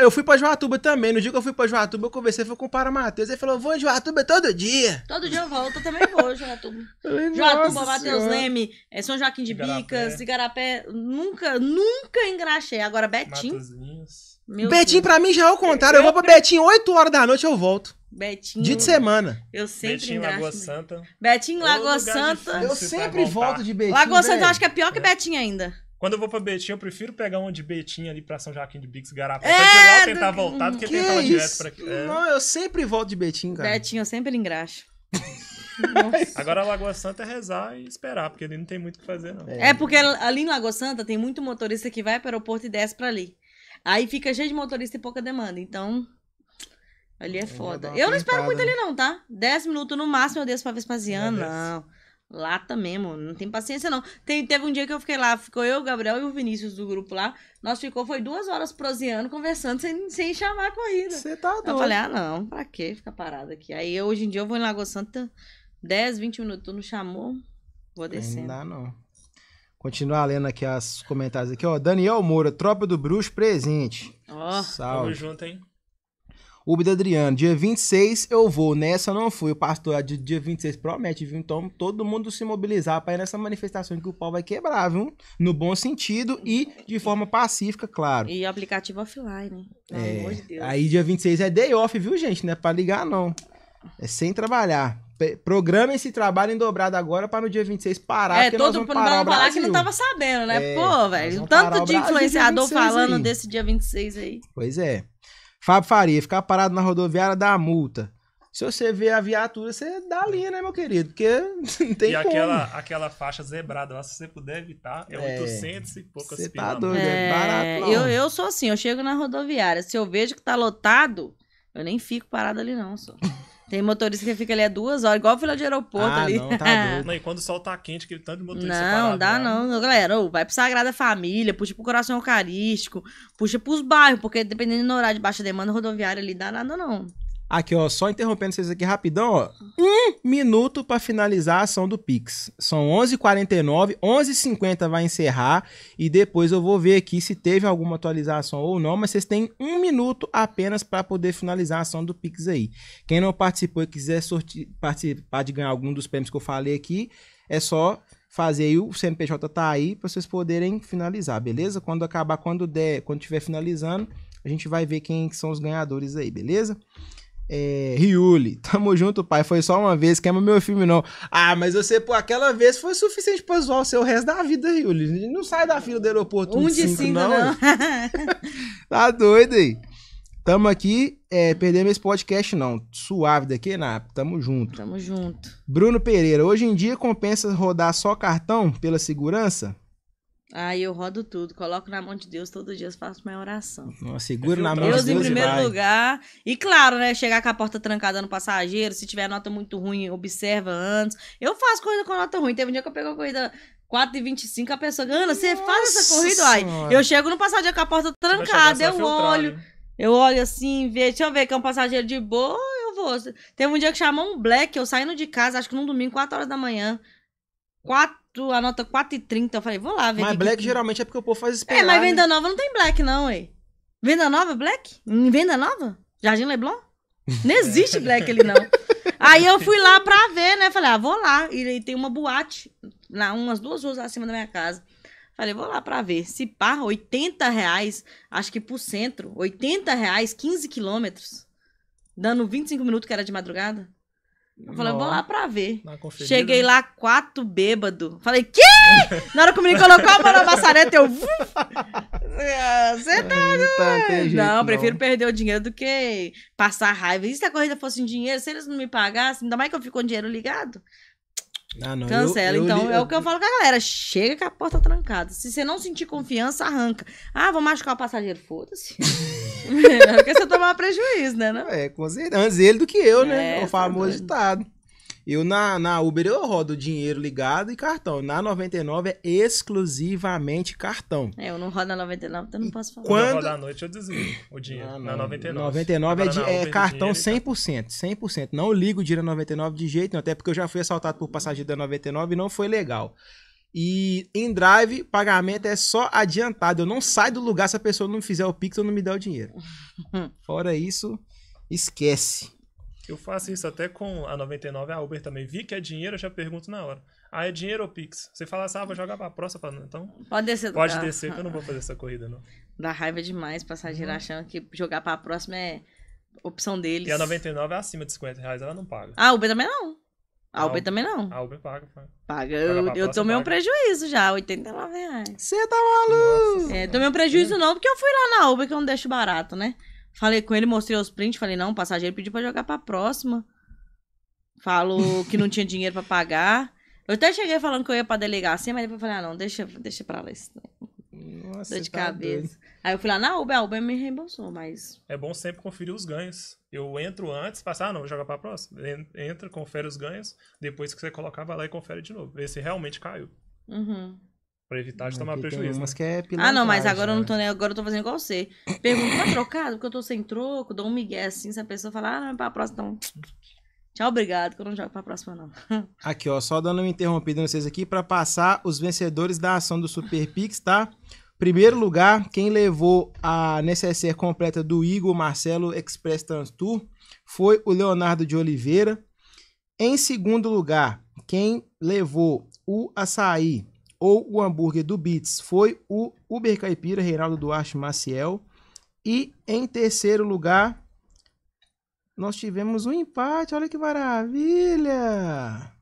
Eu fui pra Joatuba também. No dia que eu fui pra Joatuba, eu conversei foi com o Para Matheus. Ele falou: vou em Joatuba todo dia. Todo dia eu volto, eu também vou, Joatuba. Joatuba, Matheus Leme, é, São Joaquim de Igarapé. Bicas, Igarapé. Nunca, nunca engraxei. Agora, Betim. Meu Betim, pra mim, já é o contrário. Eu, vou pra Betim 8 horas da noite, eu volto. Betinho. Dia de semana. Eu sempre Betinho, Lagoa Santa. Betinho, Lagoa Santa. Eu sempre volto de Betim. Lagoa Santa, eu acho que é pior que é. Betim ainda. Quando eu vou pra Betim, eu prefiro pegar um de Betim ali pra São Joaquim de Bicos, Garapó. É, pra lá tentar voltar do que, que tentar é direto pra aqui. É. Não, eu sempre volto de Betim, cara. Betim, eu sempre engraxo. Agora a Lagoa Santa é rezar e esperar, porque ali não tem muito o que fazer, não. É, porque ali em Lagoa Santa tem muito motorista que vai para o aeroporto e desce para ali. Aí fica cheio de motorista e pouca demanda, então. Ali é, é foda. Eu não espero muito ali, não, tá? 10 minutos no máximo eu desço pra Vespasiano, é, não. Lata mesmo, não tem paciência não. Tem, teve um dia que eu fiquei lá, ficou eu, o Gabriel e o Vinícius do grupo lá. Nós ficou, foi duas horas proseando, conversando, sem, sem chamar a corrida. Você tá doido. Eu falei, ah não, pra que ficar parado aqui? Aí eu, hoje em dia eu vou em Lagoa Santa, 10, 20 minutos, tu não chamou, vou descendo. Não dá não. Continuar lendo aqui os comentários aqui, ó. Daniel Moura, Tropa do Bruxo presente. Ó, oh. Salve. tamo junto, hein? Uber da Adriano, dia 26 eu vou, nessa eu não fui. O pastor de dia 26 promete, viu? Então todo mundo se mobilizar para ir nessa manifestação que o pau vai quebrar, viu? No bom sentido e de forma pacífica, claro. E aplicativo offline, né? Pelo é, amor de Deus. Aí dia 26 é day off, viu, gente? Não é para ligar, não. É sem trabalhar. Programa esse trabalho em dobrado agora para no dia 26 parar. É, todo mundo vai falar que não tava sabendo, né? É, Pô, velho, tanto de influenciador falando aí. desse dia 26 aí. Pois é. Fábio Faria, ficar parado na rodoviária dá multa. Se você vê a viatura, você dá linha, né, meu querido? Porque não tem e como. E aquela, aquela faixa zebrada lá, se você puder evitar, é, é 800 e poucas Você tá doido, é, é barato. Eu, eu sou assim, eu chego na rodoviária, se eu vejo que tá lotado, eu nem fico parado ali não, só. Tem motorista que fica ali a duas horas, igual fila de aeroporto ah, ali. Não, tá doido. não, e quando o sol tá quente, aquele tanto de motorista. Não, dá lá. não, galera. ou vai pro Sagrada Família, puxa pro coração eucarístico, puxa pros bairros, porque dependendo do horário de baixa demanda rodoviária ali, dá nada, não. Aqui, ó, só interrompendo vocês aqui rapidão, ó. Hum? Um minuto para finalizar a ação do Pix. São 11h49, 11h50 vai encerrar e depois eu vou ver aqui se teve alguma atualização ou não, mas vocês têm um minuto apenas para poder finalizar a ação do Pix aí. Quem não participou e quiser sorti participar de ganhar algum dos prêmios que eu falei aqui, é só fazer aí, o CNPJ tá aí para vocês poderem finalizar, beleza? Quando acabar, quando der, quando tiver finalizando, a gente vai ver quem são os ganhadores aí, beleza? é, Riuli, tamo junto, pai. Foi só uma vez, queima é meu filme, não. Ah, mas você, pô, aquela vez foi suficiente pra zoar o seu resto da vida, Riuli. Não sai da fila do aeroporto. Um de cinco, não. não. tá doido aí. Tamo aqui, é, perdemos esse podcast, não. Suave daqui, na Tamo junto. Tamo junto. Bruno Pereira, hoje em dia compensa rodar só cartão pela segurança? Aí eu rodo tudo, coloco na mão de Deus todo dia, faço minha oração. seguro na mão Deus de Deus. Deus em primeiro vai. lugar. E claro, né? Chegar com a porta trancada no passageiro, se tiver nota muito ruim, observa antes. Eu faço corrida com nota ruim. Teve um dia que eu peguei uma corrida 4 e 25 a pessoa, Ana, você Nossa faz essa corrida? Ai, eu chego no passageiro com a porta trancada, eu olho. Eu olho assim, vejo, deixa eu ver que é um passageiro de boa, eu vou. Teve um dia que chamou um black, eu saindo de casa, acho que num domingo, 4 horas da manhã. 4, a nota 4,30. Eu falei, vou lá ver. Mas black que... geralmente é porque o povo faz esperar. É, mas venda né? nova não tem black, não, ué. Venda nova, black? Venda nova? Jardim Leblon? Não existe black ali, não. Aí eu fui lá pra ver, né? Falei, ah, vou lá. E tem uma boate, lá, umas duas ruas acima da minha casa. Falei, vou lá pra ver. Se pá, 80 reais, acho que pro centro, 80 reais, 15 quilômetros. Dando 25 minutos, que era de madrugada. Eu falei, vou lá pra ver. Cheguei né? lá, quatro bêbado. Falei, que? Na hora que o menino colocou a mão na maçaneta, eu. Você tá. não, não, prefiro perder o dinheiro do que passar raiva. E se a corrida fosse em dinheiro, se eles não me pagassem, ainda mais que eu fico com o dinheiro ligado, ah, não, Cancela. Eu, eu então, li... é o que eu falo com a galera. Chega com a porta tá trancada. Se você não sentir confiança, arranca. Ah, vou machucar o passageiro. Foda-se. porque você tomar prejuízo, né? Não? É, com certeza. Antes ele do que eu, né? É, é o tá famoso ditado. Eu na, na Uber eu rodo dinheiro ligado e cartão. Na 99 é exclusivamente cartão. É, eu não rodo na 99, então não posso falar. Quando eu rodo à noite eu desligo o dinheiro. Ah, na 99. 99 é Agora é, é cartão dinheiro, 100%, tá. 100%. Não ligo o dinheiro na 99 de jeito nenhum, até porque eu já fui assaltado por passageiro da 99 e não foi legal. E em drive, pagamento é só adiantado. Eu não saio do lugar se a pessoa não fizer o pixel ou não me der o dinheiro. Fora isso, esquece. Eu faço isso até com a 99, a Uber também. Vi que é dinheiro, eu já pergunto na hora. Ah, é dinheiro ou Pix? Você fala assim, ah, vou jogar pra próxima. Então, pode descer. Pode carro. descer, que eu não vou fazer essa corrida, não. Dá raiva demais passageiro uhum. achando que jogar pra próxima é opção deles. E a 99 é acima de 50 reais, ela não paga. Ah, Uber também não. A Uber também não. A Uber paga, paga. Paga. Eu, paga eu tomei paga. um prejuízo já, 89 reais. Você tá maluco? é, tomei um prejuízo não, porque eu fui lá na Uber, que eu não deixo barato, né? Falei com ele, mostrei os prints, falei, não, o passageiro pediu pra jogar pra próxima. Falou que não tinha dinheiro pra pagar. Eu até cheguei falando que eu ia pra delegacia, mas depois falei, ah, não, deixa, deixa pra lá isso. Nossa, Dor de tá cabeça. Doido. Aí eu fui lá ah, não, Uber, a Uber me reembolsou, mas. É bom sempre conferir os ganhos. Eu entro antes, passar, ah, não, joga pra próxima. Entra, confere os ganhos. Depois que você colocar, vai lá e confere de novo. Ver se realmente caiu. Uhum. Pra evitar de tomar prejuízo. Mas né? que é Ah, não, mas agora eu não tô né? nem. Agora eu tô fazendo igual você. Pergunto, tá trocado? Porque eu tô sem troco, dou um migué assim. Se a pessoa falar, ah, não, é pra próxima, então. Tchau, obrigado, que eu não jogo pra próxima, não. Aqui, ó, só dando uma interrompida vocês aqui pra passar os vencedores da ação do Super Pix, tá? Primeiro lugar, quem levou a necessaire completa do Igor Marcelo Express Trans Tour foi o Leonardo de Oliveira. Em segundo lugar, quem levou o açaí ou o hambúrguer do Beats foi o Uber Caipira Reinaldo Duarte Maciel. E em terceiro lugar, nós tivemos um empate. Olha que maravilha!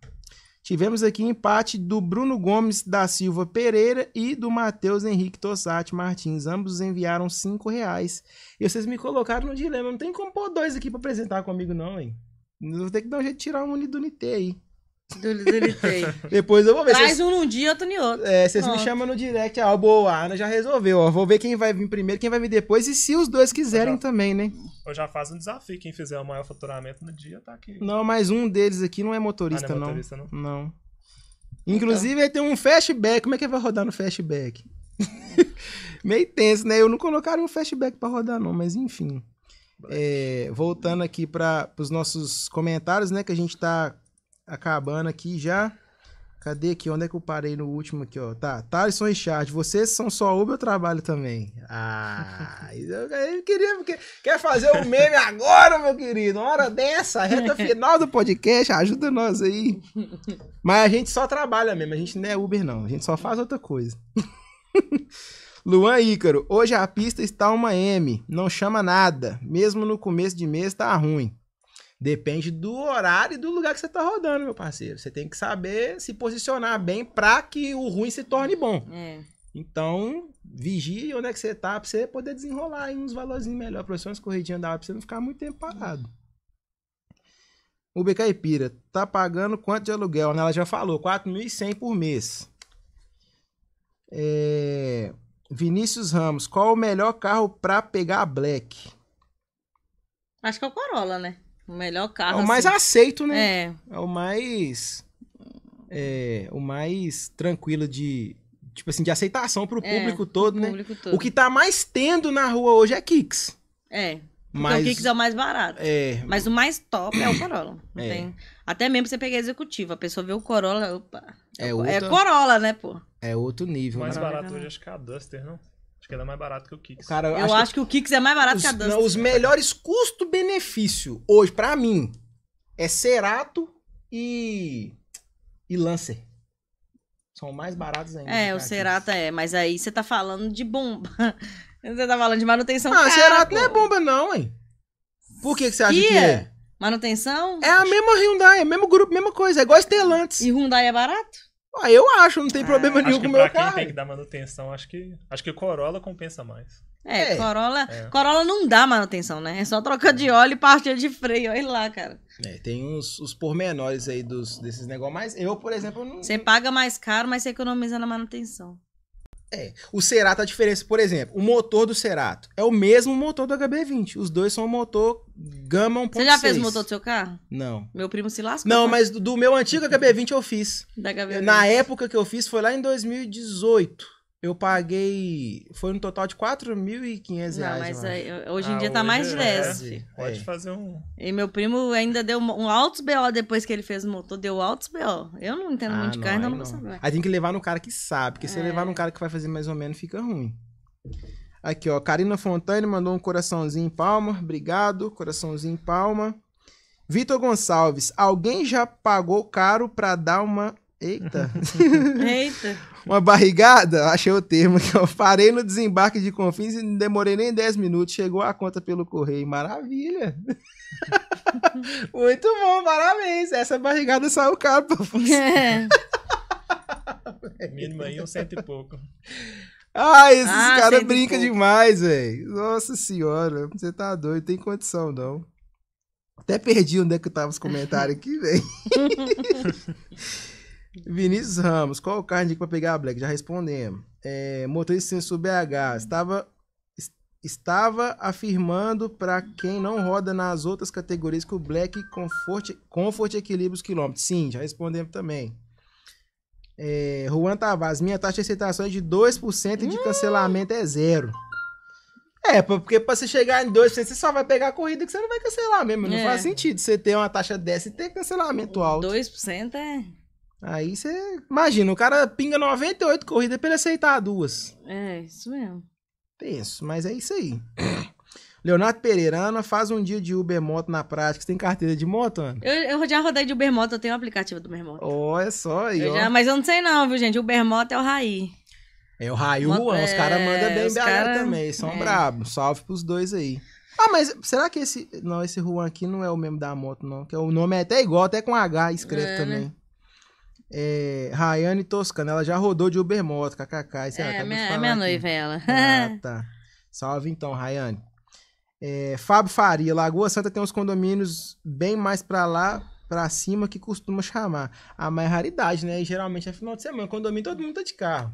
Tivemos aqui empate do Bruno Gomes da Silva Pereira e do Matheus Henrique Tossati Martins. Ambos enviaram cinco reais. E vocês me colocaram no dilema. Não tem como pôr dois aqui para apresentar comigo, não, hein? Vou ter que dar um jeito de tirar um do NT aí. Do, do Depois eu vou ver. Traz cês... um num dia, outro em outro. É, vocês me chamam no direct. Ah, boa, a Ana já resolveu. Ó, vou ver quem vai vir primeiro, quem vai vir depois e se os dois quiserem já, também, né? Eu já faço um desafio. Quem fizer o maior faturamento no dia tá aqui. Não, mas um deles aqui não é motorista, ah, não, é motorista não. não. não. Inclusive, então. ele tem um flashback. Como é que vai é rodar no flashback? Meio tenso, né? Eu não colocaram um flashback para rodar, não, mas enfim. É, voltando aqui para os nossos comentários, né? Que a gente tá acabando aqui já. Cadê aqui? Onde é que eu parei no último aqui, ó? Tá, Thaleson e Chad, vocês são só Uber ou trabalho também? Ah, eu queria... Porque quer fazer o um meme agora, meu querido? Uma hora dessa, reta final do podcast, ajuda nós aí. Mas a gente só trabalha mesmo, a gente não é Uber não, a gente só faz outra coisa. Luan Ícaro, hoje a pista está uma M, não chama nada. Mesmo no começo de mês tá ruim. Depende do horário e do lugar que você tá rodando, meu parceiro. Você tem que saber se posicionar bem para que o ruim se torne bom. É. Então, vigie onde é que você tá pra você poder desenrolar aí uns valorzinhos melhor. Professor, umas corridinhas da hora pra você não ficar muito tempo parado. Uber Caipira, tá pagando quanto de aluguel? Ela já falou, 4.100 por mês. É... Vinícius Ramos, qual o melhor carro pra pegar a Black? Acho que é o Corolla, né? O melhor carro. É o mais assim. aceito, né? É. É o mais. É, o mais tranquilo de. Tipo assim, de aceitação pro é, público todo, né? Público todo. O que tá mais tendo na rua hoje é Kicks. É. Mas... o Kicks é o mais barato. É. Mas o mais top é o Corolla. É. Tem... Até mesmo você pegar a executiva, a pessoa vê o Corolla, opa. É, é outra... é Corolla, né, pô? É outro nível. mais né? barato hoje é acho que é a Duster, não? Acho que ela é mais barata que o Kix. Cara, eu, eu acho, acho que... que... o Kix é mais barato os, que a Duster. Não, os melhores custo-benefício hoje, para mim, é Cerato e. e Lancer. São mais baratos ainda. É, né, o Cerato é, mas aí você tá falando de bomba. você tá falando de manutenção. Ah, Cerato não é bomba, não, hein? Por que, que você acha que, que é? Manutenção? É a mesma Hyundai, é o mesmo grupo, mesma coisa. É igual Stellantis. E Hyundai é barato? Ah, eu acho, não tem problema é, nenhum acho que com o meu pra carro. quem tem que dar manutenção, acho que, acho que Corolla compensa mais. É, É. Corolla, É. Corolla não dá manutenção, né? É só troca de óleo e partida de freio, olha lá, cara. É, tem uns, os pormenores aí dos, desses negócios, mas eu, por exemplo, não. Você paga mais caro, mas você economiza na manutenção. É. O Cerato, tá a diferença, por exemplo, o motor do Cerato é o mesmo motor do HB20. Os dois são um motor Gama 1.6. Você já fez o motor do seu carro? Não. Meu primo se lascou. Não, tá? mas do meu antigo HB20 eu fiz. Da HB20. Na época que eu fiz foi lá em 2018. Eu paguei. Foi um total de 4.500 reais. Não, mas hoje em ah, dia tá mais de é, 10. É, é. Pode é. fazer um. E meu primo ainda deu um alto BO depois que ele fez o motor, deu alto BO. Eu não entendo ah, muito de carro, então não vou saber. Aí tem que levar no cara que sabe, porque é. se levar no cara que vai fazer mais ou menos, fica ruim. Aqui, ó. Karina Fontane mandou um coraçãozinho em palma. Obrigado. Coraçãozinho em palma. Vitor Gonçalves, alguém já pagou caro pra dar uma. Eita! Eita! uma barrigada, achei o termo que eu parei no desembarque de Confins e não demorei nem 10 minutos, chegou a conta pelo correio. Maravilha! Muito bom, parabéns! Essa barrigada saiu caro pra você. É. Mínimo aí, é um cento e pouco. Ah, esses ah, caras brincam demais, velho. Nossa senhora, você tá doido, tem condição não. Até perdi onde é que tava os comentários aqui, velho. Vinícius Ramos, qual carro indica para pegar a Black? Já respondemos. É, motorista sensor BH, estava, est estava afirmando para quem não roda nas outras categorias que o Black Comfort, comfort equilibra os quilômetros. Sim, já respondemos também. É, Juan Tavares, minha taxa de aceitação é de 2% e de hum. cancelamento é zero. É, porque pra você chegar em 2%, você só vai pegar a corrida que você não vai cancelar mesmo. É. Não faz sentido você ter uma taxa dessa e ter cancelamento alto. 2% é. Aí você. Imagina, o cara pinga 98 corridas pra ele aceitar duas. É, isso mesmo. Penso, mas é isso aí. Leonardo Ana, faz um dia de Uber Moto na prática. Você tem carteira de moto, Ana? Eu, eu já rodei de Uber Moto, eu tenho o um aplicativo do Uber Moto. Oh, é só aí, eu ó. Já, mas eu não sei não, viu, gente? Uber Moto é o Raí. É o Raí, o Juan. os é, caras mandam bem BH cara... também, são é. brabos. Salve pros dois aí. Ah, mas será que esse... Não, esse Juan aqui não é o mesmo da moto, não. Que o nome é até igual, até com H escrito é, né? também. Né? é, Rayane Toscana, ela já rodou de Uber Moto, kkk. é, lá, minha, é minha noiva ela. Ah, tá. Salve então, Rayane. É, Fábio Faria, Lagoa Santa tem uns condomínios bem mais para lá, para cima, que costuma chamar. A ah, mais é raridade, né? E geralmente é final de semana. Condomínio todo mundo tá de carro.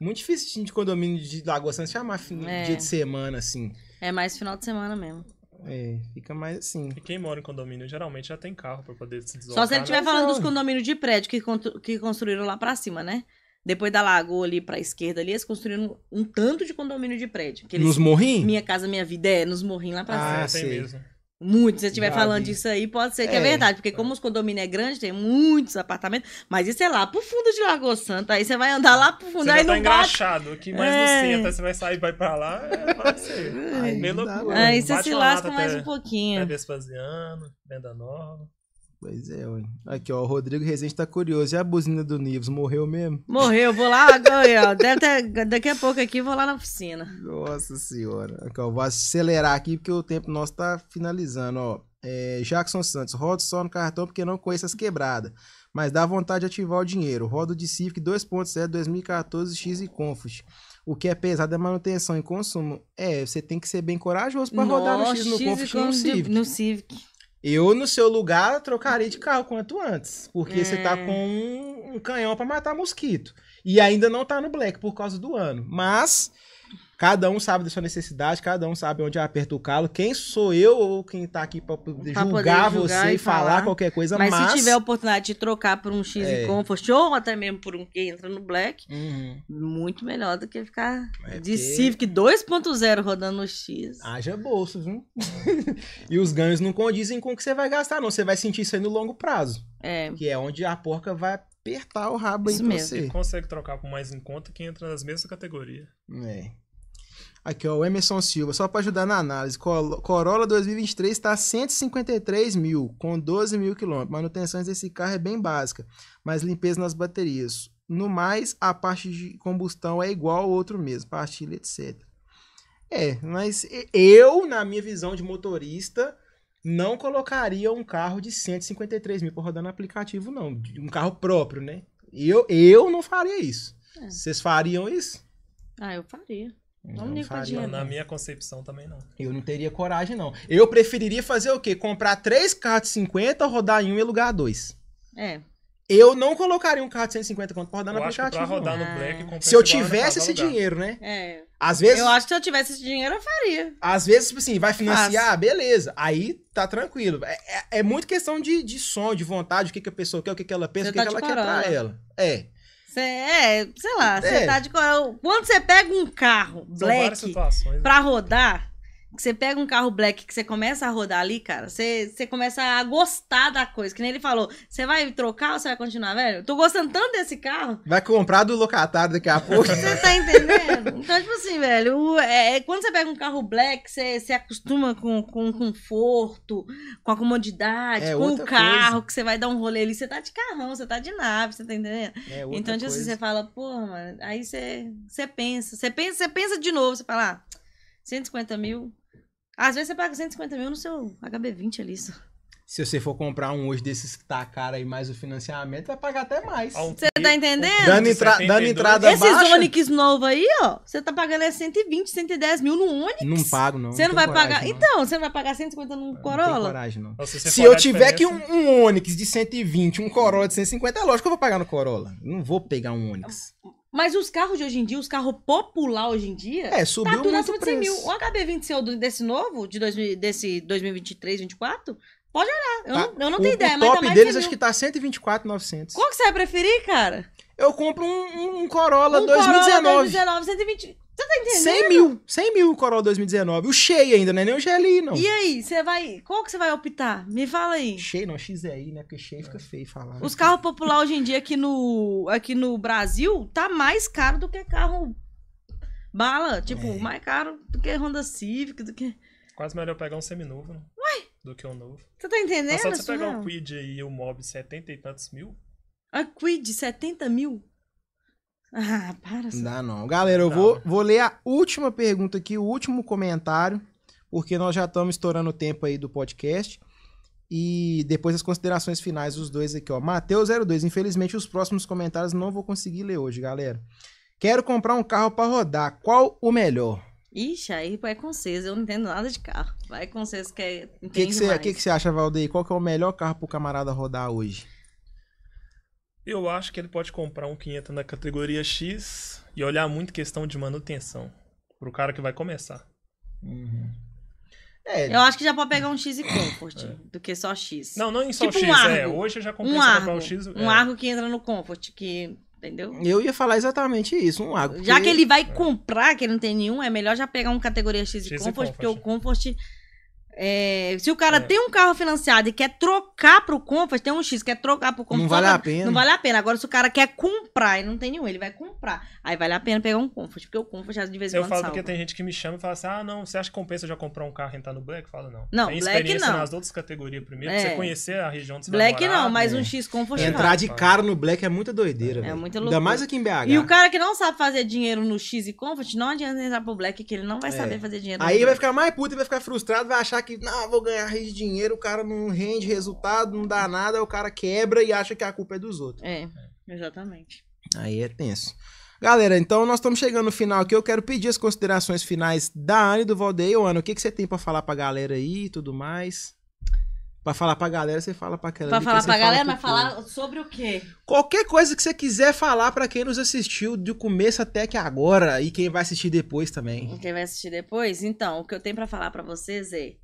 Muito difícil de condomínio de Lagoa Santa chamar é. dia de semana, assim. É mais final de semana mesmo. É, fica mais assim. E quem mora em condomínio geralmente já tem carro para poder se deslocar. Só se ele estiver né? falando dos então. condomínios de prédio que, que construíram lá para cima, né? Depois da lagoa ali pra esquerda ali, eles construíram um, tanto de condomínio de prédio. Eles, nos morrinhos? Minha casa, minha vida, é, nos morrinhos lá pra ah, cima. Ah, tem mesmo. Muito, se você estiver falando disso aí, pode ser que é, é verdade, porque é. como os condomínios é grande, tem muitos apartamentos, mas isso é lá pro fundo de Lagoa Santa, aí você vai andar lá pro fundo, você aí já tá não engraxado, bate... que mais é. você, você vai sair, vai pra lá, é, vai ser. Aí, meio Aí você se lasca mais um pouquinho. Até Vespasiano, Venda Nova. Pois é, ué. Aqui, ó, o Rodrigo Rezende tá curioso. E a buzina do Nives, morreu mesmo? Morreu, vou lá agora, deve ter, daqui a pouco aqui vou lá na oficina. Nossa senhora. Aqui, ó, vou acelerar aqui porque o tempo nosso tá finalizando, ó. É, Jackson Santos, rodo só no cartão porque não conheço as quebradas. Mas dá vontade de ativar o dinheiro. Rodo de Civic 2.0 2014 X e Confus. O que é pesado é manutenção e consumo. É, você tem que ser bem corajoso para rodar no X no Confus no Civic. No Civic. Eu, no seu lugar, trocaria de carro quanto antes. Porque é. você tá é. com um, um canhão para matar mosquito. E ainda não tá no black por causa do ano. Mas Cada um sabe da sua necessidade, cada um sabe onde aperta o calo. Quem sou eu ou quem tá aqui pra, poder pra julgar, julgar você e falar, falar qualquer coisa, mas, mas... se tiver a oportunidade de trocar por um X é. Comfort ou até mesmo por um que entra no Black, uhum. muito melhor do que ficar é de que... Civic 2.0 rodando no X. Haja bolso, viu? e os ganhos não condizem com o que você vai gastar, não. Você vai sentir isso aí no longo prazo. É. Que é onde a porca vai apertar o rabo Isso em mesmo. você. Você consegue trocar por mais em conta que entra nas mesmas categorias. É. Aqui, ó, o Emerson Silva, só para ajudar na análise. Corolla 2023 está 153 mil, com 12 mil quilômetros. Manutenções desse carro é bem básica, mas limpeza nas baterias. No mais, a parte de combustão é igual ao outro mesmo, pastilha, etc. É, mas eu, na minha visão de motorista, não colocaria um carro de 153 mil para rodar no aplicativo, não. Um carro próprio, né? Eu, eu não faria isso. É. Vocês fariam isso? Ah, eu faria. Não, não Na minha concepção também não. Eu não teria coragem, não. Eu preferiria fazer o quê? Comprar três carros de 50, rodar em um e alugar dois. É. Eu não colocaria um carro de 150 conto pra rodar eu no aplicativo. Pra rodar não. no Black, ah. se eu né? tivesse esse dinheiro, né? É. Às vezes. Eu acho que se eu tivesse esse dinheiro, eu faria. Às vezes, tipo assim, vai financiar, beleza. Aí tá tranquilo. É, é, é muito questão de, de som de vontade, o que, que a pessoa quer, o que, que ela pensa, o que, tá que ela parando. quer pra ela. É. Cê, é, sei lá, você é. tá de. É quando você pega um carro, black, né? pra rodar, você pega um carro black que você começa a rodar ali, cara, você, você começa a gostar da coisa. Que nem ele falou, você vai trocar ou você vai continuar, velho? tô gostando tanto desse carro. Vai comprar do locatário daqui a pouco. Você tá entendendo? Então, tipo assim, velho, o, é, é quando você pega um carro black, você se acostuma com, com conforto, com a comodidade, é, com o carro, coisa. que você vai dar um rolê ali. Você tá de carrão, você tá de nave, você tá entendendo? É, então, tipo assim, você fala, pô, mano, aí você, você pensa, você pensa, você pensa de novo, você fala, ah, 150 mil às vezes você paga 150 mil no seu HB20 ali, só. Se você for comprar um hoje desses que tá caro aí mais o financiamento, vai pagar até mais. Você tá entendendo? Dando, entra dando entrada Esses baixa. Esses Onix novo aí, ó, você tá pagando é 120, 110 mil no Onix. Não pago, não. Você não, não vai coragem, pagar... Não. Então, você não vai pagar 150 num Corolla? Não tem coragem, não. Então, se, se eu tiver que um, um Onix de 120, um Corolla de 150, é lógico que eu vou pagar no Corolla. Não vou pegar um Onix. É mas os carros de hoje em dia, os carros popular hoje em dia. É, subiu tá tudo muito acima de 100 mil. O HB20 desse novo, de 2000, desse 2023, 2024, pode olhar. Eu, tá. não, eu não o, tenho ideia, o mas. O tá top tá deles acho que tá 124,900. Qual que você vai preferir, cara? Eu compro um, um, um Corolla um 2019. Corolla 2019, 120. Você tá entendendo? 100 mil. 100 mil Corolla 2019. O Cheio ainda, não é nem o GLI, não. E aí, você vai. Qual que você vai optar? Me fala aí. Cheio não, XEI, né? Porque Cheio fica é. feio falar. Né? Os carros populares hoje em dia aqui no, aqui no Brasil tá mais caro do que carro bala. Tipo, é. mais caro do que Honda Civic, do que. Quase melhor pegar um seminuvo, né? Uai? Do que um novo. Você tá entendendo? Mas tá só você é pegar o Quid e o Mob 70 e tantos mil. A Quid 70 mil? Ah, para. Não dá não. Galera, eu vou, né? vou ler a última pergunta aqui, o último comentário, porque nós já estamos estourando o tempo aí do podcast. E depois as considerações finais, os dois aqui, ó. Mateus02, infelizmente os próximos comentários não vou conseguir ler hoje, galera. Quero comprar um carro para rodar. Qual o melhor? Ixi, aí é com vocês, eu não entendo nada de carro. Vai com vocês que é. O que você que que acha, Valdeir? Qual que é o melhor carro pro camarada rodar hoje? Eu acho que ele pode comprar um 500 na categoria X e olhar muito questão de manutenção pro cara que vai começar. Uhum. É, eu acho que já pode pegar um X e Comfort é. do que só X. Não, não em só tipo X, um é, argo, é. Hoje eu já comprei um argo, o X. Um é. argo que entra no Comfort, que. Entendeu? Eu ia falar exatamente isso, um argo. Porque... Já que ele vai é. comprar, que ele não tem nenhum, é melhor já pegar um categoria X, X Comfort, e Comfort, porque o Comfort é, se o cara é. tem um carro financiado e quer trocar pro Compass, tem um X, quer trocar pro Compass. Não vale a pena. Não vale a pena. Agora, se o cara quer comprar e não tem nenhum, ele vai comprar. Aí vale a pena pegar um Compass, porque o Compass já de vez em quando Eu falo salva. porque tem gente que me chama e fala assim, ah, não, você acha que compensa eu já comprar um carro e entrar no Black? Eu falo, não. Não, tem Black experiência não. nas outras categorias primeiro, é. pra você conhecer a região do Black morar, não, mas é. um X Compass Entrar de cara no Black é muita doideira, É, é muita loucura. Ainda mais aqui em BH. E o cara que não sabe fazer dinheiro no X e Compass, não adianta entrar pro Black, que ele não vai é. saber fazer dinheiro Aí vai ficar mais puto e vai ficar frustrado, vai achar que, não, vou ganhar rede de dinheiro, o cara não rende resultado, não dá nada, o cara quebra e acha que a culpa é dos outros. É, exatamente. Aí é tenso. Galera, então nós estamos chegando no final aqui. Eu quero pedir as considerações finais da Ana e do Valdeio. Ana, o que, que você tem para falar pra galera aí e tudo mais? Pra falar pra galera, você fala pra aquela. Pra falar pra galera, mas falar sobre o quê? Qualquer coisa que você quiser falar pra quem nos assistiu do começo até que agora e quem vai assistir depois também. Quem vai assistir depois? Então, o que eu tenho pra falar pra vocês é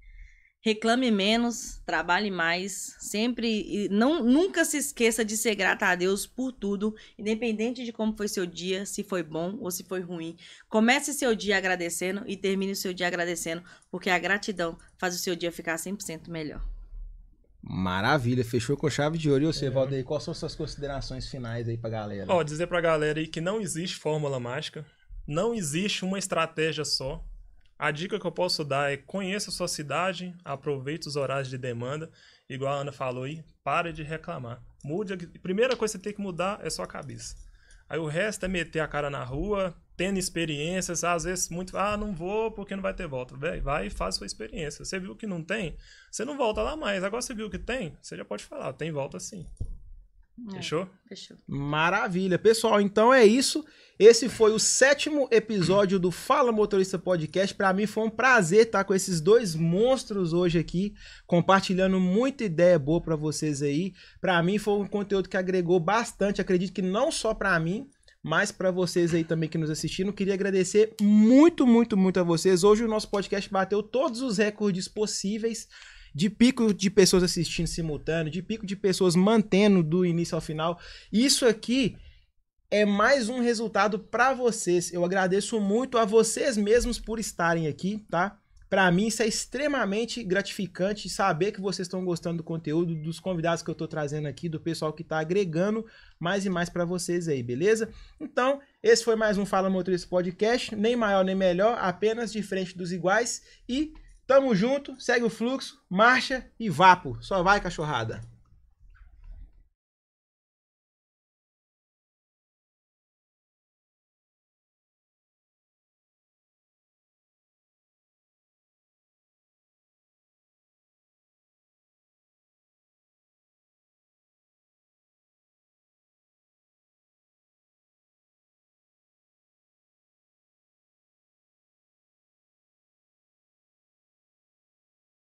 reclame menos, trabalhe mais, sempre não nunca se esqueça de ser grata a Deus por tudo, independente de como foi seu dia, se foi bom ou se foi ruim. Comece seu dia agradecendo e termine o seu dia agradecendo, porque a gratidão faz o seu dia ficar 100% melhor. Maravilha, fechou com chave de ouro. E você, é. Valdeir, quais são suas considerações finais aí pra galera? Ó, dizer pra galera aí que não existe fórmula mágica, não existe uma estratégia só, a dica que eu posso dar é conheça a sua cidade, aproveite os horários de demanda, igual a Ana falou aí, pare de reclamar. Mude, a primeira coisa que você tem que mudar é sua cabeça. Aí o resto é meter a cara na rua, tendo experiências, às vezes muito, ah, não vou porque não vai ter volta. Véi, vai e faz sua experiência. Você viu que não tem, você não volta lá mais. Agora você viu que tem, você já pode falar, tem volta sim. É, fechou? Fechou. Maravilha. Pessoal, então é isso. Esse foi o sétimo episódio do Fala Motorista Podcast. Para mim foi um prazer estar com esses dois monstros hoje aqui, compartilhando muita ideia boa para vocês aí. Para mim foi um conteúdo que agregou bastante, acredito que não só para mim, mas para vocês aí também que nos assistiram, queria agradecer muito, muito, muito a vocês. Hoje o nosso podcast bateu todos os recordes possíveis de pico de pessoas assistindo simultâneo, de pico de pessoas mantendo do início ao final. Isso aqui é mais um resultado para vocês. Eu agradeço muito a vocês mesmos por estarem aqui, tá? Para mim isso é extremamente gratificante saber que vocês estão gostando do conteúdo, dos convidados que eu estou trazendo aqui, do pessoal que está agregando mais e mais para vocês aí, beleza? Então, esse foi mais um Fala Motorista Podcast, nem maior nem melhor, apenas de frente dos iguais e Tamo junto, segue o fluxo, marcha e vapo. Só vai, cachorrada.